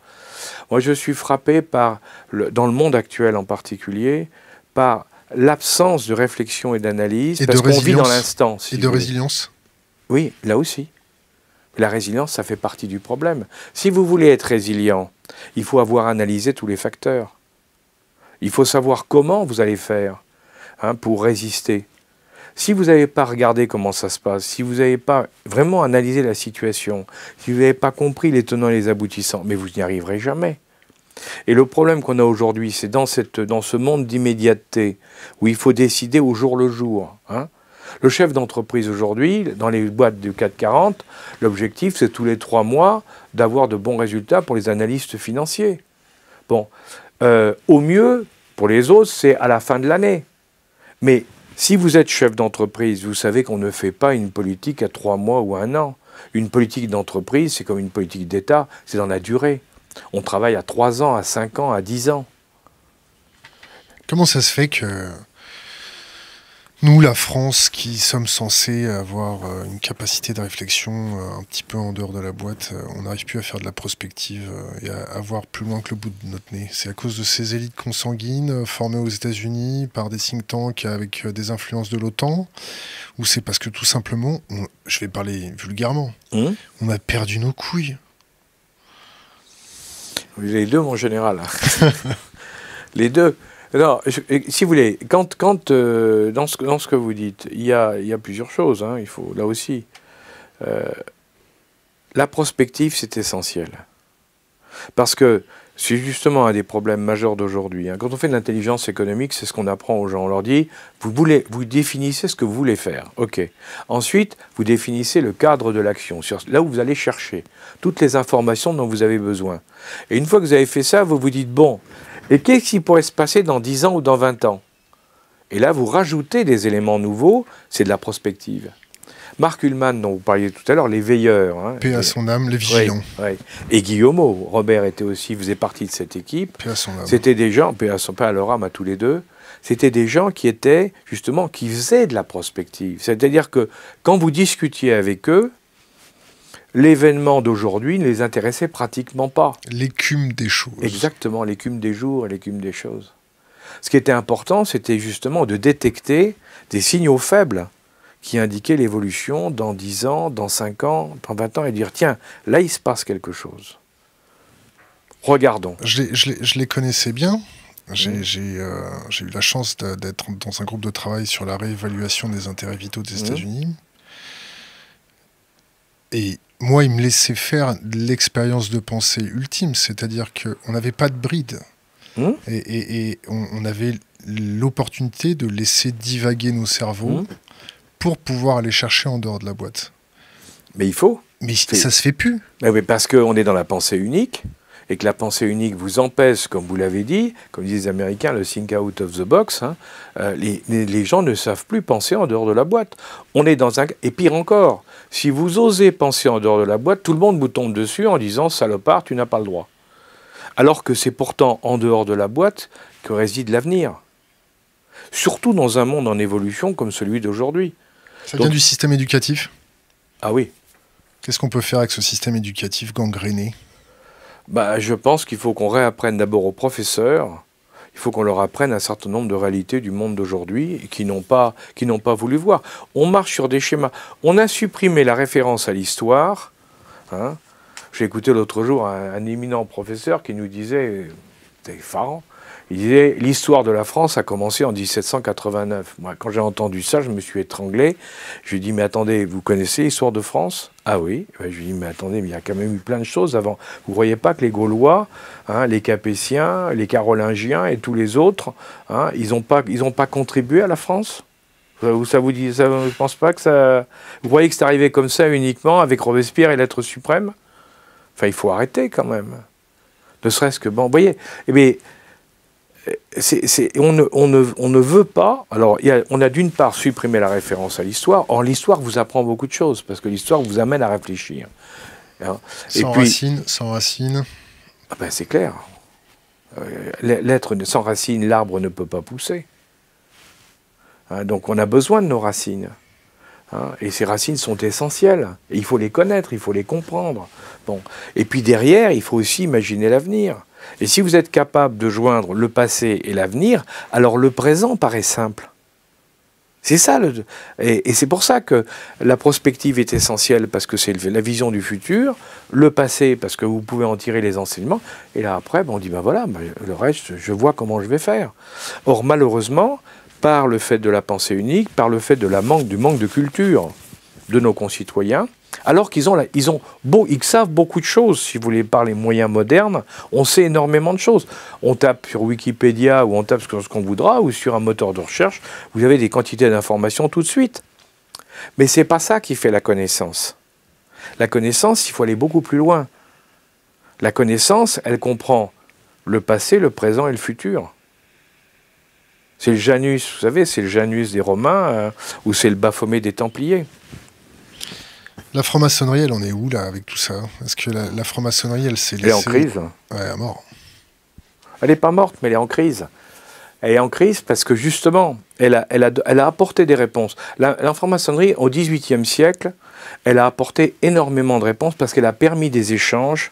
Moi, je suis frappé par, dans le monde actuel en particulier, par l'absence de réflexion et d'analyse, parce qu'on vit dans l'instant. et de résilience Oui, là aussi. La résilience, ça fait partie du problème. Si vous voulez être résilient, il faut avoir analysé tous les facteurs. Il faut savoir comment vous allez faire. Hein, pour résister. Si vous n'avez pas regardé comment ça se passe, si vous n'avez pas vraiment analysé la situation, si vous n'avez pas compris les tenants et les aboutissants, mais vous n'y arriverez jamais. Et le problème qu'on a aujourd'hui, c'est dans, cette, dans ce monde d'immédiateté, où il faut décider au jour le jour. Hein. Le chef d'entreprise aujourd'hui, dans les boîtes du 440, l'objectif, c'est tous les trois mois d'avoir de bons résultats pour les analystes financiers. Bon, euh, au mieux, pour les autres, c'est à la fin de l'année. Mais si vous êtes chef d'entreprise, vous savez qu'on ne fait pas une politique à trois mois ou un an. Une politique d'entreprise, c'est comme une politique d'État, c'est dans la durée. On travaille à trois ans, à cinq ans, à dix ans. Comment ça se fait que nous, la France, qui sommes censés avoir euh, une capacité de réflexion euh, un petit peu en dehors de la boîte, euh, on n'arrive plus à faire de la prospective et à voir plus loin que le bout de notre nez. C'est à cause de ces élites consanguines formées aux États-Unis par des think tanks avec des influences de l'OTAN, ou c'est parce que tout simplement, je vais parler vulgairement, hum? on a perdu nos couilles. Les deux, mon général. les deux. Alors, si vous voulez, euh, dans, ce, que vous dites, il y a, il y plusieurs choses, hein, il faut, là aussi. Euh, la prospective, c'est essentiel. Parce que c'est justement un des problèmes majeurs d'aujourd'hui. Hein. Quand on fait de l'intelligence économique, c'est ce qu'on apprend aux gens. On leur dit, vous, voulez, vous définissez ce que vous voulez faire. OK. Ensuite, vous définissez le cadre de l'action, là où vous allez chercher toutes les informations dont vous avez besoin. Et une fois que vous avez fait ça, vous vous dites, bon, et qu'est-ce qui pourrait se passer dans 10 ans ou dans 20 ans Et là, vous rajoutez des éléments nouveaux, c'est de la prospective. Marc Ullmann, dont vous parliez tout à l'heure, les veilleurs. Hein, paix à son âme, les vigilants. Et Guillaume, Robert était aussi, faisait partie de cette équipe. Paix à son âme. C'était des gens, paix à, à leur âme à tous les deux, c'était des gens qui étaient, justement, qui faisaient de la prospective. C'est-à-dire que quand vous discutiez avec eux, l'événement d'aujourd'hui ne les intéressait pratiquement pas. L'écume des choses. Exactement, l'écume des jours et l'écume des choses. Ce qui était important, c'était justement de détecter des signaux faibles qui indiquaient l'évolution dans 10 ans, dans 5 ans, dans 20 ans, et dire, tiens, là, il se passe quelque chose. Regardons. Je les, je connaissais bien. Mmh. Euh, j'ai eu la chance d'être dans un groupe de travail sur la réévaluation des intérêts vitaux des mmh. États-Unis. Et moi, il me laissait faire l'expérience de pensée ultime, c'est-à-dire qu'on n'avait pas de bride. Hum. Et, on, avait l'opportunité de laisser divaguer nos cerveaux hum. pour pouvoir aller chercher en dehors de la boîte. Mais il faut. Mais ça se fait plus. Mais parce qu'on est dans la pensée unique et que la pensée unique vous empêche, comme vous l'avez dit, comme disent les Américains, le think out of the box, hein, euh, les, gens ne savent plus penser en dehors de la boîte. On est dans un... Et pire encore, si vous osez penser en dehors de la boîte, tout le monde vous tombe dessus en disant « salopard, tu n'as pas le droit ». Alors que c'est pourtant en dehors de la boîte que réside l'avenir. Surtout dans un monde en évolution comme celui d'aujourd'hui. Ça vient du système éducatif Ah oui. Qu'est-ce qu'on peut faire avec ce système éducatif gangréné bah, je pense qu'il faut qu'on réapprenne d'abord aux professeurs, il faut qu'on leur apprenne un certain nombre de réalités du monde d'aujourd'hui qui n'ont pas, pas voulu voir. On marche sur des schémas. On a supprimé la référence à l'histoire. Hein. J'ai écouté l'autre jour un, éminent professeur qui nous disait, euh, c'est effarant, il disait l'histoire de la France a commencé en 1789. Moi, quand j'ai entendu ça, je me suis étranglé. Je lui ai dit mais attendez, vous connaissez l'histoire de France Ah oui. je lui ai dit mais attendez, mais il y a quand même eu plein de choses avant. Vous ne croyez pas que les Gaulois, hein, les Capétiens, les Carolingiens et tous les autres, hein, ils n'ont pas, pas contribué à la France ça vous dit, je pense pas que ça. Vous voyez que c'est arrivé comme ça uniquement avec Robespierre et l'être suprême. Enfin, il faut arrêter quand même. Ne serait-ce que bon, vous voyez. Eh bien, on, ne, veut pas. Alors, on a d'une part supprimé la référence à l'histoire. Or, l'histoire vous apprend beaucoup de choses parce que l'histoire vous amène à réfléchir. Hein. Sans racines sans ah ben, c'est clair. Euh, L'être sans racines, l'arbre ne peut pas pousser. Hein, donc, on a besoin de nos racines. Hein, et ces racines sont essentielles. il faut les connaître, il faut les comprendre. Bon. Et puis derrière, il faut aussi imaginer l'avenir. Et si vous êtes capable de joindre le passé et l'avenir, alors le présent paraît simple. C'est ça, le... et, c'est pour ça que la prospective est essentielle, parce que c'est la vision du futur, le passé, parce que vous pouvez en tirer les enseignements, et là après, ben, on dit, ben voilà, ben, le reste, je vois comment je vais faire. Or, malheureusement, par le fait de la pensée unique, par le fait de la manque, du manque de culture, de nos concitoyens, alors qu'ils ont, ils ont beau, ils savent beaucoup de choses. Si vous voulez par les moyens modernes, on sait énormément de choses. On tape sur Wikipédia ou on tape ce qu'on voudra ou sur un moteur de recherche, vous avez des quantités d'informations tout de suite. Mais c'est pas ça qui fait la connaissance. La connaissance, il faut aller beaucoup plus loin. La connaissance, elle comprend le passé, le présent et le futur. C'est le Janus, vous savez, c'est le Janus des Romains hein, ou c'est le Baphomet des Templiers. La franc-maçonnerie, elle en est où, là, avec tout ça Est-ce que la, franc-maçonnerie, elle s'est laissée... Elle est en crise. Ouais, à mort. Elle n'est pas morte, mais elle est en crise. Elle est en crise parce que, justement, elle a, apporté des réponses. La, la franc-maçonnerie, au XVIIIe siècle, elle a apporté énormément de réponses parce qu'elle a permis des échanges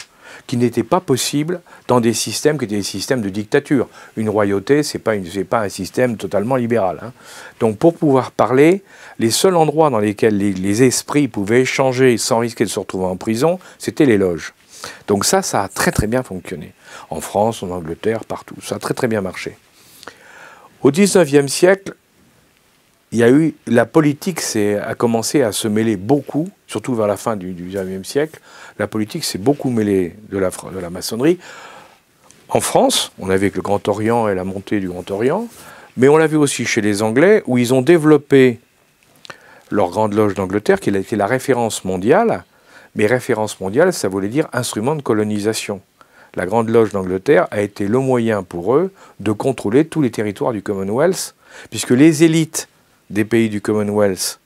qui n'était pas possible dans des systèmes qui étaient des systèmes de dictature. Une royauté, ce n'est pas, pas, un système totalement libéral. Hein. Donc pour pouvoir parler, les seuls endroits dans lesquels les, esprits pouvaient échanger sans risquer de se retrouver en prison, c'était les loges. Donc ça, ça a très très bien fonctionné. En France, en Angleterre, partout. Ça a très très bien marché. Au 19e siècle, il y a eu, la politique a commencé à se mêler beaucoup, surtout vers la fin du XIXe siècle, la politique s'est beaucoup mêlée de la, de la maçonnerie. En France, on avait le Grand Orient et la montée du Grand Orient, mais on l'a vu aussi chez les Anglais, où ils ont développé leur grande loge d'Angleterre, qui a été la référence mondiale. Mais référence mondiale, ça voulait dire instrument de colonisation. La grande loge d'Angleterre a été le moyen pour eux de contrôler tous les territoires du Commonwealth, puisque les élites des pays du Commonwealth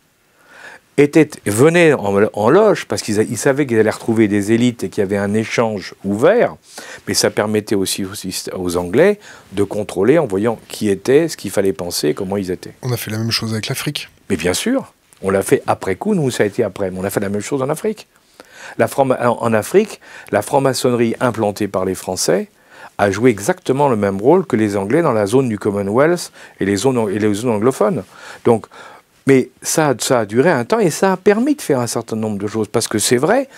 étaient, venaient en, loge parce qu'ils ils savaient qu'ils allaient retrouver des élites et qu'il y avait un échange ouvert, mais ça permettait aussi, aux Anglais de contrôler en voyant qui était, ce qu'il fallait penser, comment ils étaient. On a fait la même chose avec l'Afrique. Mais bien sûr, on l'a fait après coup, nous ça a été après, mais on a fait la même chose en Afrique. La en Afrique, la franc-maçonnerie implantée par les Français a joué exactement le même rôle que les Anglais dans la zone du Commonwealth et les zones, et les zones anglophones. Donc, mais ça, a duré un temps et ça a permis de faire un certain nombre de choses. Parce que c'est vrai,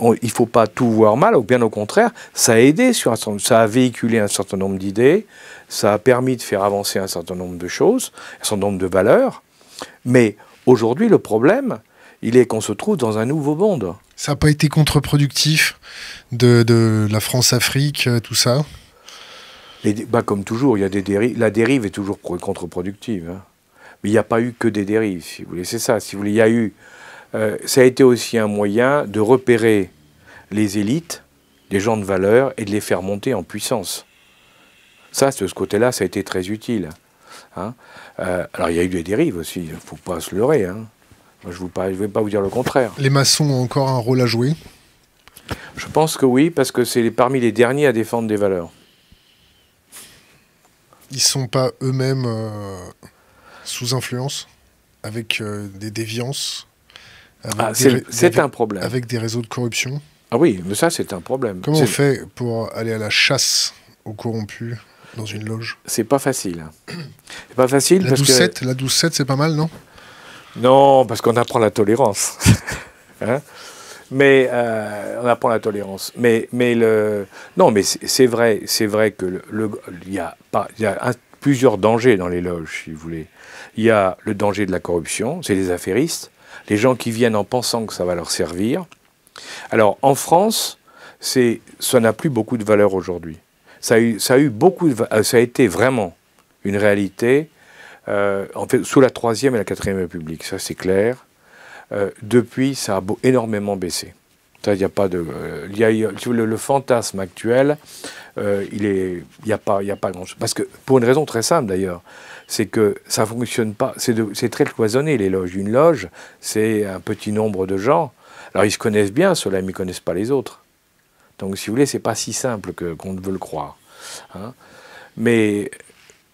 il ne faut pas tout voir mal, ou bien au contraire, ça a aidé, sur un, ça a véhiculé un certain nombre d'idées, ça a permis de faire avancer un certain nombre de choses, un certain nombre de valeurs. Mais aujourd'hui, le problème, il est qu'on se trouve dans un nouveau monde. Ça n'a pas été contre-productif de, la France-Afrique, euh, tout ça bah, Comme toujours, il y a des la dérive est toujours contre-productive. Hein. Mais il n'y a pas eu que des dérives, si vous voulez. C'est ça, si vous voulez. Il y a eu. Euh, ça a été aussi un moyen de repérer les élites, les gens de valeur, et de les faire monter en puissance. Ça, de ce côté-là, ça a été très utile. Hein. Euh, alors, il y a eu des dérives aussi, il ne faut pas se leurrer. Hein. je ne vais pas vous dire le contraire. Les maçons ont encore un rôle à jouer Je pense que oui, parce que c'est parmi les derniers à défendre des valeurs. Ils ne sont pas eux-mêmes. Euh, sous influence, avec euh, des déviances. Ah, c'est un problème. Avec des réseaux de corruption. Ah oui, mais ça, c'est un problème. Comment on fait pour aller à la chasse aux corrompus dans une loge C'est pas facile. Hein. pas facile la 12 -7, c'est pas mal, non Non, parce qu'on apprend la tolérance. Hein. mais euh, on apprend la tolérance. Mais, mais le... Non, mais c'est vrai, c'est vrai que le, y a, plusieurs dangers dans les loges, si vous voulez. Il y a le danger de la corruption, c'est les affairistes, les gens qui viennent en pensant que ça va leur servir. Alors en France, ça n'a plus beaucoup de valeur aujourd'hui. Ça, a eu beaucoup euh, ça a été vraiment une réalité euh, sous la troisième et la quatrième République, ça c'est clair. Euh, depuis, ça a énormément baissé. Il a pas de, le, fantasme actuel, il n'y a pas, pas grand-chose. Parce que, pour une raison très simple d'ailleurs, c'est que ça fonctionne pas. C'est très cloisonné, les loges. Une loge, c'est un petit nombre de gens. Alors ils se connaissent bien, ceux-là, mais ils ne connaissent pas les autres. Donc si vous voulez, c'est pas si simple qu'on ne veut le croire. Hein. Mais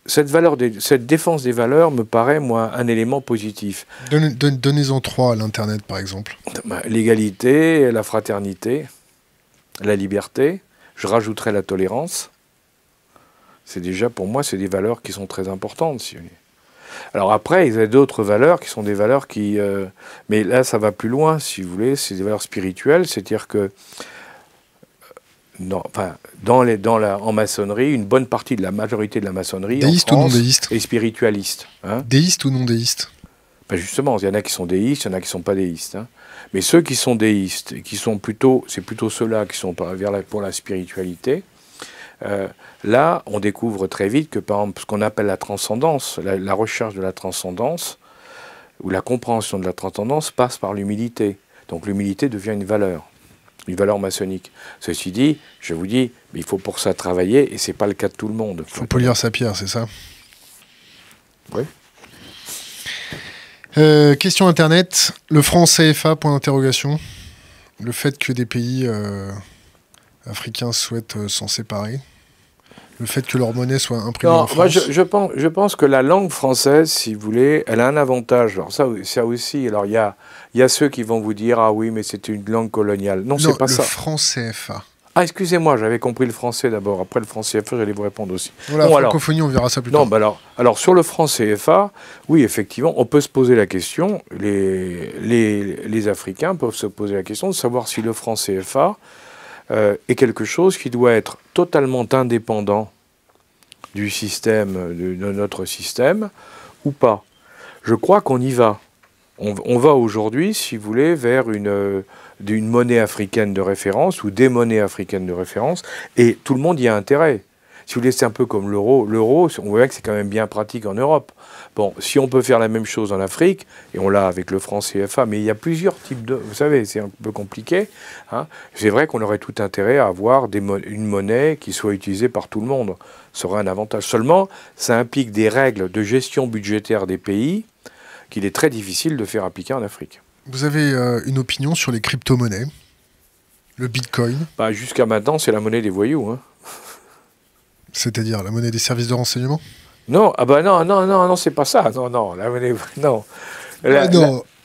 cette, valeur de, cette défense des valeurs me paraît, moi, un élément positif. Donnez-en trois à l'Internet, par exemple. Bah, l'égalité, la fraternité, la liberté. Je rajouterai la tolérance. C'est déjà, pour moi, c'est des valeurs qui sont très importantes. Alors après, il y a d'autres valeurs qui sont des valeurs qui... Euh, mais là, ça va plus loin, si vous voulez. C'est des valeurs spirituelles, c'est-à-dire que euh, non, dans les, la, en maçonnerie, une bonne partie de la majorité de la maçonnerie déiste ou non déiste est spiritualiste. Hein déiste ou non déiste ben, Justement, il y en a qui sont déistes, il y en a qui ne sont pas déistes. Hein. Mais ceux qui sont déistes, qui sont plutôt, c'est plutôt ceux-là qui sont vers pour la spiritualité, euh, là, on découvre très vite que, par exemple, ce qu'on appelle la transcendance, la, recherche de la transcendance, ou la compréhension de la transcendance, passe par l'humilité. Donc l'humilité devient une valeur, une valeur maçonnique. Ceci dit, je vous dis, il faut pour ça travailler, et ce n'est pas le cas de tout le monde. Il faut polir sa pierre, c'est ça Oui. Euh, question Internet, le franc CFA, point d'interrogation. Le fait que des pays... Euh, africains souhaitent euh, s'en séparer Le fait que leur monnaie soit imprimée en France moi je, pense, je pense que la langue française, si vous voulez, elle a un avantage. Alors ça, ça aussi, alors il y a, y a ceux qui vont vous dire « Ah oui, mais c'est une langue coloniale ». Non, c'est pas ça. le franc CFA. Ah, excusez-moi, j'avais compris le français d'abord. Après le franc CFA, j'allais vous répondre aussi. bon, la francophonie, on verra ça plus tard. Non, bah alors, alors, sur le franc CFA, oui, effectivement, on peut se poser la question, les, les, les Africains peuvent se poser la question de savoir si le franc CFA euh, est quelque chose qui doit être totalement indépendant du système, de, notre système, ou pas. Je crois qu'on y va. On, va aujourd'hui, si vous voulez, vers euh, une monnaie africaine de référence ou des monnaies africaines de référence, et tout le monde y a intérêt. Si vous voulez, un peu comme l'euro. L'euro, on voit que c'est quand même bien pratique en Europe. Bon, si on peut faire la même chose en Afrique, et on l'a avec le franc CFA, mais il y a plusieurs types de... Vous savez, c'est un peu compliqué. Hein. C'est vrai qu'on aurait tout intérêt à avoir une monnaie qui soit utilisée par tout le monde. Ça aurait un avantage. Seulement, ça implique des règles de gestion budgétaire des pays qu'il est très difficile de faire appliquer en Afrique. Vous avez euh, une opinion sur les crypto-monnaies le bitcoin bah, Jusqu'à maintenant, c'est la monnaie des voyous. Hein. C'est-à-dire la monnaie des services de renseignement Non, ah bah non, non, non, non, c'est pas ça. Non, non, la monnaie, non. Ah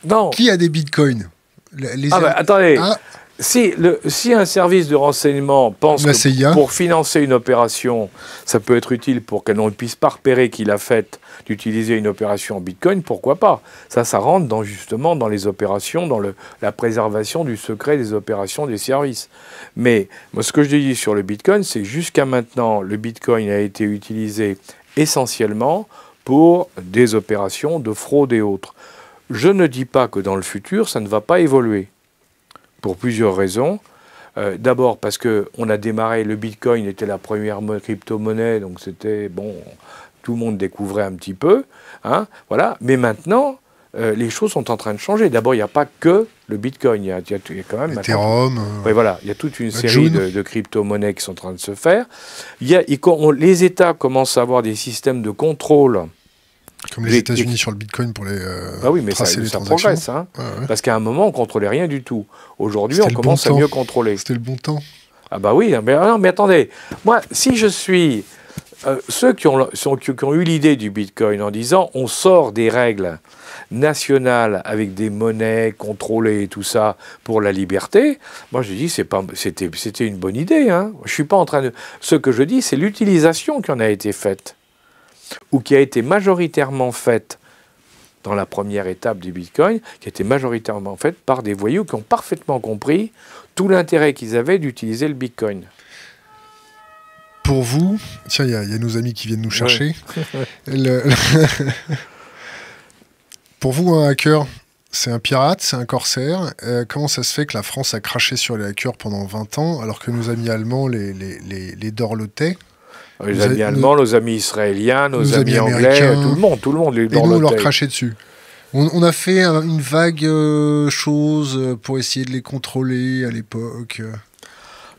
non. Qui a des bitcoins les ah bah, attendez. Ah si, le, si un service de renseignement pense bah, que pour financer une opération, ça peut être utile pour qu'on ne puisse pas repérer qu'il a fait d'utiliser une opération en Bitcoin, pourquoi pas Ça, ça rentre dans, justement dans les opérations, dans le, la préservation du secret des opérations des services. Mais moi, ce que je dis sur le Bitcoin, c'est jusqu'à maintenant, le Bitcoin a été utilisé essentiellement pour des opérations de fraude et autres. Je ne dis pas que dans le futur, ça ne va pas évoluer pour plusieurs raisons. Euh, d'abord parce qu'on a démarré, le Bitcoin était la première crypto-monnaie, donc c'était, bon, tout le monde découvrait un petit peu. Hein, voilà. Mais maintenant, euh, les choses sont en train de changer. D'abord, il n'y a pas que le Bitcoin, il y a, quand même... Ethereum. Euh, voilà, il y a toute une série de, crypto-monnaies qui sont en train de se faire. y les États commencent à avoir des systèmes de contrôle comme les États-Unis sur le Bitcoin pour les. Euh, ah oui, mais ça, les ça progresse. Hein. Parce qu'à un moment, on contrôlait rien du tout. Aujourd'hui, on commence à mieux contrôler. C'était le bon temps. Ah bah oui, mais, ah non, mais attendez. Moi, si je suis. Euh, ceux qui ont, qui, ont eu l'idée du Bitcoin en disant on sort des règles nationales avec des monnaies contrôlées et tout ça pour la liberté, moi je dis c'est pas c'était une bonne idée. Hein. Je suis pas en train de. Ce que je dis, c'est l'utilisation qui en a été faite ou qui a été majoritairement faite dans la première étape du Bitcoin, qui a été majoritairement faite par des voyous qui ont parfaitement compris tout l'intérêt qu'ils avaient d'utiliser le Bitcoin. Pour vous, tiens, il y, a nos amis qui viennent nous chercher. Pour vous, un hein, hacker, c'est un pirate, c'est un corsaire. Euh, comment ça se fait que la France a craché sur les hackers pendant 20 ans, alors que nos amis allemands les, les dorlotaient les amis allemands, nos, amis israéliens, nos, amis, anglais, euh, tout le monde, tout le monde. Les, et nous, on leur crachait dessus. On, a fait une vague euh, chose euh, pour essayer de les contrôler à l'époque.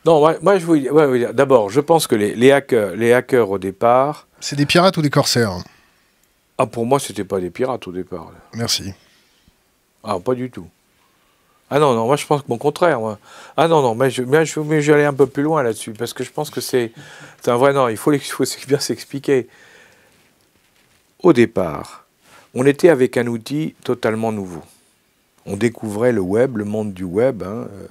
Non, moi, je d'abord, je pense que les, les, hackers, les hackers au départ. C'est des pirates ou des corsaires hein Ah, pour moi, c'était pas des pirates au départ. Merci. Ah, pas du tout. Ah non, non, moi je pense que mon contraire. Ah non, non, mais je, mais vais aller un peu plus loin là-dessus, parce que je pense que c'est un vrai. Non, il faut, il bien s'expliquer. Au départ, on était avec un outil totalement nouveau. On découvrait le web, le monde du web, hein, euh,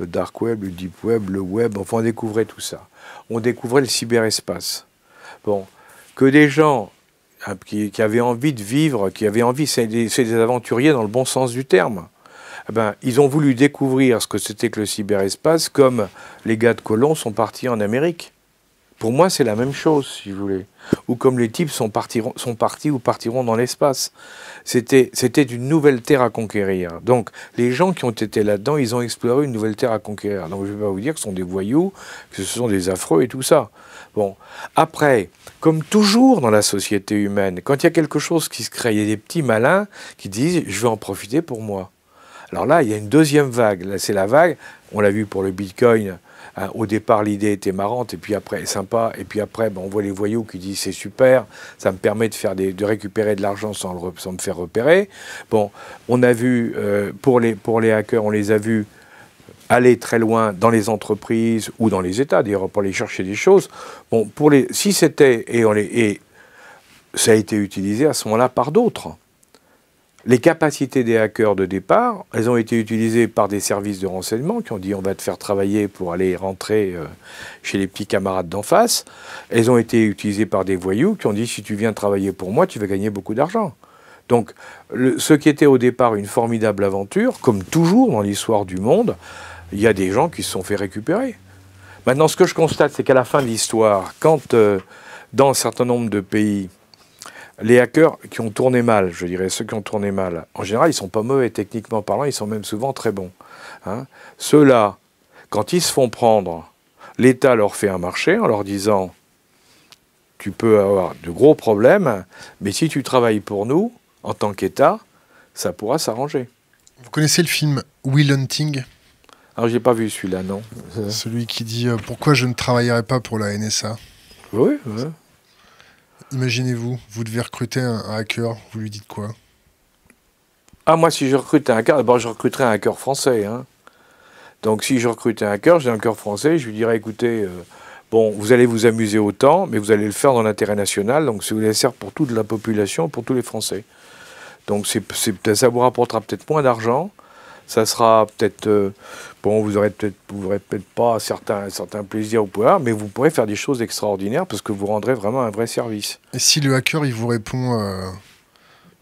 le dark web, le deep web, le web, enfin on découvrait tout ça. On découvrait le cyberespace. Bon, que des gens hein, qui, avaient envie de vivre, qui avaient envie, c'est des aventuriers dans le bon sens du terme eh ben, ils ont voulu découvrir ce que c'était que le cyberespace comme les gars de Colomb sont partis en Amérique. Pour moi, c'est la même chose, si vous voulez. Ou comme les types sont, sont partis ou partiront dans l'espace. C'était une nouvelle terre à conquérir. Donc, les gens qui ont été là-dedans, ils ont exploré une nouvelle terre à conquérir. Donc, je ne vais pas vous dire que ce sont des voyous, que ce sont des affreux et tout ça. Bon. Après, comme toujours dans la société humaine, quand il y a quelque chose qui se crée, il y a des petits malins qui disent « je vais en profiter pour moi ». Alors là, il y a une deuxième vague. c'est la vague, on l'a vu pour le Bitcoin. Hein, au départ, l'idée était marrante, et puis après, sympa. Et puis après, ben, on voit les voyous qui disent c'est super, ça me permet de, faire de récupérer de l'argent sans, sans me faire repérer. Bon, on a vu, euh, pour, les, pour les hackers, on les a vus aller très loin dans les entreprises ou dans les États, d'ailleurs, pour aller chercher des choses. Bon, pour les, si c'était, et, on les, et ça a été utilisé à ce moment-là par d'autres les capacités des hackers de départ, elles ont été utilisées par des services de renseignement qui ont dit on va te faire travailler pour aller rentrer euh, chez les petits camarades d'en face. Elles ont été utilisées par des voyous qui ont dit si tu viens travailler pour moi, tu vas gagner beaucoup d'argent. Donc ce qui était au départ une formidable aventure, comme toujours dans l'histoire du monde, il y a des gens qui se sont fait récupérer. Maintenant, ce que je constate, c'est qu'à la fin de l'histoire, quand euh, dans un certain nombre de pays, les hackers qui ont tourné mal, je dirais, ceux qui ont tourné mal, en général, ils sont pas mauvais techniquement parlant, ils sont même souvent très bons. Hein. Ceux-là, quand ils se font prendre, l'État leur fait un marché en leur disant tu peux avoir de gros problèmes, mais si tu travailles pour nous, en tant qu'État, ça pourra s'arranger. Vous connaissez le film Will Hunting Alors, ah, n'ai pas vu celui-là, non. Celui qui dit euh, Pourquoi je ne travaillerai pas pour la NSA Oui, oui. Imaginez-vous, vous devez recruter un, hacker, vous lui dites quoi Ah, moi, si je recrute un hacker, d'abord, je recruterai un hacker français. Hein. Donc, si je recrute un hacker, j'ai un hacker français, je lui dirais écoutez, euh, bon, vous allez vous amuser autant, mais vous allez le faire dans l'intérêt national, donc ça vous nécessaire pour toute la population, pour tous les Français. Donc, c'est, ça vous rapportera peut-être moins d'argent, ça sera peut-être. Euh, bon, vous aurez peut-être peut pas certains, certains plaisirs au pouvoir, mais vous pourrez faire des choses extraordinaires parce que vous rendrez vraiment un vrai service. Et si le hacker, il vous répond. Euh,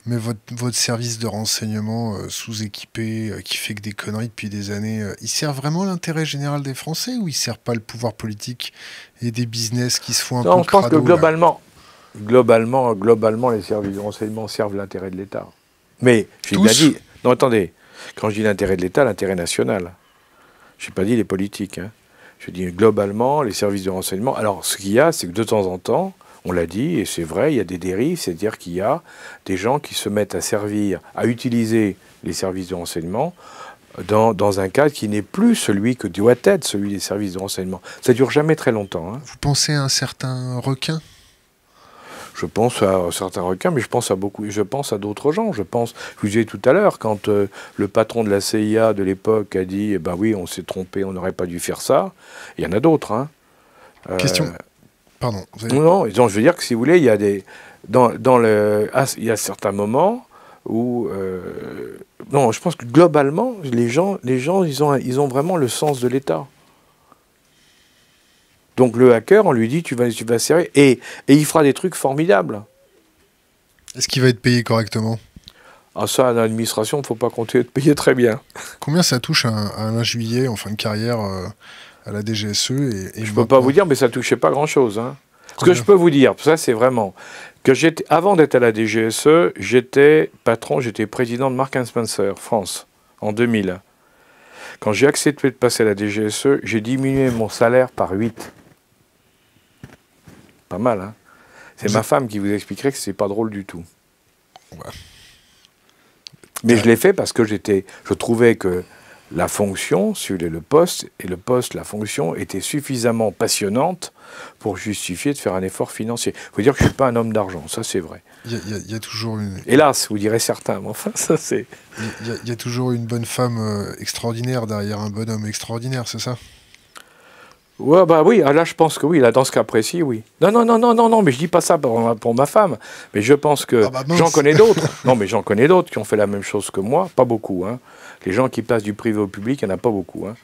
mais votre, votre, service de renseignement euh, sous-équipé, qui fait que des conneries depuis des années, il sert vraiment l'intérêt général des Français ou il sert pas le pouvoir politique et des business qui se font un peu non, on pense que globalement, globalement, globalement, les services de renseignement servent l'intérêt de l'État. Mais, je dit, non, attendez, quand je dis l'intérêt de l'État, l'intérêt national. Je n'ai pas dit les politiques. Hein. Je dis globalement les services de renseignement. Alors, ce qu'il y a, c'est que de temps en temps, on l'a dit, et c'est vrai, il y a des dérives, c'est-à-dire qu'il y a des gens qui se mettent à servir, à utiliser les services de renseignement dans, un cadre qui n'est plus celui que doit être celui des services de renseignement. Ça ne dure jamais très longtemps. Hein. Vous pensez à un certain requin je pense à certains requins, mais je pense à beaucoup, je pense à d'autres gens. Je pense, je vous disais tout à l'heure, quand euh, le patron de la CIA de l'époque a dit, eh ben oui, on s'est trompé, on n'aurait pas dû faire ça. Il y en a d'autres. Hein. Euh, Question. Pardon. Non, je veux dire que si vous voulez, il y a des, dans, dans le, il y certains moments où, euh, non, je pense que globalement, les gens, les gens, ils ont, ils ont vraiment le sens de l'État. Donc le hacker, on lui dit tu vas, tu vas serrer. Et, et il fera des trucs formidables. Est-ce qu'il va être payé correctement ah ça, à l'administration, il ne faut pas compter être payé très bien. Combien ça touche à un, juillet en fin de carrière euh, à la DGSE et, Je ne peux pas vous dire, mais ça ne touchait pas grand-chose. Hein. Ce que je peux vous dire, ça c'est vraiment, que j'étais, avant d'être à la DGSE, j'étais patron, j'étais président de Mark Spencer, France, en 2000. Quand j'ai accepté de passer à la DGSE, j'ai diminué mon salaire par 8. Pas mal, hein C'est ma femme qui vous expliquerait que c'est pas drôle du tout. Mais je euh. l'ai fait parce que j'étais, je trouvais que la fonction, celui le poste, et le poste, la fonction, était suffisamment passionnante pour justifier de faire un effort financier. Il faut dire que je ne suis pas un homme d'argent, ça c'est vrai. Il y, a toujours une... Hélas, vous direz certains, mais enfin ça c'est... Il y, a toujours une bonne femme euh, extraordinaire derrière un bonhomme extraordinaire, c'est ça bah oui, ah, là je pense que oui, là dans ce cas précis, oui. Non, non, non, non, non, non, mais je dis pas ça pour ma, femme, mais je pense que ah, bah, j'en connais d'autres. non, mais j'en connais d'autres qui ont fait la même chose que moi, pas beaucoup. Hein. Les gens qui passent du privé au public, il n'y en a pas beaucoup. Hein.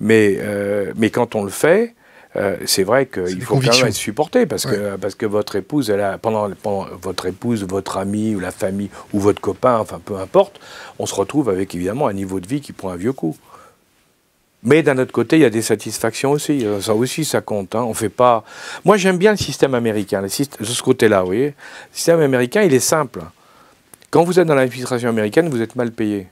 Mais, euh, mais quand on le fait, euh, c'est vrai qu'il faut quand même être supporté parce que parce que votre épouse, elle a, pendant, pendant, votre épouse, votre ami ou la famille ou votre copain, enfin peu importe, on se retrouve avec évidemment un niveau de vie qui prend un vieux coup. Mais d'un autre côté, il y a des satisfactions aussi. Euh, ça aussi, ça compte. Hein. On fait pas. Moi, j'aime bien le système américain. De ce côté-là, vous voyez, le système américain, il est simple. Quand vous êtes dans l'administration américaine, vous êtes mal payé.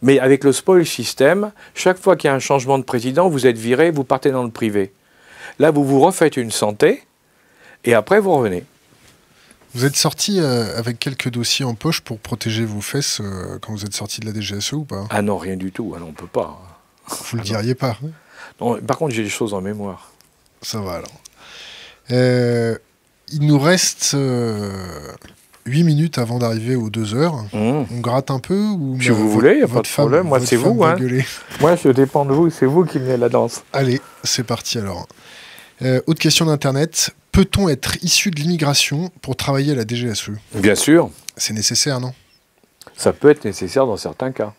Mais avec le spoil system, chaque fois qu'il y a un changement de président, vous êtes viré, vous partez dans le privé. Là, vous vous refaites une santé, et après, vous revenez. Vous êtes sorti euh, avec quelques dossiers en poche pour protéger vos fesses euh, quand vous êtes sorti de la DGSE ou pas Ah non, rien du tout. Alors ah on peut pas. Hein. Vous ne le diriez pas. non, par contre, j'ai des choses en mémoire. Ça va alors. Euh, il nous reste 8 minutes avant d'arriver aux 2 heures. Mmh. On gratte un peu ou Si vous voulez, il n'y a pas de problème. Moi, c'est vous. Hein. Moi, je dépends de vous. C'est vous qui menez la danse. Allez, c'est parti alors. autre question d'Internet. Peut-on être issu de l'immigration pour travailler à la DGSE Bien sûr. C'est nécessaire, non Ça peut être nécessaire dans certains cas.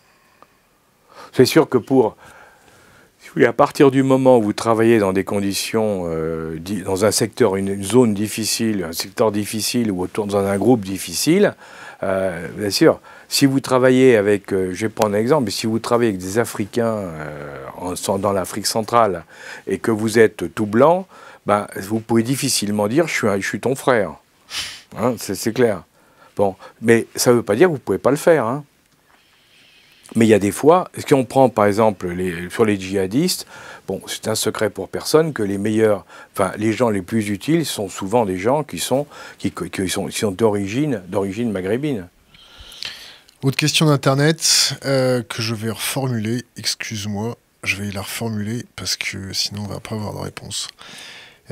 C'est sûr que pour. à partir du moment où vous travaillez dans des conditions, euh, dans un secteur, une zone difficile, un secteur difficile ou autour dans un groupe difficile, euh, bien sûr, si vous travaillez avec, euh, je vais prendre un exemple, si vous travaillez avec des Africains dans l'Afrique centrale et que vous êtes tout blanc, bah, vous pouvez difficilement dire je suis, je suis ton frère. Hein, c'est clair. Bon, mais ça ne veut pas dire que vous ne pouvez pas le faire. Hein. Mais il y a des fois, si on prend par exemple sur les djihadistes, bon, c'est un secret pour personne que les meilleurs, enfin les gens les plus utiles sont souvent des gens qui sont, qui, sont, d'origine, maghrébine. Autre question d'Internet euh, que je vais reformuler, excuse-moi, je vais la reformuler parce que sinon on ne va pas avoir de réponse.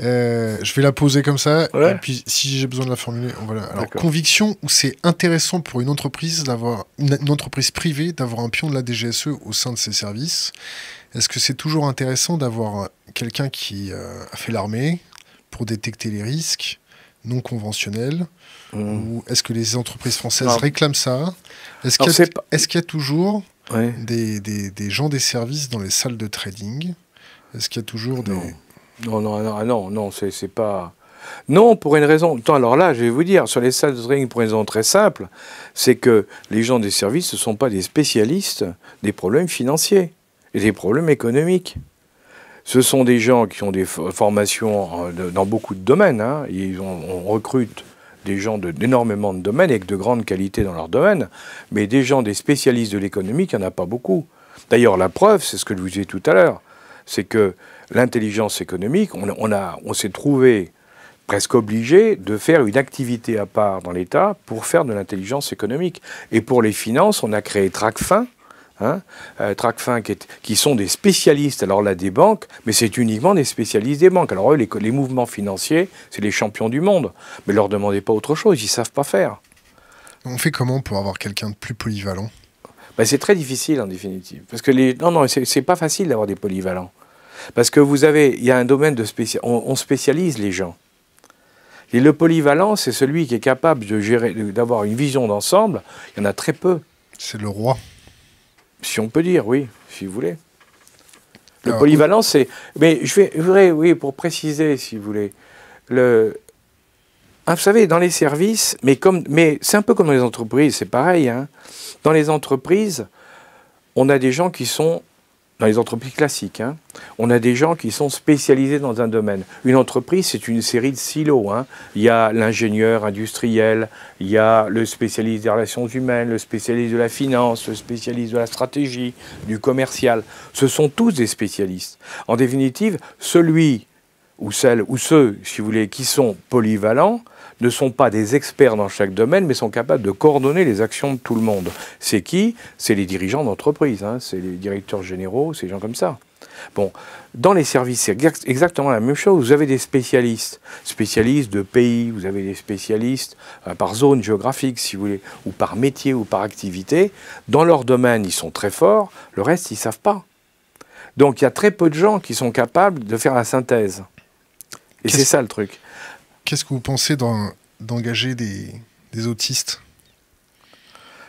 Euh, je vais la poser comme ça. Et puis, si j'ai besoin de la formuler, voilà. Alors, conviction où c'est intéressant pour une entreprise d'avoir une, entreprise privée d'avoir un pion de la DGSE au sein de ses services. Est-ce que c'est toujours intéressant d'avoir quelqu'un qui euh, a fait l'armée pour détecter les risques non conventionnels mmh. Ou est-ce que les entreprises françaises réclament ça Est-ce qu'il y, est... a toujours des, gens des services dans les salles de trading Est-ce qu'il y a toujours des non, non, non, non, non c'est pas. Non, pour une raison. Alors là, je vais vous dire, sur les salles de training, pour une raison très simple, c'est que les gens des services ne sont pas des spécialistes des problèmes financiers et des problèmes économiques. Ce sont des gens qui ont des formations euh, dans beaucoup de domaines. Hein. Ils ont, on recrute des gens d'énormément de, de, domaines avec de grandes qualités dans leur domaine, mais des gens, des spécialistes de l'économie, il n'y en a pas beaucoup. D'ailleurs, la preuve, c'est ce que je vous disais tout à l'heure, c'est que l'intelligence économique, on, a, on s'est trouvé presque obligé de faire une activité à part dans l'État pour faire de l'intelligence économique. Et pour les finances, on a créé TRACFIN, hein, euh, Tracfin, qui, est, qui, sont des spécialistes, alors là, des banques, mais c'est uniquement des spécialistes des banques. Alors eux, les, les mouvements financiers, c'est les champions du monde. Mais leur demandez pas autre chose, ils savent pas faire. On fait comment pour avoir quelqu'un de plus polyvalent ben, C'est très difficile, en définitive. Parce que les... Non, non, c'est pas facile d'avoir des polyvalents. Parce que vous avez, il y a un domaine de spécial, on, spécialise les gens. Et le polyvalent, c'est celui qui est capable de gérer, d'avoir une vision d'ensemble. Il y en a très peu. C'est le roi. Si on peut dire, oui, si vous voulez. Le polyvalent, c'est. Mais je, vais, oui, pour préciser, si vous voulez. Le... Ah, vous savez, dans les services, mais comme, mais c'est un peu comme dans les entreprises, c'est pareil. Hein. Dans les entreprises, on a des gens qui sont dans les entreprises classiques, hein, on a des gens qui sont spécialisés dans un domaine. Une entreprise, c'est une série de silos. Hein. Il y a l'ingénieur industriel, il y a le spécialiste des relations humaines, le spécialiste de la finance, le spécialiste de la stratégie, du commercial. Ce sont tous des spécialistes. En définitive, celui ou celle ou ceux, si vous voulez, qui sont polyvalents, ne sont pas des experts dans chaque domaine, mais sont capables de coordonner les actions de tout le monde. C'est qui C'est les dirigeants d'entreprise, hein, c'est les directeurs généraux, c'est gens comme ça. Bon, dans les services, c'est exactement la même chose. Vous avez des spécialistes, spécialistes de pays, vous avez des spécialistes euh, par zone géographique, si vous voulez, ou par métier ou par activité. Dans leur domaine, ils sont très forts, le reste, ils ne savent pas. Donc il y a très peu de gens qui sont capables de faire la synthèse. Et c'est ça le truc. Qu'est-ce que vous pensez d'engager des, autistes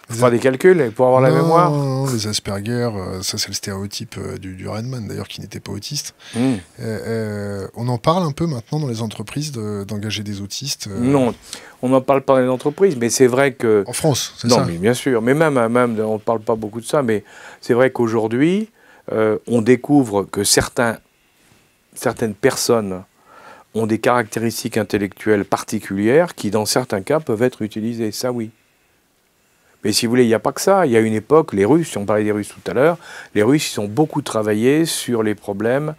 pour des... faire des calculs pour avoir la mémoire. Non, les Asperger, euh, ça c'est le stéréotype euh, du, du Redman d'ailleurs qui n'était pas autiste. Hmm. Euh, on en parle un peu maintenant dans les entreprises d'engager des autistes. Non, on n'en parle pas dans les entreprises, mais c'est vrai que en France, c'est ça. Non, mais bien sûr, mais même, même on ne parle pas beaucoup de ça, mais c'est vrai qu'aujourd'hui on découvre que certains, certaines personnes ont des caractéristiques intellectuelles particulières qui, dans certains cas, peuvent être utilisées. Ça, oui. Mais si vous voulez, il n'y a pas que ça. Il y a une époque, les Russes, si on parlait des Russes tout à l'heure, les Russes, ils ont beaucoup travaillé sur les problèmes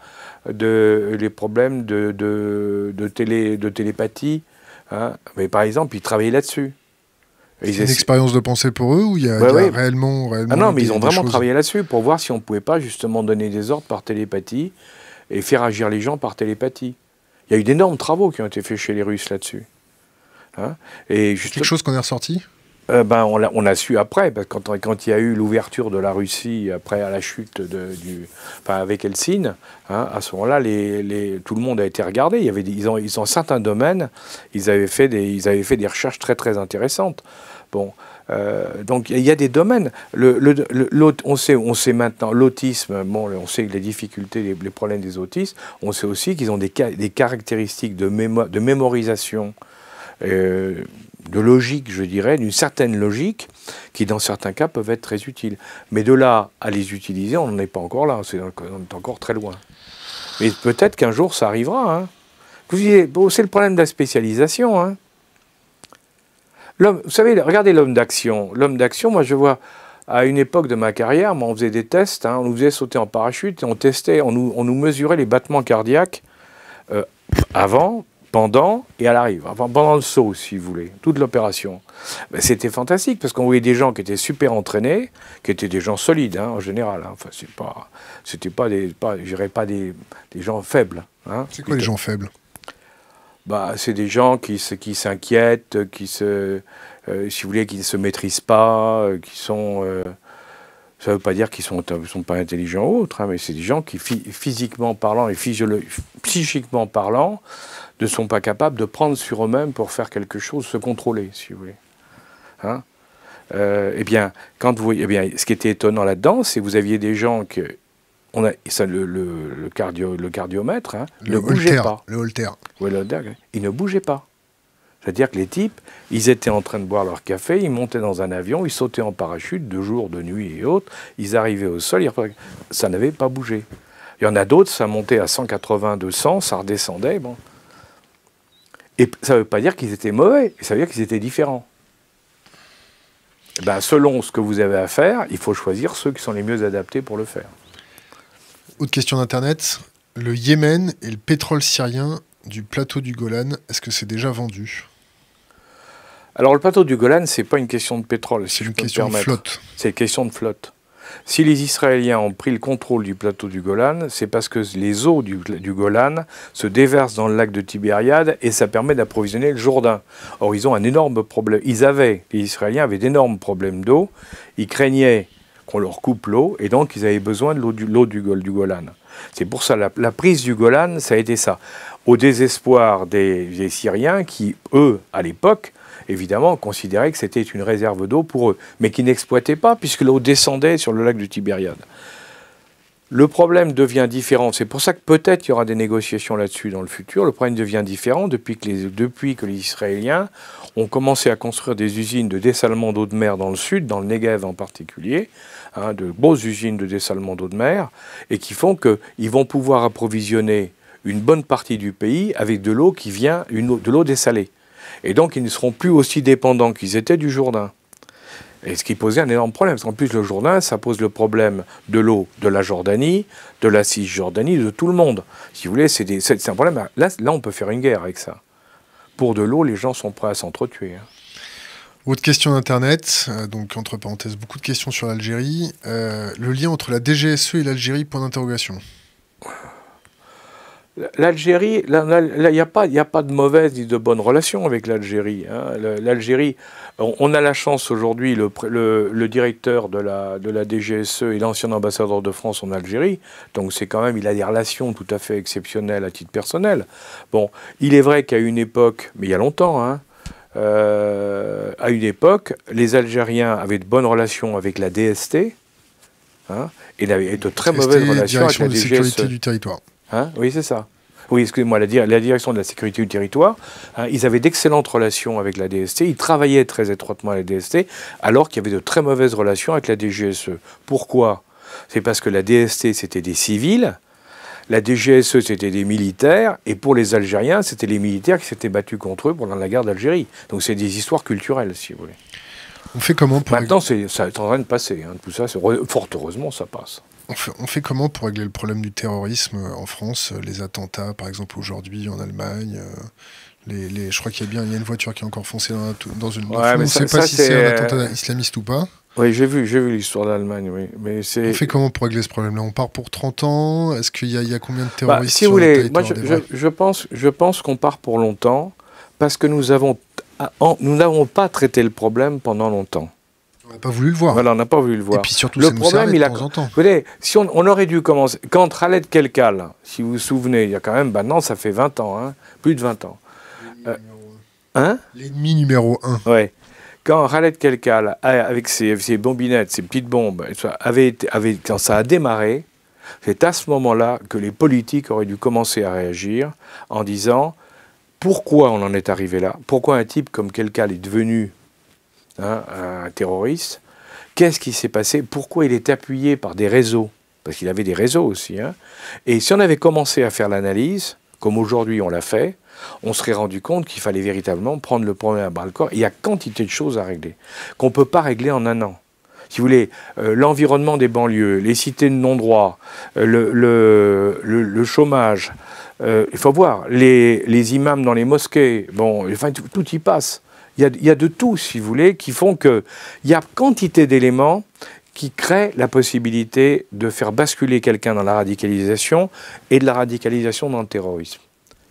de, les problèmes de, télé, de télépathie. Hein. Mais par exemple, ils travaillaient là-dessus. C'est une expérience de pensée pour eux ou il y a, réellement, Ah non, mais ils ont vraiment travaillé là-dessus pour voir si on ne pouvait pas justement donner des ordres par télépathie et faire agir les gens par télépathie. Il y a eu d'énormes travaux qui ont été faits chez les Russes là-dessus. Hein? et Quelque chose qu'on a ressorti euh, ben, on, a, su après, quand, il y a eu l'ouverture de la Russie après à la chute de, du, avec Helsinki, hein, à ce moment-là, tout le monde a été regardé. Il ils, ont, ils ont certains domaines, ils avaient fait des, ils avaient fait des recherches très très intéressantes. Bon, euh, donc il y a des domaines. on, sait, on sait maintenant l'autisme, bon, on sait les difficultés, les, problèmes des autistes, on sait aussi qu'ils ont des, caractéristiques de, de mémorisation. Euh, de logique, je dirais, d'une certaine logique, qui dans certains cas peuvent être très utiles. Mais de là à les utiliser, on n'en est pas encore là, on est encore très loin. Mais peut-être qu'un jour ça arrivera. Hein. C'est le problème de la spécialisation. Hein vous savez, regardez l'homme d'action. L'homme d'action, moi je vois, à une époque de ma carrière, on faisait des tests, hein. on nous faisait sauter en parachute, on testait, on nous, on nous mesurait les battements cardiaques euh, avant, pendant et à l'arrivée, enfin, pendant le saut, si vous voulez, toute l'opération. Ben, c'était fantastique parce qu'on voyait des gens qui étaient super entraînés, qui étaient des gens solides hein, en général. Hein. Enfin, c'est pas, c'était pas des, pas, pas des, gens faibles. C'est quoi les gens faibles bah, c'est des gens qui, qui s'inquiètent, qui se, euh, si vous voulez, qui ne se maîtrisent pas, euh, qui sont... Euh, ça ne veut pas dire qu'ils sont, sont, pas intelligents ou autres, hein, mais c'est des gens qui, physiquement parlant et psychiquement parlant, ne sont pas capables de prendre sur eux-mêmes pour faire quelque chose, se contrôler, si vous voulez. Hein eh bien, quand vous, eh bien, ce qui était étonnant là-dedans, c'est que vous aviez des gens qui a ça, le, cardio, le cardiomètre hein, le pas. Le holter. le holter. Il ne bougeait pas. C'est-à-dire que les types, ils étaient en train de boire leur café, ils montaient dans un avion, ils sautaient en parachute de jour, de nuit et autres, ils arrivaient au sol, ça n'avait pas bougé. Il y en a d'autres, ça montait à 180, 200, ça redescendait. Bon. Et ça ne veut pas dire qu'ils étaient mauvais, ça veut dire qu'ils étaient différents. Eh ben, selon ce que vous avez à faire, il faut choisir ceux qui sont les mieux adaptés pour le faire. Autre question d'Internet. Le Yémen et le pétrole syrien du plateau du Golan, est-ce que c'est déjà vendu Alors le plateau du Golan, ce n'est pas une question de pétrole. c'est une question de flotte. C'est une question de flotte. Si les Israéliens ont pris le contrôle du plateau du Golan, c'est parce que les eaux du, du, Golan se déversent dans le lac de Tibériade et ça permet d'approvisionner le Jourdain. Or, ils ont un énorme problème. Ils avaient, les Israéliens avaient d'énormes problèmes d'eau. Ils craignaient qu'on leur coupe l'eau, et donc ils avaient besoin de l'eau du, du, du Golan. C'est pour ça la, prise du Golan, ça a été ça. Au désespoir des, Syriens qui, eux, à l'époque, évidemment, considéraient que c'était une réserve d'eau pour eux, mais qui n'exploitaient pas puisque l'eau descendait sur le lac du Tibériade le problème devient différent. C'est pour ça que peut-être il y aura des négociations là-dessus dans le futur. Le problème devient différent depuis que, les, depuis que les Israéliens ont commencé à construire des usines de dessalement d'eau de mer dans le sud, dans le Negev en particulier, hein, de grosses usines de dessalement d'eau de mer, et qui font qu'ils vont pouvoir approvisionner une bonne partie du pays avec de l'eau qui vient, une de l'eau dessalée. Et donc ils ne seront plus aussi dépendants qu'ils étaient du Jourdain. Et ce qui posait un énorme problème, parce qu'en plus le Jourdain, ça pose le problème de l'eau de la Jordanie, de la Cisjordanie, de tout le monde. Si vous voulez, c'est un problème. Là, là, on peut faire une guerre avec ça. Pour de l'eau, les gens sont prêts à s'entretuer. Hein. Autre question d'Internet, euh, donc entre parenthèses, beaucoup de questions sur l'Algérie. Euh, le lien entre la DGSE et l'Algérie, point d'interrogation. L'Algérie, il n'y a, pas, a pas de mauvaise ni de bonne relation avec l'Algérie. Hein. L'Algérie, on, a la chance aujourd'hui, le, le, directeur de la, de la DGSE et l'ancien ambassadeur de France en Algérie, donc c'est quand même, il a des relations tout à fait exceptionnelles à titre personnel. Bon, il est vrai qu'à une époque, mais il y a longtemps, hein, euh, à une époque, les Algériens avaient de bonnes relations avec la DST, hein, et, de très mauvaises relations avec la DGSE. Sécurité e. du territoire. Hein? oui, c'est ça. Oui, excusez-moi, la, direction de la sécurité du territoire, hein, ils avaient d'excellentes relations avec la DST, ils travaillaient très étroitement à la DST, alors qu'il y avait de très mauvaises relations avec la DGSE. Pourquoi C'est parce que la DST, c'était des civils, la DGSE, c'était des militaires, et pour les Algériens, c'était les militaires qui s'étaient battus contre eux pendant la guerre d'Algérie. Donc c'est des histoires culturelles, si vous voulez. On fait comment pour... Maintenant, ça est en train de passer. Hein. tout ça, fort heureusement, ça passe on fait, comment pour régler le problème du terrorisme euh, en France euh, Les attentats, par exemple, aujourd'hui en Allemagne euh, les, je crois qu'il y a bien il y a une voiture qui est encore foncée dans, une. on ne sait pas si c'est un attentat islamiste ou pas. Oui, j'ai vu, j'ai vu l'histoire de l'Allemagne, oui. Mais On fait comment pour régler ce problème-là On part pour 30 ans Est-ce qu'il y, y a, combien de bah, terroristes Si vous voulez, moi je, je, pense, je pense qu'on part pour longtemps parce que nous ah, nous n'avons pas traité le problème pendant longtemps. On n'a pas voulu le voir. on n'a pas voulu le voir. Et puis surtout, le problème, il a. De Vous voyez, si on, aurait dû commencer. Quand Khaled Kelkal, si vous vous souvenez, il y a quand même, maintenant, ça fait 20 ans, hein, plus de 20 ans. L'ennemi numéro 1. Hein? ouais. Quand Khaled Kelkal, avec ses, bombinettes, ses petites bombes, avait, quand ça a démarré, c'est à ce moment-là que les politiques auraient dû commencer à réagir en disant pourquoi on en est arrivé là Pourquoi un type comme Kelkal est devenu Hein, un terroriste, qu'est-ce qui s'est passé, pourquoi il est appuyé par des réseaux, parce qu'il avait des réseaux aussi. Hein. Et si on avait commencé à faire l'analyse, comme aujourd'hui on l'a fait, on serait rendu compte qu'il fallait véritablement prendre le problème à bras le corps. Il y a quantité de choses à régler, qu'on ne peut pas régler en un an. Si vous voulez, euh, l'environnement des banlieues, les cités de non-droit, euh, le, chômage, euh, il faut voir, les, imams dans les mosquées, bon, enfin, tout y passe. Il y a, de tout, si vous voulez, qui font Il y a quantité d'éléments qui créent la possibilité de faire basculer quelqu'un dans la radicalisation et de la radicalisation dans le terrorisme.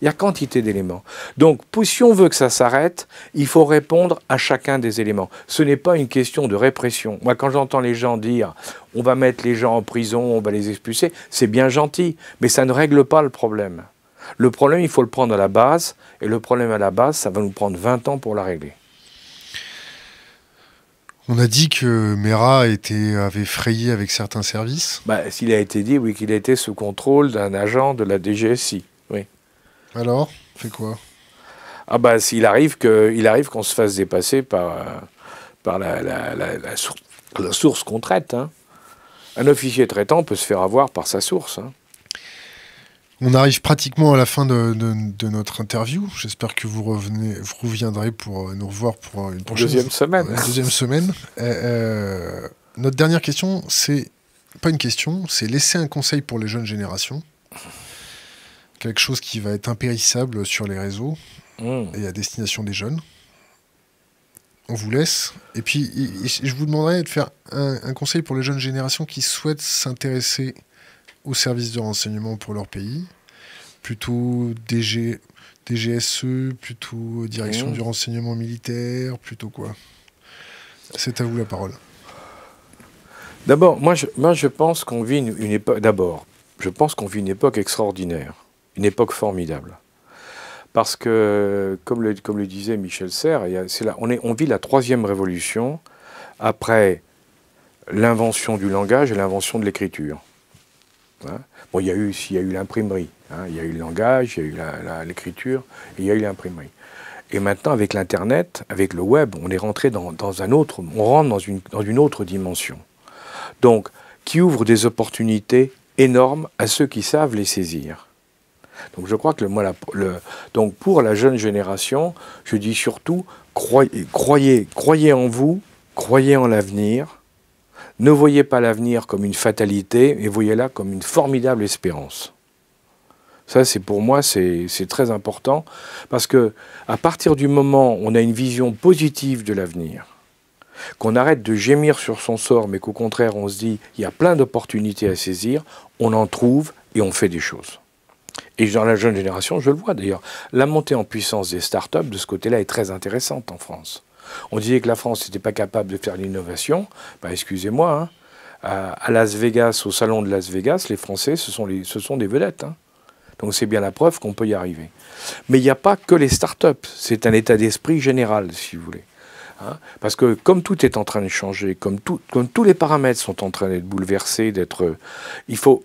Il y a quantité d'éléments. Donc, si on veut que ça s'arrête, il faut répondre à chacun des éléments. Ce n'est pas une question de répression. Moi, quand j'entends les gens dire on va mettre les gens en prison, on va les expulser, c'est bien gentil, mais ça ne règle pas le problème. Le problème, il faut le prendre à la base, et le problème à la base, ça va nous prendre 20 ans pour la régler. On a dit que Mera avait frayé avec certains services bah, S'il a été dit, oui, qu'il était sous contrôle d'un agent de la DGSI, oui. Alors, fait quoi Ah bah, s'il arrive il arrive qu'on se fasse dépasser par, euh, par la, la, source, source qu'on traite. Hein. Un officier traitant peut se faire avoir par sa source. Hein. On arrive pratiquement à la fin de, notre interview. J'espère que vous, revenez, vous reviendrez pour euh, nous revoir pour euh, une prochaine deuxième semaine. deuxième semaine. Euh, notre dernière question, c'est pas une question, c'est laisser un conseil pour les jeunes générations. Quelque chose qui va être impérissable sur les réseaux hmm. et à destination des jeunes. On vous laisse. Et puis, je vous demanderai de faire un conseil pour les jeunes générations qui souhaitent s'intéresser au service de renseignement pour leur pays, plutôt DG, DGSE, plutôt euh, direction mmh. du renseignement militaire, plutôt quoi C'est à vous la parole. D'abord, moi je, je pense qu'on vit une, époque. D'abord, je pense qu'on vit une époque extraordinaire, une époque formidable. Parce que, comme le, comme le disait Michel Serres, on, est, on vit la troisième révolution après l'invention du langage et l'invention de l'écriture. Hein. Bon, il y a eu, aussi y a eu l'imprimerie, hein, il y a eu le langage, il y a eu l'écriture, il y a eu l'imprimerie. Et maintenant, avec l'Internet, avec le web, on est rentré dans, un autre, on rentre dans une, dans une autre dimension. Donc, qui ouvre des opportunités énormes à ceux qui savent les saisir. Donc je crois que le, moi, donc pour la jeune génération, je dis surtout croyez, croyez, croyez en vous, croyez en l'avenir, ne voyez pas l'avenir comme une fatalité mais voyez-la comme une formidable espérance. Ça, c'est pour moi, c'est très important parce que à partir du moment où on a une vision positive de l'avenir, qu'on arrête de gémir sur son sort, mais qu'au contraire on se dit il y a plein d'opportunités à saisir, on en trouve et on fait des choses. Et dans la jeune génération, je le vois d'ailleurs, la montée en puissance des startups de ce côté-là est très intéressante en France. On disait que la France n'était pas capable de faire l'innovation. Bah, excusez-moi, hein. à, Las Vegas, au salon de Las Vegas, les Français, ce sont, des vedettes. Hein. Donc c'est bien la preuve qu'on peut y arriver. Mais il n'y a pas que les start-up. C'est un état d'esprit général, si vous voulez. Hein. Parce que comme tout est en train de changer, comme, comme tous les paramètres sont en train d'être bouleversés, d'être, euh, il faut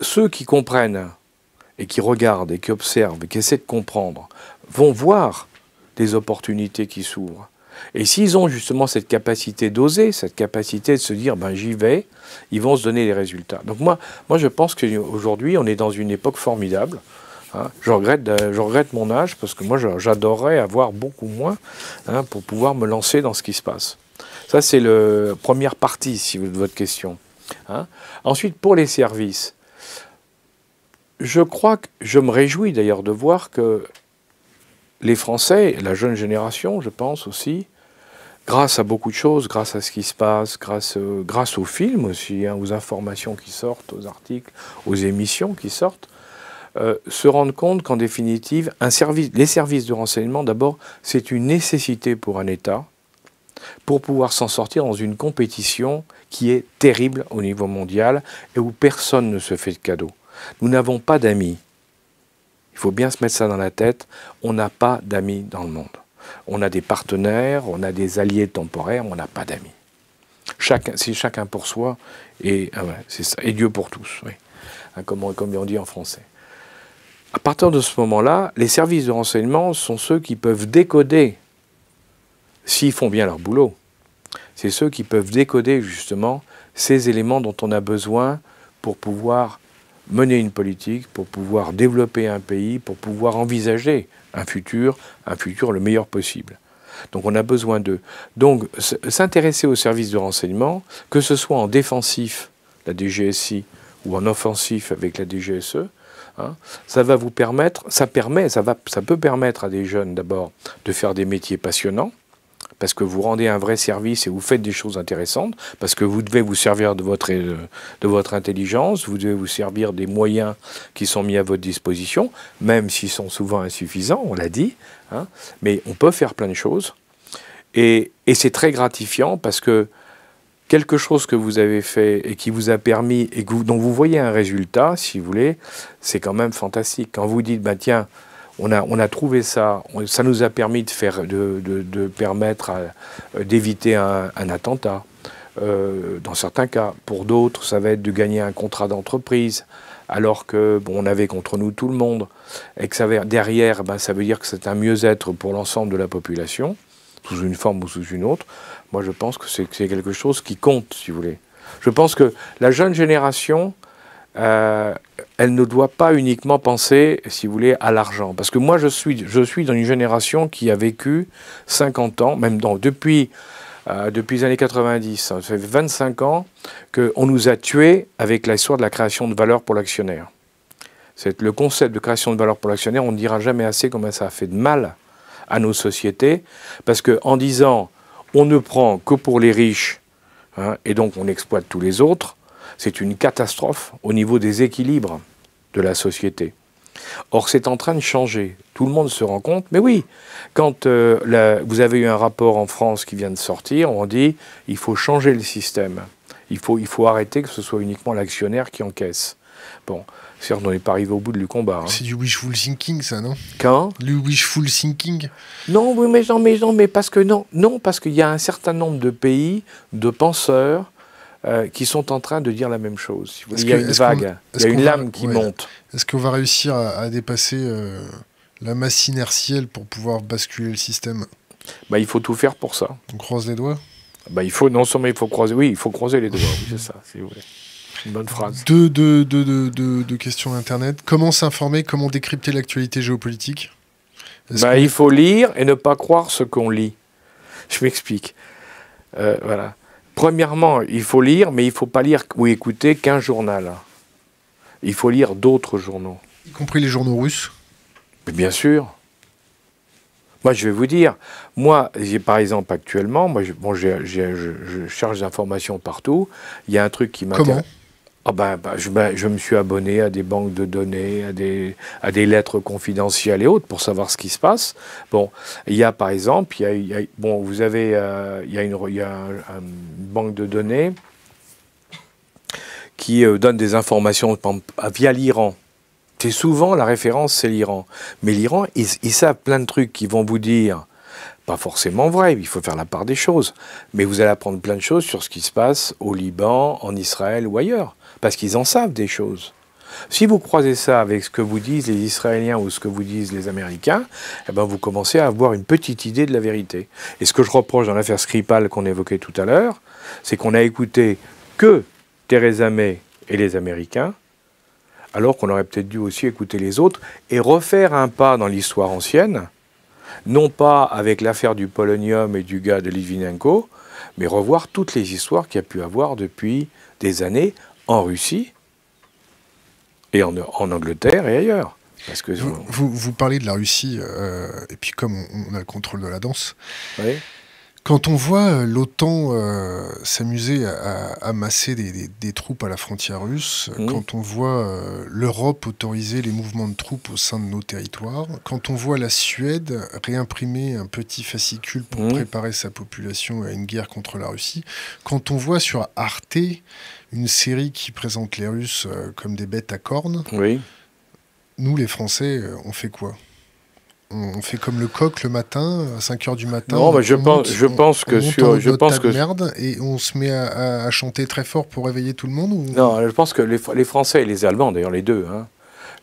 ceux qui comprennent et qui regardent et qui observent et qui essaient de comprendre vont voir des opportunités qui s'ouvrent. Et s'ils ont justement cette capacité d'oser, cette capacité de se dire ben j'y vais, ils vont se donner des résultats. Donc moi, moi je pense qu'aujourd'hui on est dans une époque formidable. Hein. Je, regrette, je regrette mon âge parce que moi j'adorerais avoir beaucoup moins hein, pour pouvoir me lancer dans ce qui se passe. Ça c'est la première partie si vous, de votre question. Hein. Ensuite pour les services, je crois que je me réjouis d'ailleurs de voir que les Français, la jeune génération, je pense aussi, grâce à beaucoup de choses, grâce à ce qui se passe, grâce, euh, aux films aussi, hein, aux informations qui sortent, aux articles, aux émissions qui sortent, euh, se rendent compte qu'en définitive, les services de renseignement, d'abord, c'est une nécessité pour un État pour pouvoir s'en sortir dans une compétition qui est terrible au niveau mondial et où personne ne se fait de cadeau Nous n'avons pas d'amis. Il faut bien se mettre ça dans la tête. On n'a pas d'amis dans le monde. On a des partenaires, on a des alliés temporaires, on n'a pas d'amis. Chacun, c'est chacun pour soi et, ah Dieu pour tous. Hein, comme, comme, on dit en français. À partir de ce moment-là, les services de renseignement sont ceux qui peuvent décoder, s'ils font bien leur boulot, c'est ceux qui peuvent décoder justement ces éléments dont on a besoin pour pouvoir mener une politique, pour pouvoir développer un pays, pour pouvoir envisager un futur, un futur le meilleur possible. Donc on a besoin d'eux. Donc s'intéresser aux services de renseignement, que ce soit en défensif, la DGSI, ou en offensif avec la DGSE, hein, ça va vous permettre, ça permet, ça, va, ça peut permettre à des jeunes d'abord de faire des métiers passionnants, parce que vous rendez un vrai service et vous faites des choses intéressantes, parce que vous devez vous servir de votre, de votre intelligence, vous devez vous servir des moyens qui sont mis à votre disposition, même s'ils sont souvent insuffisants, on l'a dit, hein, mais on peut faire plein de choses. Et, et c'est très gratifiant parce que quelque chose que vous avez fait et qui vous a permis et dont vous voyez un résultat, si vous voulez, c'est quand même fantastique. Quand vous dites, bah, tiens, on a, trouvé ça, ça nous a permis de, faire, de, permettre euh, d'éviter un, attentat. Euh, dans certains cas, pour d'autres, ça va être de gagner un contrat d'entreprise, alors que bon, on avait contre nous tout le monde, et que derrière, ben, ça veut dire que c'est un mieux-être pour l'ensemble de la population, sous une forme ou sous une autre. Moi, je pense que c'est quelque chose qui compte, si vous voulez. Je pense que la jeune génération, euh, elle ne doit pas uniquement penser, si vous voulez, à l'argent. Parce que moi, je suis, dans une génération qui a vécu 50 ans, même depuis, euh, depuis les années 90, hein, ça fait 25 ans qu'on nous a tués avec l'histoire de la création de valeur pour l'actionnaire. C'est le concept de création de valeur pour l'actionnaire, on ne dira jamais assez combien ça a fait de mal à nos sociétés, parce qu'en disant on ne prend que pour les riches, hein, et donc on exploite tous les autres, c'est une catastrophe au niveau des équilibres de la société. Or, c'est en train de changer. Tout le monde se rend compte. Mais oui, quand euh, vous avez eu un rapport en France qui vient de sortir, on dit il faut changer le système. Il faut, il faut arrêter que ce soit uniquement l'actionnaire qui encaisse. Bon, certes, on n'est pas arrivé au bout du combat. Hein. C'est du wishful thinking, ça, non Quand Le wishful thinking. Non, oui, mais non, mais non, mais parce que non, non, parce qu'il y a un certain nombre de pays, de penseurs, euh, qui sont en train de dire la même chose. il y a une vague, il y a une lame qui monte. Est-ce qu'on va réussir à, dépasser euh, la masse inertielle pour pouvoir basculer le système bah, Il faut tout faire pour ça. On croise les doigts bah, il faut, Non seulement il faut croiser, oui, il faut croiser les doigts, c'est ça, si vous voulez. Une bonne phrase. Deux, de deux, questions Internet. Comment s'informer Comment décrypter l'actualité géopolitique bah, Il faut lire et ne pas croire ce qu'on lit. Je m'explique. Euh, voilà. Premièrement, il faut lire, mais il ne faut pas lire ou écouter qu'un journal. Il faut lire d'autres journaux. Y compris les journaux russes Bien sûr. Moi, je vais vous dire, moi, par exemple, actuellement, moi, je, bon, d'informations je, je partout. Il y a un truc qui m'intéresse. Ah ben, ben je, ben, je, me suis abonné à des banques de données, à des, à des lettres confidentielles et autres pour savoir ce qui se passe. Bon, il y a par exemple, il y a, bon, vous avez, euh, il y une, banque de données qui euh, donne des informations via l'Iran. C'est souvent la référence, c'est l'Iran. Mais l'Iran, ils, ils, savent plein de trucs qui vont vous dire pas forcément vrai, il faut faire la part des choses. Mais vous allez apprendre plein de choses sur ce qui se passe au Liban, en Israël ou ailleurs parce qu'ils en savent des choses. Si vous croisez ça avec ce que vous disent les Israéliens ou ce que vous disent les Américains, eh ben vous commencez à avoir une petite idée de la vérité. Et ce que je reproche dans l'affaire Skripal qu'on évoquait tout à l'heure, c'est qu'on a écouté que Theresa May et les Américains, alors qu'on aurait peut-être dû aussi écouter les autres et refaire un pas dans l'histoire ancienne, non pas avec l'affaire du polonium et du gars de Livinenko, mais revoir toutes les histoires qu'il y a pu avoir depuis des années en Russie et en, en Angleterre et ailleurs. Parce que vous, vous, parlez de la Russie, euh, et puis comme on, a le contrôle de la danse, quand on voit euh, l'OTAN euh, s'amuser à, amasser des, des, troupes à la frontière russe, mhm. quand on voit l'Europe autoriser les mouvements de troupes au sein de nos territoires, quand on voit la Suède réimprimer un petit fascicule pour mhm. préparer sa population à une guerre contre la Russie, quand on voit sur Arte une série qui présente les Russes euh, comme des bêtes à cornes, oui. nous, les Français, euh, on fait quoi on fait comme le coq le matin, à 5 h du matin. Non, je, pense, je pense que Je pense que. merde et on se met à, chanter très fort pour réveiller tout le monde Non, je pense que les, Français et les Allemands, d'ailleurs les deux, hein,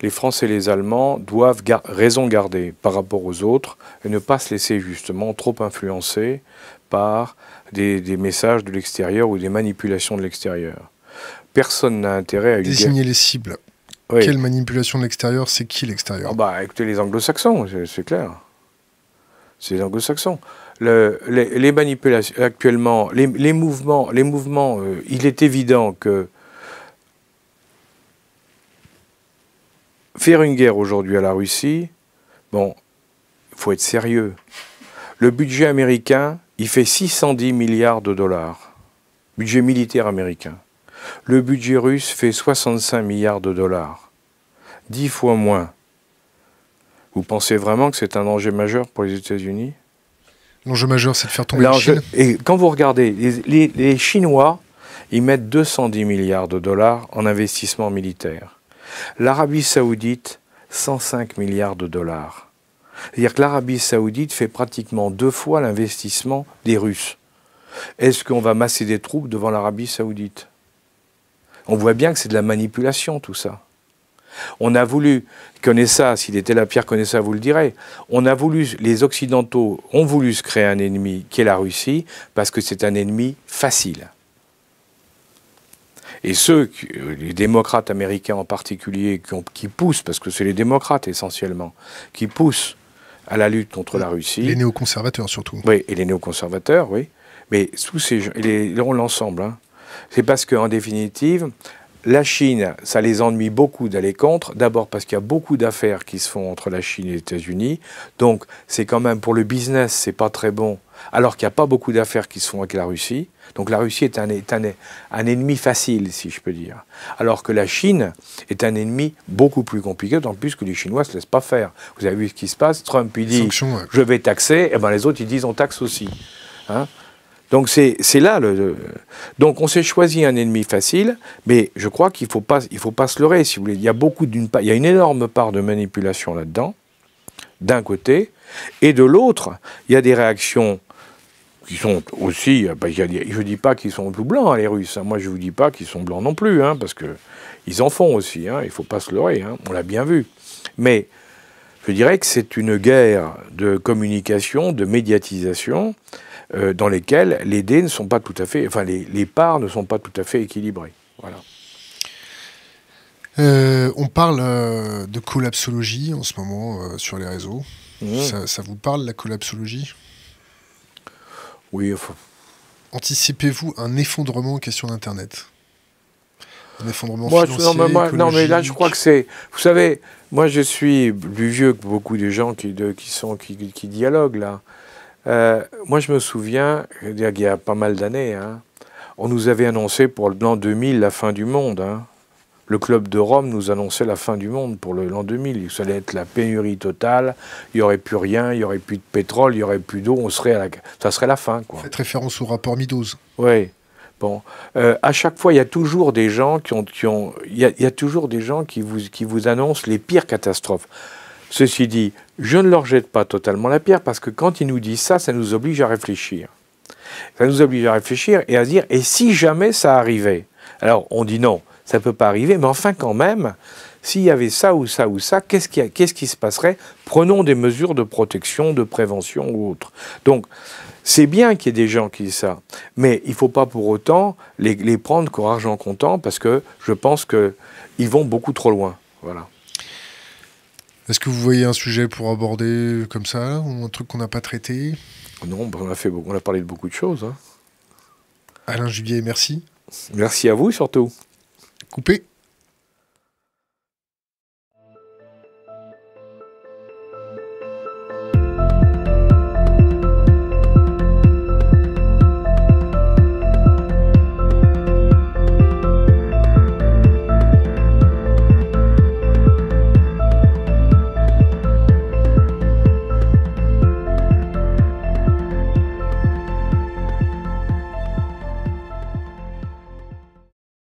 les Français et les Allemands doivent raison garder par rapport aux autres et ne pas se laisser justement trop influencer par des messages de l'extérieur ou des manipulations de l'extérieur personne n'a intérêt à une Désigner les cibles. Quelle manipulation de l'extérieur C'est qui l'extérieur ah Bah, écoutez, les anglo-saxons, c'est clair. C'est les anglo-saxons. les, manipulations, actuellement, les, mouvements, les mouvements euh, il est évident que faire une guerre aujourd'hui à la Russie, bon, il faut être sérieux. Le budget américain, il fait 610 milliards de dollars. Budget militaire américain le budget russe fait 65 milliards de dollars, 10 fois moins. Vous pensez vraiment que c'est un enjeu majeur pour les États-Unis L'enjeu majeur, c'est de faire tomber la Chine. Et quand vous regardez, les, les Chinois, ils mettent 210 milliards de dollars en investissement militaire. L'Arabie saoudite, 105 milliards de dollars. C'est-à-dire que l'Arabie saoudite fait pratiquement deux fois l'investissement des Russes. Est-ce qu'on va masser des troupes devant l'Arabie saoudite on voit bien que c'est de la manipulation tout ça. On a voulu, ça s'il était la pierre, ça vous le direz. on a voulu, les Occidentaux ont voulu se créer un ennemi qui est la Russie, parce que c'est un ennemi facile. Et ceux, euh, les démocrates américains en particulier, qui, poussent, parce que c'est les démocrates essentiellement, qui poussent à la lutte contre la Russie. Les néoconservateurs surtout. Oui, et les néoconservateurs, oui. Mais tous ces gens, ils l'ensemble, hein, c'est parce qu'en définitive, la Chine, ça les ennuie beaucoup d'aller contre. D'abord parce qu'il y a beaucoup d'affaires qui se font entre la Chine et les États-Unis. Donc, c'est quand même pour le business, c'est pas très bon. Alors qu'il n'y a pas beaucoup d'affaires qui se font avec la Russie. Donc, la Russie est, un, ennemi facile, si je peux dire. Alors que la Chine est un ennemi beaucoup plus compliqué, d'autant plus que les Chinois ne se laissent pas faire. Vous avez vu ce qui se passe. Trump, il dit Je vais taxer. Et eh ben les autres, ils disent On taxe aussi. Hein donc c'est là le. Donc on s'est choisi un ennemi facile, mais je crois qu'il faut pas il faut pas se leurrer si vous voulez. Il y a beaucoup d'une il y a une énorme part de manipulation là-dedans, d'un côté, et de l'autre, il y a des réactions qui sont aussi, Je euh, ne bah, je dis pas qu'ils sont tout blancs hein, les Russes. Hein. Moi je vous dis pas qu'ils sont blancs non plus, hein, parce que ils en font aussi. Il hein. il faut pas se leurrer. on l'a bien vu. Mais je dirais que c'est une guerre de communication, de médiatisation. Euh, dans lesquels les dés ne sont pas tout à fait, enfin les, les parts ne sont pas tout à fait équilibrées. Voilà. Euh, on parle euh, de collapsologie en ce moment sur les réseaux. Mmh. Ça, vous parle la collapsologie Oui. Enfin... Anticipez-vous un effondrement en question d'Internet un effondrement moi, financier, non, mais non, mais là, je crois que c'est. Vous savez, moi, je suis plus vieux que beaucoup de gens qui, de, qui sont, qui, qui dialoguent là. Euh, moi, je me souviens, il y a pas mal d'années, hein, on nous avait annoncé pour l'an 2000 la fin du monde. Hein. Le club de Rome nous annonçait la fin du monde pour l'an 2000. Ça allait être la pénurie totale, il n'y aurait plus rien, il n'y aurait plus de pétrole, il n'y aurait plus d'eau, on serait à ça serait la fin. Quoi. Faites référence au rapport Midos. Oui. Bon, euh, à chaque fois, il y a toujours des gens qui ont, toujours des gens qui qui vous annoncent les pires catastrophes. Ceci dit, je ne leur jette pas totalement la pierre parce que quand ils nous disent ça, ça nous oblige à réfléchir. Ça nous oblige à réfléchir et à dire et si jamais ça arrivait Alors on dit non, ça ne peut pas arriver, mais enfin quand même, s'il y avait ça ou ça ou ça, qu'est-ce qui, se passerait Prenons des mesures de protection, de prévention ou autre. Donc, c'est bien qu'il y ait des gens qui disent ça, mais il ne faut pas pour autant les, prendre pour argent comptant parce que je pense qu'ils vont beaucoup trop loin. Voilà. Est-ce que vous voyez un sujet pour aborder comme ça, ou un truc qu'on n'a pas traité Non, bah, on, a fait, on a parlé de beaucoup de choses. Hein. Alain Jubier, merci. Merci à vous surtout. Coupé.